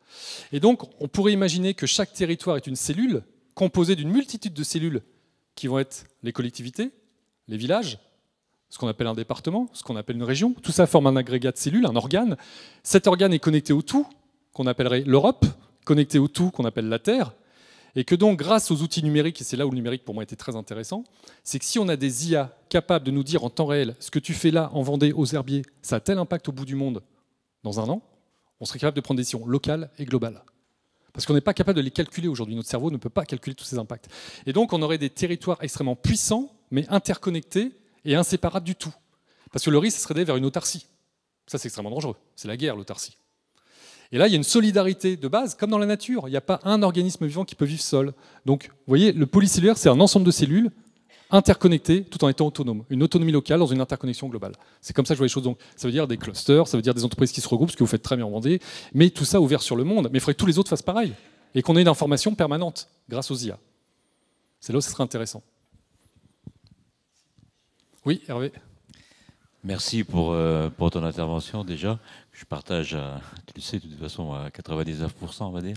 Speaker 1: Et donc, on pourrait imaginer que chaque territoire est une cellule composée d'une multitude de cellules qui vont être les collectivités, les villages, ce qu'on appelle un département, ce qu'on appelle une région. Tout ça forme un agrégat de cellules, un organe. Cet organe est connecté au tout, qu'on appellerait l'Europe, connecté au tout, qu'on appelle la Terre, et que donc, grâce aux outils numériques, et c'est là où le numérique pour moi était très intéressant, c'est que si on a des IA capables de nous dire en temps réel ce que tu fais là en Vendée, aux Herbiers, ça a tel impact au bout du monde dans un an, on serait capable de prendre des décisions locales et globales. Parce qu'on n'est pas capable de les calculer aujourd'hui. Notre cerveau ne peut pas calculer tous ces impacts. Et donc, on aurait des territoires extrêmement puissants, mais interconnectés et inséparables du tout. Parce que le risque, serait d'aller vers une autarcie. Ça, c'est extrêmement dangereux. C'est la guerre, l'autarcie. Et là, il y a une solidarité de base, comme dans la nature. Il n'y a pas un organisme vivant qui peut vivre seul. Donc, vous voyez, le polycellulaire, c'est un ensemble de cellules interconnectées tout en étant autonome, Une autonomie locale dans une interconnexion globale. C'est comme ça que je vois les choses. Donc, ça veut dire des clusters, ça veut dire des entreprises qui se regroupent, ce que vous faites très bien en Vendée, mais tout ça ouvert sur le monde. Mais il faudrait que tous les autres fassent pareil et qu'on ait une information permanente grâce aux IA. C'est là où ce serait intéressant. Oui, Hervé.
Speaker 3: Merci euh, pour, ton intervention déjà. Je partage, euh, tu le sais, de toute façon, à euh, 99%, on va dire.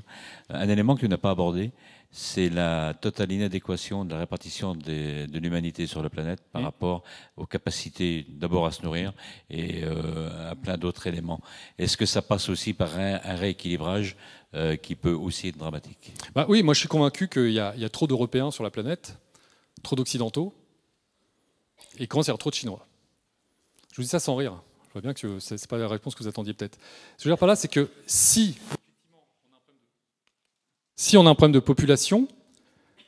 Speaker 3: Un élément que tu n'as pas abordé, c'est la totale inadéquation de la répartition de l'humanité sur la planète par mmh. rapport aux capacités d'abord à se nourrir et à plein d'autres éléments. Est-ce que ça passe aussi par un, rééquilibrage qui peut aussi être dramatique
Speaker 1: bah Oui, moi je suis convaincu qu'il y, y a trop d'Européens sur la planète, trop d'Occidentaux, et quand c'est trop de Chinois. Je vous dis ça sans rire. Je vois bien que ce n'est pas la réponse que vous attendiez peut-être. Ce que je veux dire par là, c'est que si, si on a un problème de population,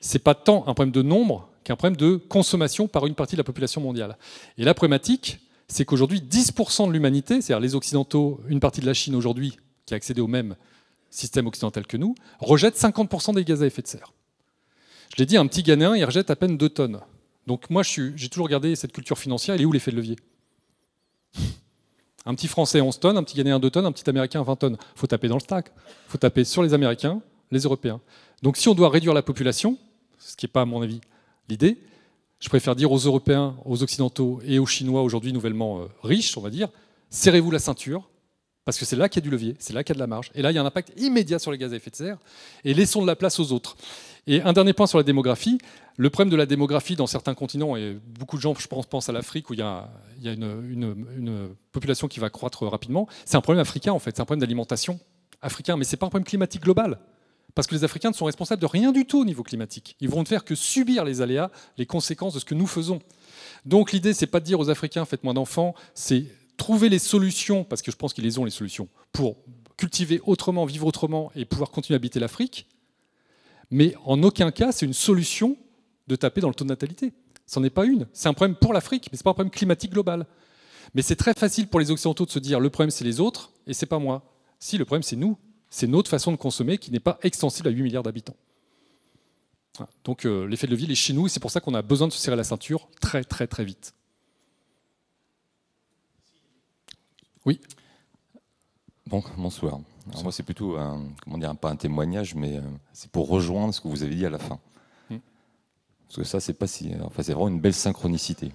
Speaker 1: ce n'est pas tant un problème de nombre qu'un problème de consommation par une partie de la population mondiale. Et la problématique, c'est qu'aujourd'hui, 10% de l'humanité, c'est-à-dire les Occidentaux, une partie de la Chine aujourd'hui, qui a accédé au même système occidental que nous, rejette 50% des gaz à effet de serre. Je l'ai dit, un petit Ghanéen, il rejette à peine 2 tonnes. Donc moi, j'ai toujours regardé cette culture financière, il est où l'effet de levier un petit Français 11 tonnes, un petit Ghanéen 2 tonnes, un petit Américain 20 tonnes. Il faut taper dans le stack. Il faut taper sur les Américains, les Européens. Donc si on doit réduire la population, ce qui n'est pas à mon avis l'idée, je préfère dire aux Européens, aux Occidentaux et aux Chinois aujourd'hui nouvellement euh, riches, on va dire, serrez-vous la ceinture, parce que c'est là qu'il y a du levier, c'est là qu'il y a de la marge. Et là, il y a un impact immédiat sur les gaz à effet de serre, et laissons de la place aux autres. Et un dernier point sur la démographie. Le problème de la démographie dans certains continents, et beaucoup de gens, je pense, pensent à l'Afrique où il y a, une, population qui va croître rapidement, c'est un problème africain en fait, c'est un problème d'alimentation africain, mais ce n'est pas un problème climatique global. Parce que les Africains ne sont responsables de rien du tout au niveau climatique. Ils vont ne faire que subir les aléas, les conséquences de ce que nous faisons. Donc l'idée, c'est pas de dire aux Africains faites moins d'enfants, c'est trouver les solutions, parce que je pense qu'ils les ont les solutions, pour cultiver autrement, vivre autrement et pouvoir continuer à habiter l'Afrique, mais en aucun cas, c'est une solution de taper dans le taux de natalité. n'en est pas une. C'est un problème pour l'Afrique, mais ce n'est pas un problème climatique global. Mais c'est très facile pour les Occidentaux de se dire le problème, c'est les autres et c'est pas moi. Si, le problème, c'est nous. C'est notre façon de consommer qui n'est pas extensible à 8 milliards d'habitants. Donc euh, l'effet de levier, est chez nous, et c'est pour ça qu'on a besoin de se serrer la ceinture très, très, très vite.
Speaker 3: Oui. Bon, bonsoir. moi, c'est plutôt un, comment dire, pas un témoignage, mais euh, c'est pour rejoindre ce que vous avez dit à la fin. Hmm. Parce que ça, c'est pas si. Enfin, c'est vraiment une belle synchronicité.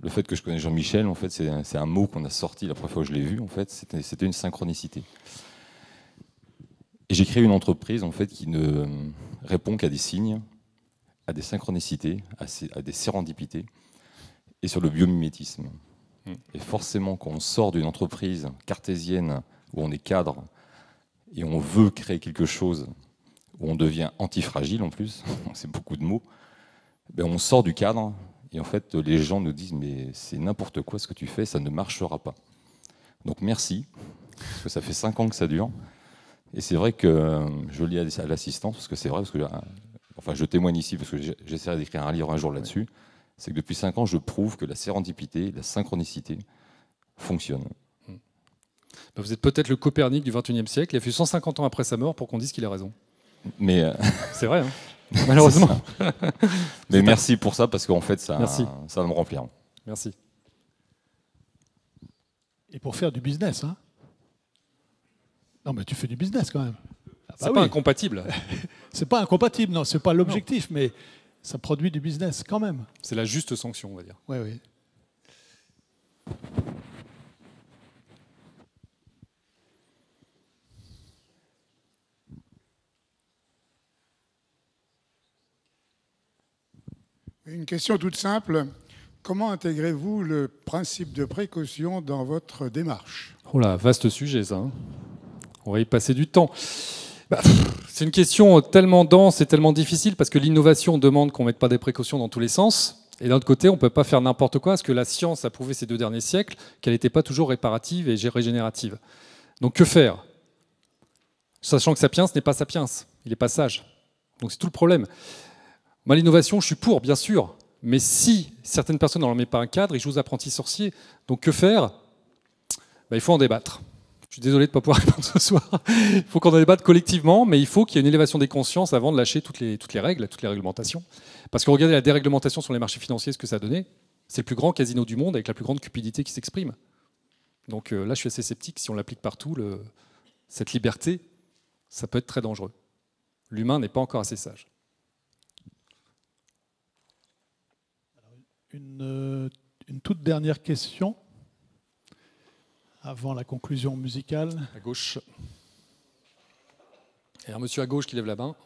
Speaker 3: Le fait que je connais Jean-Michel, en fait, c'est un mot qu'on a sorti la première fois où je l'ai vu. En fait, c'était une synchronicité. Et j'ai créé une entreprise, en fait, qui ne euh, répond qu'à des signes, à des synchronicités, à, des sérendipités, et sur le biomimétisme. Et forcément, quand on sort d'une entreprise cartésienne où on est cadre et on veut créer quelque chose, où on devient antifragile en plus, c'est beaucoup de mots, ben on sort du cadre et en fait les gens nous disent mais c'est n'importe quoi ce que tu fais, ça ne marchera pas. Donc merci, parce que ça fait cinq ans que ça dure. Et c'est vrai que euh, je lis à l'assistance, parce que c'est vrai, parce que euh, enfin je témoigne ici, parce que j'essaierai d'écrire un livre un jour là-dessus c'est que depuis 5 ans, je prouve que la sérendipité, la synchronicité fonctionne.
Speaker 1: Ben, vous êtes peut-être le Copernic du XXIe siècle. Il a fallu 150 ans après sa mort pour qu'on dise qu'il a raison.
Speaker 3: Mais euh, c'est vrai, hein. malheureusement. Mais merci pour ça parce qu'en fait,
Speaker 1: ça, ça me remplit. Merci. Et pour faire du
Speaker 2: business, hein Non, mais tu fais du business quand même.
Speaker 1: Ah, c'est bah pas incompatible.
Speaker 2: c'est pas incompatible, non. C'est pas l'objectif, mais ça produit du business quand même. C'est la
Speaker 1: juste sanction, on va dire. Oui, oui.
Speaker 2: Une question toute simple. Comment intégrez-vous le principe de précaution dans votre démarche
Speaker 1: Oh là, vaste sujet ça. Hein. On va y passer du temps. C'est une question tellement dense et tellement difficile parce que l'innovation demande qu'on ne mette pas des précautions dans tous les sens. Et d'un autre côté, on ne peut pas faire n'importe quoi parce que la science a prouvé ces deux derniers siècles qu'elle n'était pas toujours réparative et régénérative. Donc que faire Sachant que Sapiens n'est pas Sapiens, il n'est pas sage. Donc c'est tout le problème. Moi, l'innovation, je suis pour, bien sûr. Mais si certaines personnes n'en mettent pas un cadre, ils jouent aux apprentis sorciers. Donc que faire ben, Il faut en débattre. Je suis désolé de ne pas pouvoir répondre ce soir. il faut qu'on en débatte collectivement, mais il faut qu'il y ait une élévation des consciences avant de lâcher toutes les, règles, toutes les réglementations. Parce que regardez la déréglementation sur les marchés financiers, ce que ça a donné. C'est le plus grand casino du monde avec la plus grande cupidité qui s'exprime. Donc euh, là, je suis assez sceptique. Si on l'applique partout, cette liberté, ça peut être très dangereux. L'humain n'est pas encore assez sage.
Speaker 2: Une, euh, une toute dernière question avant la conclusion musicale. À gauche.
Speaker 1: et un monsieur à gauche qui lève la main.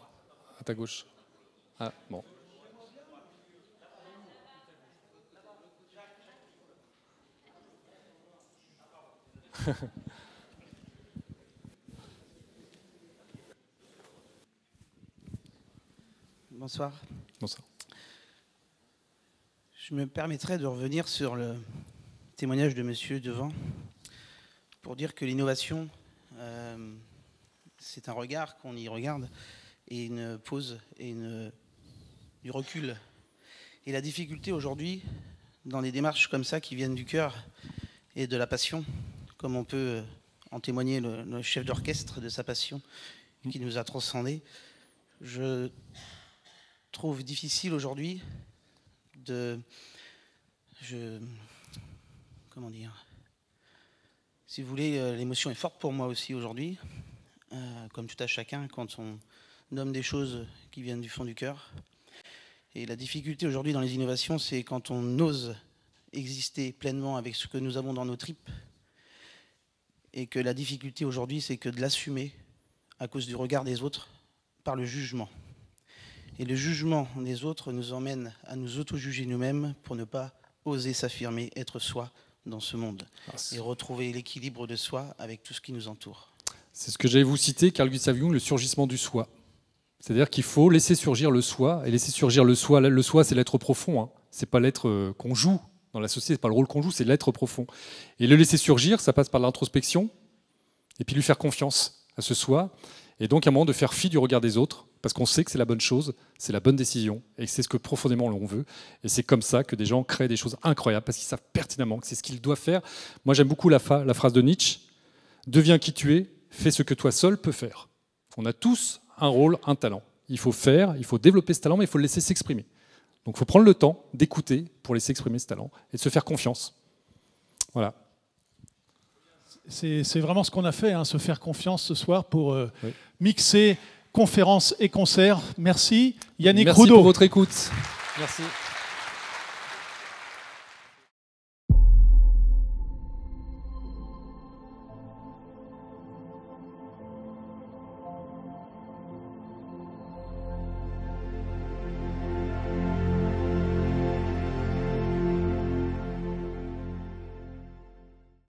Speaker 1: À ta gauche. Ah, bon.
Speaker 4: Bonsoir. Bonsoir. Je me permettrais de revenir sur le témoignage de monsieur devant pour dire que l'innovation, euh, c'est un regard qu'on y regarde et une pause et une, du recul. Et la difficulté aujourd'hui, dans les démarches comme ça qui viennent du cœur et de la passion, comme on peut en témoigner le, chef d'orchestre de sa passion qui nous a transcendés, je trouve difficile aujourd'hui de... Je, comment dire si vous voulez, euh, l'émotion est forte pour moi aussi aujourd'hui, euh, comme tout à chacun, quand on nomme des choses qui viennent du fond du cœur. Et la difficulté aujourd'hui dans les innovations, c'est quand on ose exister pleinement avec ce que nous avons dans nos tripes. Et que la difficulté aujourd'hui, c'est que de l'assumer à cause du regard des autres par le jugement. Et le jugement des autres nous emmène à nous auto-juger nous-mêmes pour ne pas oser s'affirmer, être soi, dans ce monde et retrouver l'équilibre de soi avec tout ce qui nous entoure.
Speaker 1: C'est ce que j'allais vous citer, Carl Gustav Jung, le surgissement du soi. C'est-à-dire qu'il faut laisser surgir le soi, et laisser surgir le soi, le soi c'est l'être profond, hein. c'est pas l'être euh, qu'on joue dans la société, c'est pas le rôle qu'on joue, c'est l'être profond. Et le laisser surgir, ça passe par l'introspection, et puis lui faire confiance à ce soi, et donc, à un moment, de faire fi du regard des autres, parce qu'on sait que c'est la bonne chose, c'est la bonne décision, et c'est ce que profondément l'on veut. Et c'est comme ça que des gens créent des choses incroyables, parce qu'ils savent pertinemment que c'est ce qu'ils doivent faire. Moi, j'aime beaucoup la, la phrase de Nietzsche Deviens qui tu es, fais ce que toi seul peux faire. On a tous un rôle, un talent. Il faut faire, il faut développer ce talent, mais il faut le laisser s'exprimer. Donc il faut prendre le temps d'écouter pour laisser exprimer ce talent et de se faire confiance. Voilà.
Speaker 2: C'est vraiment ce qu'on a fait, hein, se faire confiance ce soir pour euh, mixer conférences et concerts. Merci Yannick Merci pour votre écoute.
Speaker 1: Merci.